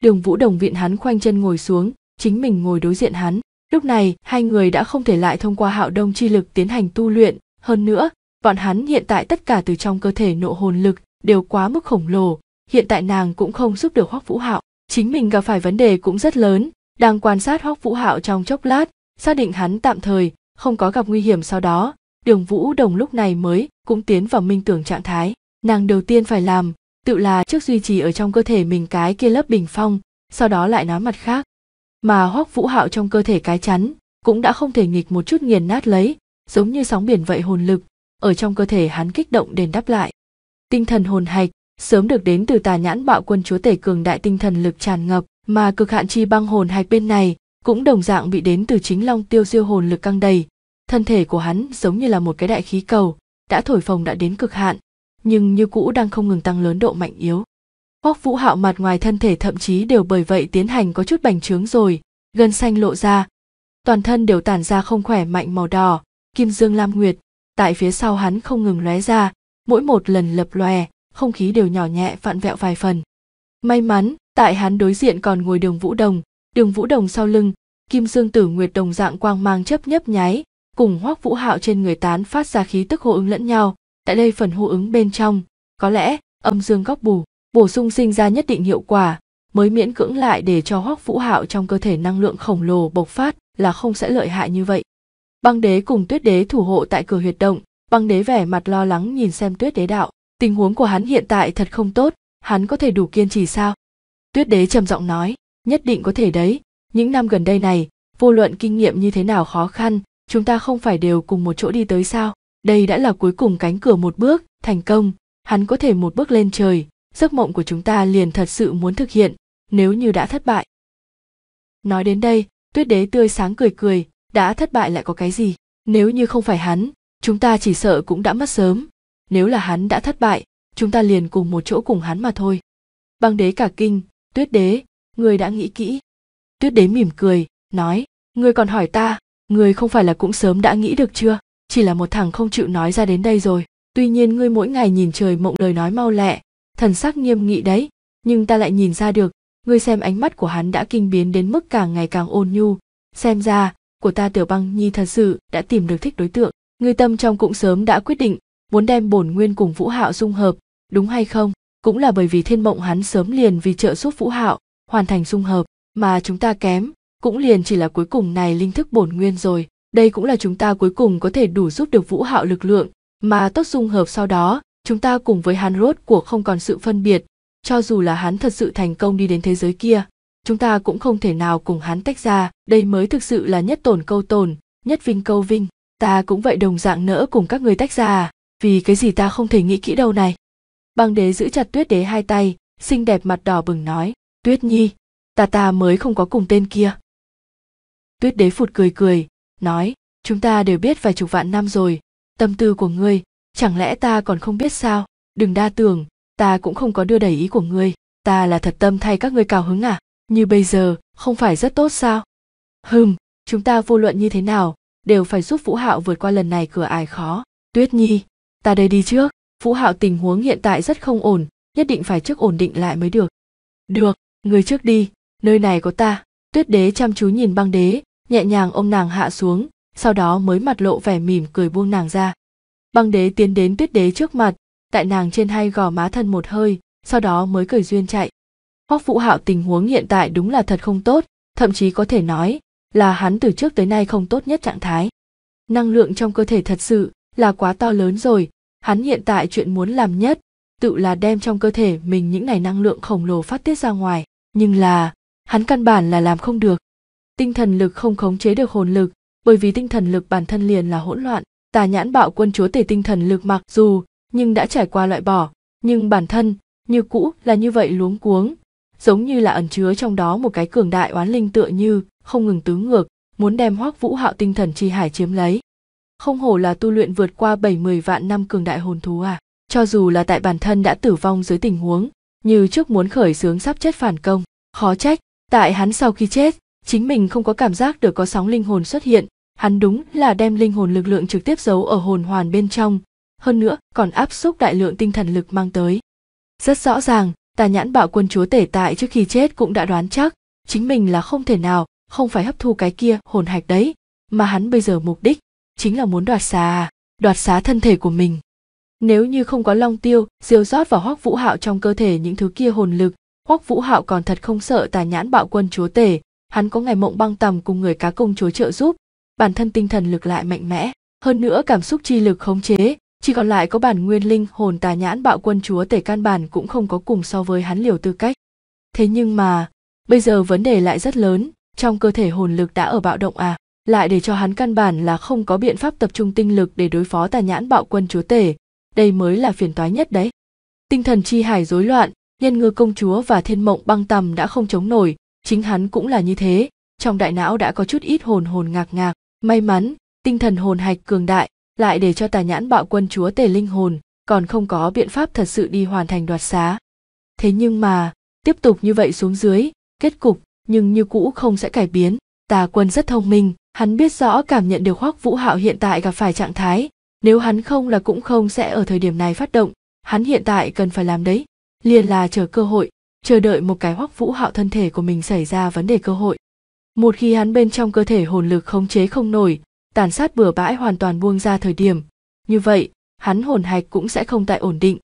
đường vũ đồng viện hắn khoanh chân ngồi xuống chính mình ngồi đối diện hắn lúc này hai người đã không thể lại thông qua hạo đông chi lực tiến hành tu luyện hơn nữa bọn hắn hiện tại tất cả từ trong cơ thể nộ hồn lực đều quá mức khổng lồ hiện tại nàng cũng không giúp được hoắc vũ hạo chính mình gặp phải vấn đề cũng rất lớn đang quan sát hoắc vũ hạo trong chốc lát xác định hắn tạm thời không có gặp nguy hiểm sau đó đường vũ đồng lúc này mới cũng tiến vào minh tưởng trạng thái nàng đầu tiên phải làm tự là trước duy trì ở trong cơ thể mình cái kia lớp bình phong sau đó lại nói mặt khác mà hoắc vũ hạo trong cơ thể cái chắn cũng đã không thể nghịch một chút nghiền nát lấy giống như sóng biển vậy hồn lực ở trong cơ thể hắn kích động đền đáp lại tinh thần hồn hạch sớm được đến từ tà nhãn bạo quân chúa tể cường đại tinh thần lực tràn ngập mà cực hạn chi băng hồn hạch bên này cũng đồng dạng bị đến từ chính long tiêu siêu hồn lực căng đầy thân thể của hắn giống như là một cái đại khí cầu đã thổi phồng đã đến cực hạn nhưng như cũ đang không ngừng tăng lớn độ mạnh yếu Hoắc Vũ Hạo mặt ngoài thân thể thậm chí đều bởi vậy tiến hành có chút bành trướng rồi, gân xanh lộ ra. Toàn thân đều tản ra không khỏe mạnh màu đỏ, kim dương lam nguyệt, tại phía sau hắn không ngừng lóe ra, mỗi một lần lập lòe, không khí đều nhỏ nhẹ vặn vẹo vài phần. May mắn, tại hắn đối diện còn ngồi Đường Vũ Đồng, Đường Vũ Đồng sau lưng, kim dương tử nguyệt đồng dạng quang mang chấp nhấp nháy, cùng hoắc vũ hạo trên người tán phát ra khí tức hô ứng lẫn nhau tại đây phần hô ứng bên trong có lẽ âm dương góc bù bổ sung sinh ra nhất định hiệu quả mới miễn cưỡng lại để cho hoắc vũ hạo trong cơ thể năng lượng khổng lồ bộc phát là không sẽ lợi hại như vậy băng đế cùng tuyết đế thủ hộ tại cửa huyệt động băng đế vẻ mặt lo lắng nhìn xem tuyết đế đạo tình huống của hắn hiện tại thật không tốt hắn có thể đủ kiên trì sao tuyết đế trầm giọng nói nhất định có thể đấy những năm gần đây này vô luận kinh nghiệm như thế nào khó khăn chúng ta không phải đều cùng một chỗ đi tới sao đây đã là cuối cùng cánh cửa một bước thành công hắn có thể một bước lên trời giấc mộng của chúng ta liền thật sự muốn thực hiện nếu như đã thất bại nói đến đây tuyết đế tươi sáng cười cười đã thất bại lại có cái gì nếu như không phải hắn chúng ta chỉ sợ cũng đã mất sớm nếu là hắn đã thất bại chúng ta liền cùng một chỗ cùng hắn mà thôi băng đế cả kinh tuyết đế người đã nghĩ kỹ tuyết đế mỉm cười nói người còn hỏi ta người không phải là cũng sớm đã nghĩ được chưa chỉ là một thằng không chịu nói ra đến đây rồi tuy nhiên ngươi mỗi ngày nhìn trời mộng lời nói mau lẹ thần sắc nghiêm nghị đấy nhưng ta lại nhìn ra được ngươi xem ánh mắt của hắn đã kinh biến đến mức càng ngày càng ôn nhu xem ra của ta tiểu băng nhi thật sự đã tìm được thích đối tượng ngươi tâm trong cũng sớm đã quyết định muốn đem bổn nguyên cùng vũ hạo dung hợp đúng hay không cũng là bởi vì thiên mộng hắn sớm liền vì trợ giúp vũ hạo hoàn thành dung hợp mà chúng ta kém cũng liền chỉ là cuối cùng này linh thức bổn nguyên rồi đây cũng là chúng ta cuối cùng có thể đủ giúp được vũ hạo lực lượng mà tốt dung hợp sau đó chúng ta cùng với hắn rốt của không còn sự phân biệt cho dù là hắn thật sự thành công đi đến thế giới kia chúng ta cũng không thể nào cùng hắn tách ra đây mới thực sự là nhất tổn câu tổn nhất vinh câu vinh ta cũng vậy đồng dạng nỡ cùng các người tách ra à vì cái gì ta không thể nghĩ kỹ đâu này băng đế giữ chặt tuyết đế hai tay xinh đẹp mặt đỏ bừng nói tuyết nhi ta ta mới không có cùng tên kia tuyết đế phụt cười cười nói chúng ta đều biết vài chục vạn năm rồi tâm tư của ngươi chẳng lẽ ta còn không biết sao đừng đa tưởng ta cũng không có đưa đẩy ý của ngươi ta là thật tâm thay các ngươi cao hứng à như bây giờ không phải rất tốt sao hừm chúng ta vô luận như thế nào đều phải giúp vũ hạo vượt qua lần này cửa ải khó tuyết nhi ta đây đi trước vũ hạo tình huống hiện tại rất không ổn nhất định phải trước ổn định lại mới được được người trước đi nơi này có ta tuyết đế chăm chú nhìn băng đế nhẹ nhàng ôm nàng hạ xuống sau đó mới mặt lộ vẻ mỉm cười buông nàng ra băng đế tiến đến tuyết đế trước mặt tại nàng trên hai gò má thân một hơi sau đó mới cười duyên chạy hoắc vũ hạo tình huống hiện tại đúng là thật không tốt thậm chí có thể nói là hắn từ trước tới nay không tốt nhất trạng thái năng lượng trong cơ thể thật sự là quá to lớn rồi hắn hiện tại chuyện muốn làm nhất tự là đem trong cơ thể mình những này năng lượng khổng lồ phát tiết ra ngoài nhưng là hắn căn bản là làm không được tinh thần lực không khống chế được hồn lực bởi vì tinh thần lực bản thân liền là hỗn loạn tà nhãn bạo quân chúa tể tinh thần lực mặc dù nhưng đã trải qua loại bỏ nhưng bản thân như cũ là như vậy luống cuống giống như là ẩn chứa trong đó một cái cường đại oán linh tựa như không ngừng tứ ngược muốn đem hoác vũ hạo tinh thần chi hải chiếm lấy không hổ là tu luyện vượt qua bảy mươi vạn năm cường đại hồn thú à cho dù là tại bản thân đã tử vong dưới tình huống như trước muốn khởi xướng sắp chết phản công khó trách tại hắn sau khi chết chính mình không có cảm giác được có sóng linh hồn xuất hiện hắn đúng là đem linh hồn lực lượng trực tiếp giấu ở hồn hoàn bên trong hơn nữa còn áp xúc đại lượng tinh thần lực mang tới rất rõ ràng tà nhãn bạo quân chúa tể tại trước khi chết cũng đã đoán chắc chính mình là không thể nào không phải hấp thu cái kia hồn hạch đấy mà hắn bây giờ mục đích chính là muốn đoạt xà đoạt xá thân thể của mình nếu như không có long tiêu diêu rót vào hoắc vũ hạo trong cơ thể những thứ kia hồn lực hoắc vũ hạo còn thật không sợ tà nhãn bạo quân chúa tể hắn có ngày mộng băng tầm cùng người cá công chúa trợ giúp bản thân tinh thần lực lại mạnh mẽ hơn nữa cảm xúc chi lực khống chế chỉ còn lại có bản nguyên linh hồn tà nhãn bạo quân chúa tể can bản cũng không có cùng so với hắn liều tư cách thế nhưng mà bây giờ vấn đề lại rất lớn trong cơ thể hồn lực đã ở bạo động à lại để cho hắn căn bản là không có biện pháp tập trung tinh lực để đối phó tà nhãn bạo quân chúa tể đây mới là phiền toái nhất đấy tinh thần chi hải rối loạn nhân ngư công chúa và thiên mộng băng tầm đã không chống nổi chính hắn cũng là như thế trong đại não đã có chút ít hồn hồn ngạc ngạc may mắn tinh thần hồn hạch cường đại lại để cho tà nhãn bạo quân chúa tề linh hồn còn không có biện pháp thật sự đi hoàn thành đoạt xá thế nhưng mà tiếp tục như vậy xuống dưới kết cục nhưng như cũ không sẽ cải biến tà quân rất thông minh hắn biết rõ cảm nhận được hoắc vũ hạo hiện tại gặp phải trạng thái nếu hắn không là cũng không sẽ ở thời điểm này phát động hắn hiện tại cần phải làm đấy liền là chờ cơ hội chờ đợi một cái hoắc vũ hạo thân thể của mình xảy ra vấn đề cơ hội một khi hắn bên trong cơ thể hồn lực khống chế không nổi tàn sát bừa bãi hoàn toàn buông ra thời điểm như vậy hắn hồn hạch cũng sẽ không tại ổn định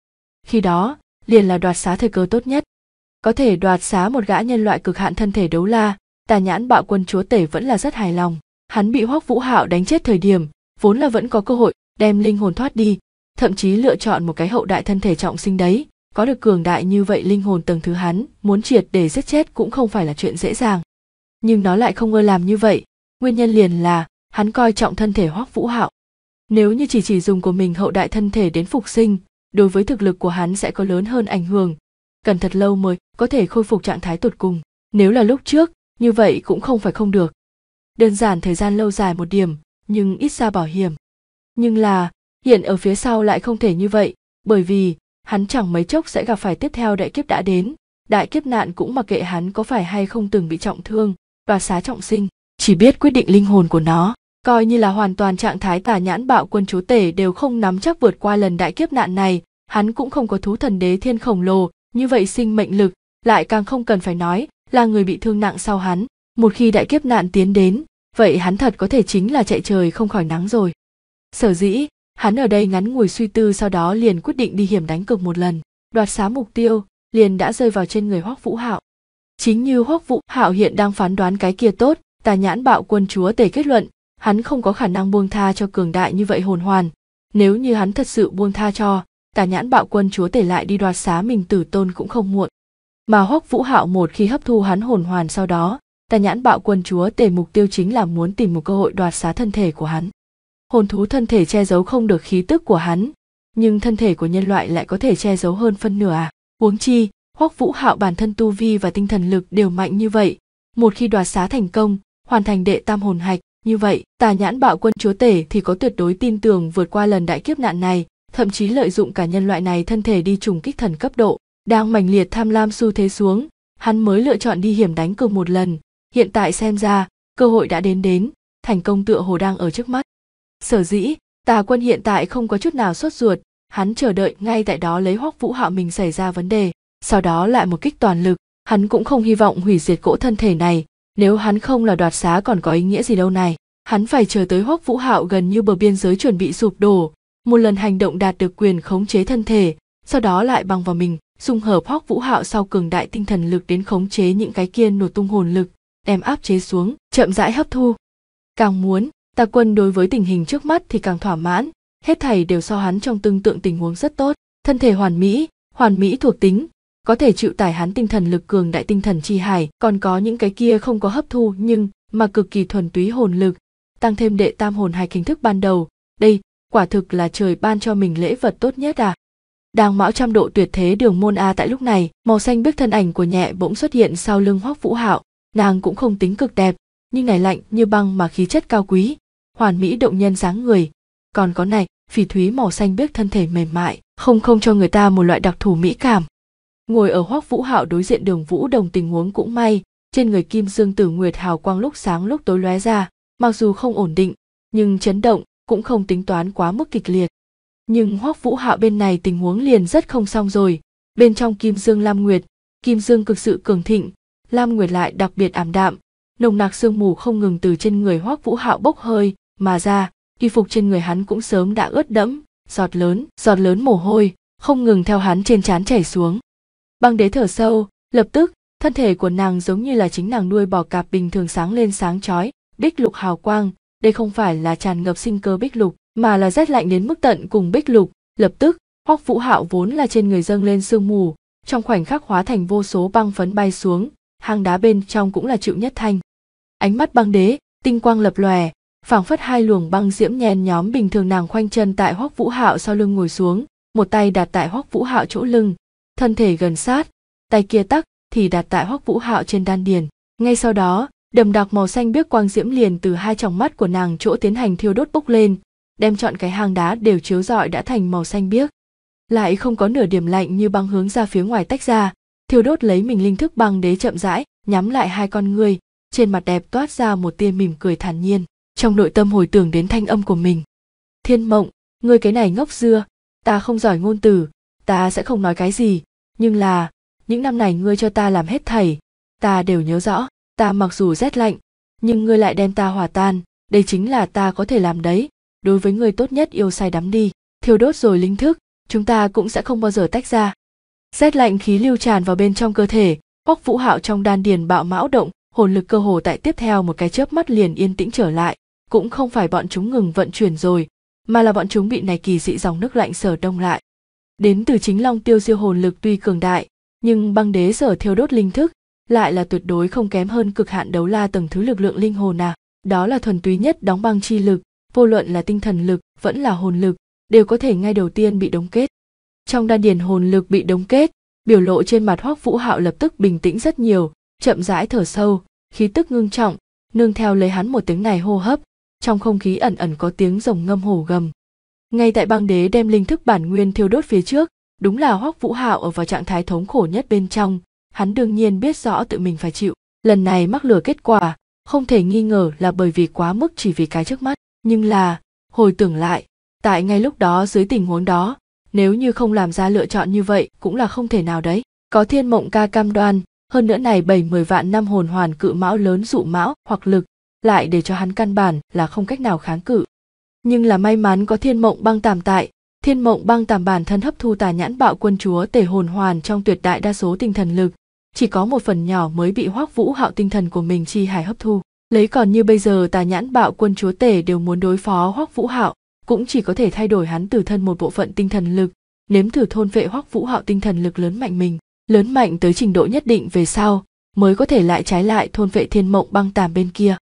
khi đó liền là đoạt xá thời cơ tốt nhất có thể đoạt xá một gã nhân loại cực hạn thân thể đấu la tà nhãn bạo quân chúa tể vẫn là rất hài lòng hắn bị hoắc vũ hạo đánh chết thời điểm vốn là vẫn có cơ hội đem linh hồn thoát đi thậm chí lựa chọn một cái hậu đại thân thể trọng sinh đấy có được cường đại như vậy linh hồn tầng thứ hắn muốn triệt để giết chết cũng không phải là chuyện dễ dàng nhưng nó lại không ưa làm như vậy nguyên nhân liền là hắn coi trọng thân thể hoắc vũ hạo nếu như chỉ chỉ dùng của mình hậu đại thân thể đến phục sinh đối với thực lực của hắn sẽ có lớn hơn ảnh hưởng cần thật lâu mới có thể khôi phục trạng thái tột cùng nếu là lúc trước như vậy cũng không phải không được đơn giản thời gian lâu dài một điểm nhưng ít ra bảo hiểm nhưng là hiện ở phía sau lại không thể như vậy bởi vì hắn chẳng mấy chốc sẽ gặp phải tiếp theo đại kiếp đã đến đại kiếp nạn cũng mặc kệ hắn có phải hay không từng bị trọng thương và xá trọng sinh chỉ biết quyết định linh hồn của nó coi như là hoàn toàn trạng thái tà nhãn bạo quân chúa tể đều không nắm chắc vượt qua lần đại kiếp nạn này hắn cũng không có thú thần đế thiên khổng lồ như vậy sinh mệnh lực lại càng không cần phải nói là người bị thương nặng sau hắn một khi đại kiếp nạn tiến đến vậy hắn thật có thể chính là chạy trời không khỏi nắng rồi sở dĩ hắn ở đây ngắn ngủi suy tư sau đó liền quyết định đi hiểm đánh cực một lần đoạt xá mục tiêu liền đã rơi vào trên người hoắc vũ hạo chính như hoắc vũ hạo hiện đang phán đoán cái kia tốt tà nhãn bạo quân chúa tể kết luận hắn không có khả năng buông tha cho cường đại như vậy hồn hoàn nếu như hắn thật sự buông tha cho tà nhãn bạo quân chúa tể lại đi đoạt xá mình tử tôn cũng không muộn mà hoắc vũ hạo một khi hấp thu hắn hồn hoàn sau đó tà nhãn bạo quân chúa tể mục tiêu chính là muốn tìm một cơ hội đoạt xá thân thể của hắn hồn thú thân thể che giấu không được khí tức của hắn nhưng thân thể của nhân loại lại có thể che giấu hơn phân nửa à huống chi hoắc vũ hạo bản thân tu vi và tinh thần lực đều mạnh như vậy một khi đoạt xá thành công hoàn thành đệ tam hồn hạch như vậy tà nhãn bạo quân chúa tể thì có tuyệt đối tin tưởng vượt qua lần đại kiếp nạn này thậm chí lợi dụng cả nhân loại này thân thể đi trùng kích thần cấp độ đang mảnh liệt tham lam xu thế xuống hắn mới lựa chọn đi hiểm đánh cược một lần hiện tại xem ra cơ hội đã đến đến thành công tựa hồ đang ở trước mắt sở dĩ tà quân hiện tại không có chút nào sốt ruột hắn chờ đợi ngay tại đó lấy hoắc vũ hạo mình xảy ra vấn đề sau đó lại một kích toàn lực hắn cũng không hy vọng hủy diệt cỗ thân thể này nếu hắn không là đoạt xá còn có ý nghĩa gì đâu này hắn phải chờ tới hoắc vũ hạo gần như bờ biên giới chuẩn bị sụp đổ một lần hành động đạt được quyền khống chế thân thể sau đó lại bằng vào mình dung hợp hoắc vũ hạo sau cường đại tinh thần lực đến khống chế những cái kia nổ tung hồn lực đem áp chế xuống chậm rãi hấp thu càng muốn Ta Quân đối với tình hình trước mắt thì càng thỏa mãn, hết thảy đều so hắn trong tương tượng tình huống rất tốt, thân thể hoàn mỹ, hoàn mỹ thuộc tính, có thể chịu tải hắn tinh thần lực cường đại tinh thần chi hải, còn có những cái kia không có hấp thu nhưng mà cực kỳ thuần túy hồn lực, tăng thêm đệ tam hồn hai kiến thức ban đầu, đây quả thực là trời ban cho mình lễ vật tốt nhất à. Đang mão trăm độ tuyệt thế đường môn A tại lúc này, màu xanh bức thân ảnh của nhẹ bỗng xuất hiện sau lưng hoác vũ hạo, nàng cũng không tính cực đẹp, nhưng này lạnh như băng mà khí chất cao quý, hoàn mỹ động nhân dáng người còn có này phỉ thúy màu xanh biếc thân thể mềm mại không không cho người ta một loại đặc thù mỹ cảm ngồi ở Hoắc vũ hạo đối diện đường vũ đồng tình huống cũng may trên người kim dương tử nguyệt hào quang lúc sáng lúc tối lóe ra mặc dù không ổn định nhưng chấn động cũng không tính toán quá mức kịch liệt nhưng Hoắc vũ hạo bên này tình huống liền rất không xong rồi bên trong kim dương lam nguyệt kim dương cực sự cường thịnh lam nguyệt lại đặc biệt ảm đạm nồng nặc sương mù không ngừng từ trên người Hoắc vũ hạo bốc hơi mà ra y phục trên người hắn cũng sớm đã ướt đẫm giọt lớn giọt lớn mồ hôi không ngừng theo hắn trên trán chảy xuống băng đế thở sâu lập tức thân thể của nàng giống như là chính nàng nuôi bò cạp bình thường sáng lên sáng chói bích lục hào quang đây không phải là tràn ngập sinh cơ bích lục mà là rét lạnh đến mức tận cùng bích lục lập tức hoắc vũ hạo vốn là trên người dâng lên sương mù trong khoảnh khắc hóa thành vô số băng phấn bay xuống hang đá bên trong cũng là chịu nhất thanh ánh mắt băng đế tinh quang lập lòe phảng phất hai luồng băng diễm nhen nhóm bình thường nàng khoanh chân tại hoắc vũ hạo sau lưng ngồi xuống một tay đặt tại hoắc vũ hạo chỗ lưng thân thể gần sát tay kia tắc thì đặt tại hoắc vũ hạo trên đan điền ngay sau đó đầm đặc màu xanh biếc quang diễm liền từ hai tròng mắt của nàng chỗ tiến hành thiêu đốt bốc lên đem chọn cái hang đá đều chiếu rọi đã thành màu xanh biếc lại không có nửa điểm lạnh như băng hướng ra phía ngoài tách ra thiêu đốt lấy mình linh thức băng đế chậm rãi nhắm lại hai con ngươi trên mặt đẹp toát ra một tia mỉm cười thản nhiên trong nội tâm hồi tưởng đến thanh âm của mình thiên mộng ngươi cái này ngốc dưa ta không giỏi ngôn từ ta sẽ không nói cái gì nhưng là những năm này ngươi cho ta làm hết thảy ta đều nhớ rõ ta mặc dù rét lạnh nhưng ngươi lại đem ta hòa tan đây chính là ta có thể làm đấy đối với người tốt nhất yêu say đắm đi thiêu đốt rồi linh thức chúng ta cũng sẽ không bao giờ tách ra rét lạnh khí lưu tràn vào bên trong cơ thể bóc vũ hạo trong đan điền bạo mão động hồn lực cơ hồ tại tiếp theo một cái chớp mắt liền yên tĩnh trở lại cũng không phải bọn chúng ngừng vận chuyển rồi mà là bọn chúng bị này kỳ dị dòng nước lạnh sở đông lại đến từ chính long tiêu siêu hồn lực tuy cường đại nhưng băng đế sở thiêu đốt linh thức lại là tuyệt đối không kém hơn cực hạn đấu la tầng thứ lực lượng linh hồn à đó là thuần túy nhất đóng băng chi lực vô luận là tinh thần lực vẫn là hồn lực đều có thể ngay đầu tiên bị đóng kết trong đan điền hồn lực bị đóng kết biểu lộ trên mặt hoác vũ hạo lập tức bình tĩnh rất nhiều chậm rãi thở sâu khí tức ngưng trọng nương theo lấy hắn một tiếng này hô hấp trong không khí ẩn ẩn có tiếng rồng ngâm hổ gầm ngay tại băng đế đem linh thức bản nguyên thiêu đốt phía trước đúng là hoắc vũ hạo ở vào trạng thái thống khổ nhất bên trong hắn đương nhiên biết rõ tự mình phải chịu lần này mắc lừa kết quả không thể nghi ngờ là bởi vì quá mức chỉ vì cái trước mắt nhưng là hồi tưởng lại tại ngay lúc đó dưới tình huống đó nếu như không làm ra lựa chọn như vậy cũng là không thể nào đấy có thiên mộng ca cam đoan hơn nữa này bảy mười vạn năm hồn hoàn cự mão lớn dụ mão hoặc lực lại để cho hắn căn bản là không cách nào kháng cự nhưng là may mắn có thiên mộng băng tàm tại thiên mộng băng tàm bản thân hấp thu tà nhãn bạo quân chúa tể hồn hoàn trong tuyệt đại đa số tinh thần lực chỉ có một phần nhỏ mới bị hoác vũ hạo tinh thần của mình chi hải hấp thu lấy còn như bây giờ tà nhãn bạo quân chúa tể đều muốn đối phó hoác vũ hạo cũng chỉ có thể thay đổi hắn từ thân một bộ phận tinh thần lực nếm thử thôn vệ hoác vũ hạo tinh thần lực lớn mạnh mình lớn mạnh tới trình độ nhất định về sau mới có thể lại trái lại thôn vệ thiên mộng băng tàm bên kia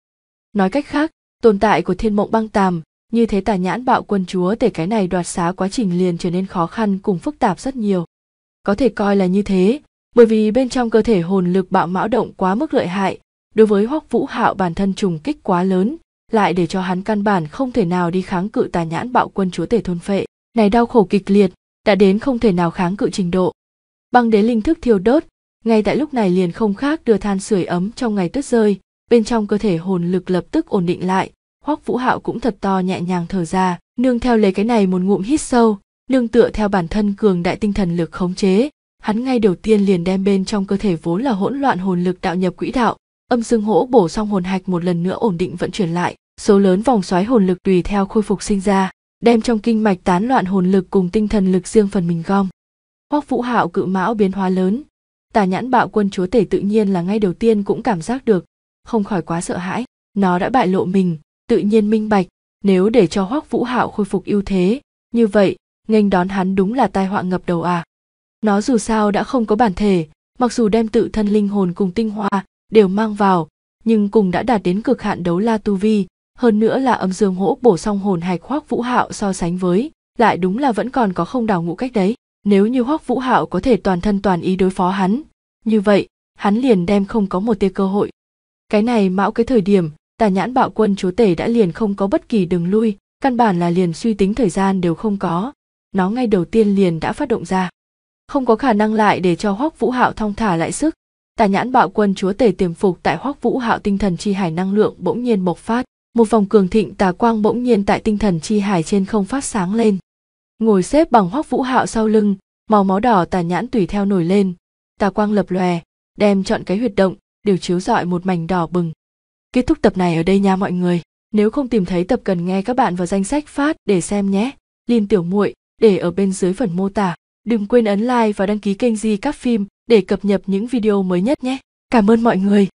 nói cách khác tồn tại của thiên mộng băng tàm như thế tà nhãn bạo quân chúa tể cái này đoạt xá quá trình liền trở nên khó khăn cùng phức tạp rất nhiều có thể coi là như thế bởi vì bên trong cơ thể hồn lực bạo mão động quá mức lợi hại đối với hoắc vũ hạo bản thân trùng kích quá lớn lại để cho hắn căn bản không thể nào đi kháng cự tà nhãn bạo quân chúa tể thôn phệ này đau khổ kịch liệt đã đến không thể nào kháng cự trình độ băng đế linh thức thiêu đốt ngay tại lúc này liền không khác đưa than sưởi ấm trong ngày tuyết rơi bên trong cơ thể hồn lực lập tức ổn định lại hoắc vũ hạo cũng thật to nhẹ nhàng thở ra nương theo lấy cái này một ngụm hít sâu nương tựa theo bản thân cường đại tinh thần lực khống chế hắn ngay đầu tiên liền đem bên trong cơ thể vốn là hỗn loạn hồn lực đạo nhập quỹ đạo âm dương hỗ bổ xong hồn hạch một lần nữa ổn định vận chuyển lại số lớn vòng xoáy hồn lực tùy theo khôi phục sinh ra đem trong kinh mạch tán loạn hồn lực cùng tinh thần lực riêng phần mình gom hoắc vũ hạo cự mão biến hóa lớn tà nhãn bạo quân chúa tể tự nhiên là ngay đầu tiên cũng cảm giác được không khỏi quá sợ hãi nó đã bại lộ mình tự nhiên minh bạch nếu để cho hoắc vũ hạo khôi phục ưu thế như vậy nghênh đón hắn đúng là tai họa ngập đầu à nó dù sao đã không có bản thể mặc dù đem tự thân linh hồn cùng tinh hoa đều mang vào nhưng cùng đã đạt đến cực hạn đấu la tu vi hơn nữa là âm dương hỗ bổ song hồn hạch hoắc vũ hạo so sánh với lại đúng là vẫn còn có không đào ngũ cách đấy nếu như hoắc vũ hạo có thể toàn thân toàn ý đối phó hắn như vậy hắn liền đem không có một tia cơ hội cái này mão cái thời điểm tà nhãn bạo quân chúa tể đã liền không có bất kỳ đường lui căn bản là liền suy tính thời gian đều không có nó ngay đầu tiên liền đã phát động ra không có khả năng lại để cho hoắc vũ hạo thong thả lại sức tà nhãn bạo quân chúa tể tiềm phục tại hoắc vũ hạo tinh thần chi hải năng lượng bỗng nhiên bộc phát một vòng cường thịnh tà quang bỗng nhiên tại tinh thần chi hải trên không phát sáng lên ngồi xếp bằng hoắc vũ hạo sau lưng màu máu đỏ tà nhãn tùy theo nổi lên tà quang lập lòe đem chọn cái huyệt động đều chiếu rọi một mảnh đỏ bừng. Kết thúc tập này ở đây nha mọi người. Nếu không tìm thấy tập cần nghe các bạn vào danh sách phát để xem nhé. Lin tiểu muội để ở bên dưới phần mô tả. Đừng quên ấn like và đăng ký kênh Di các phim để cập nhật những video mới nhất nhé. Cảm ơn mọi người.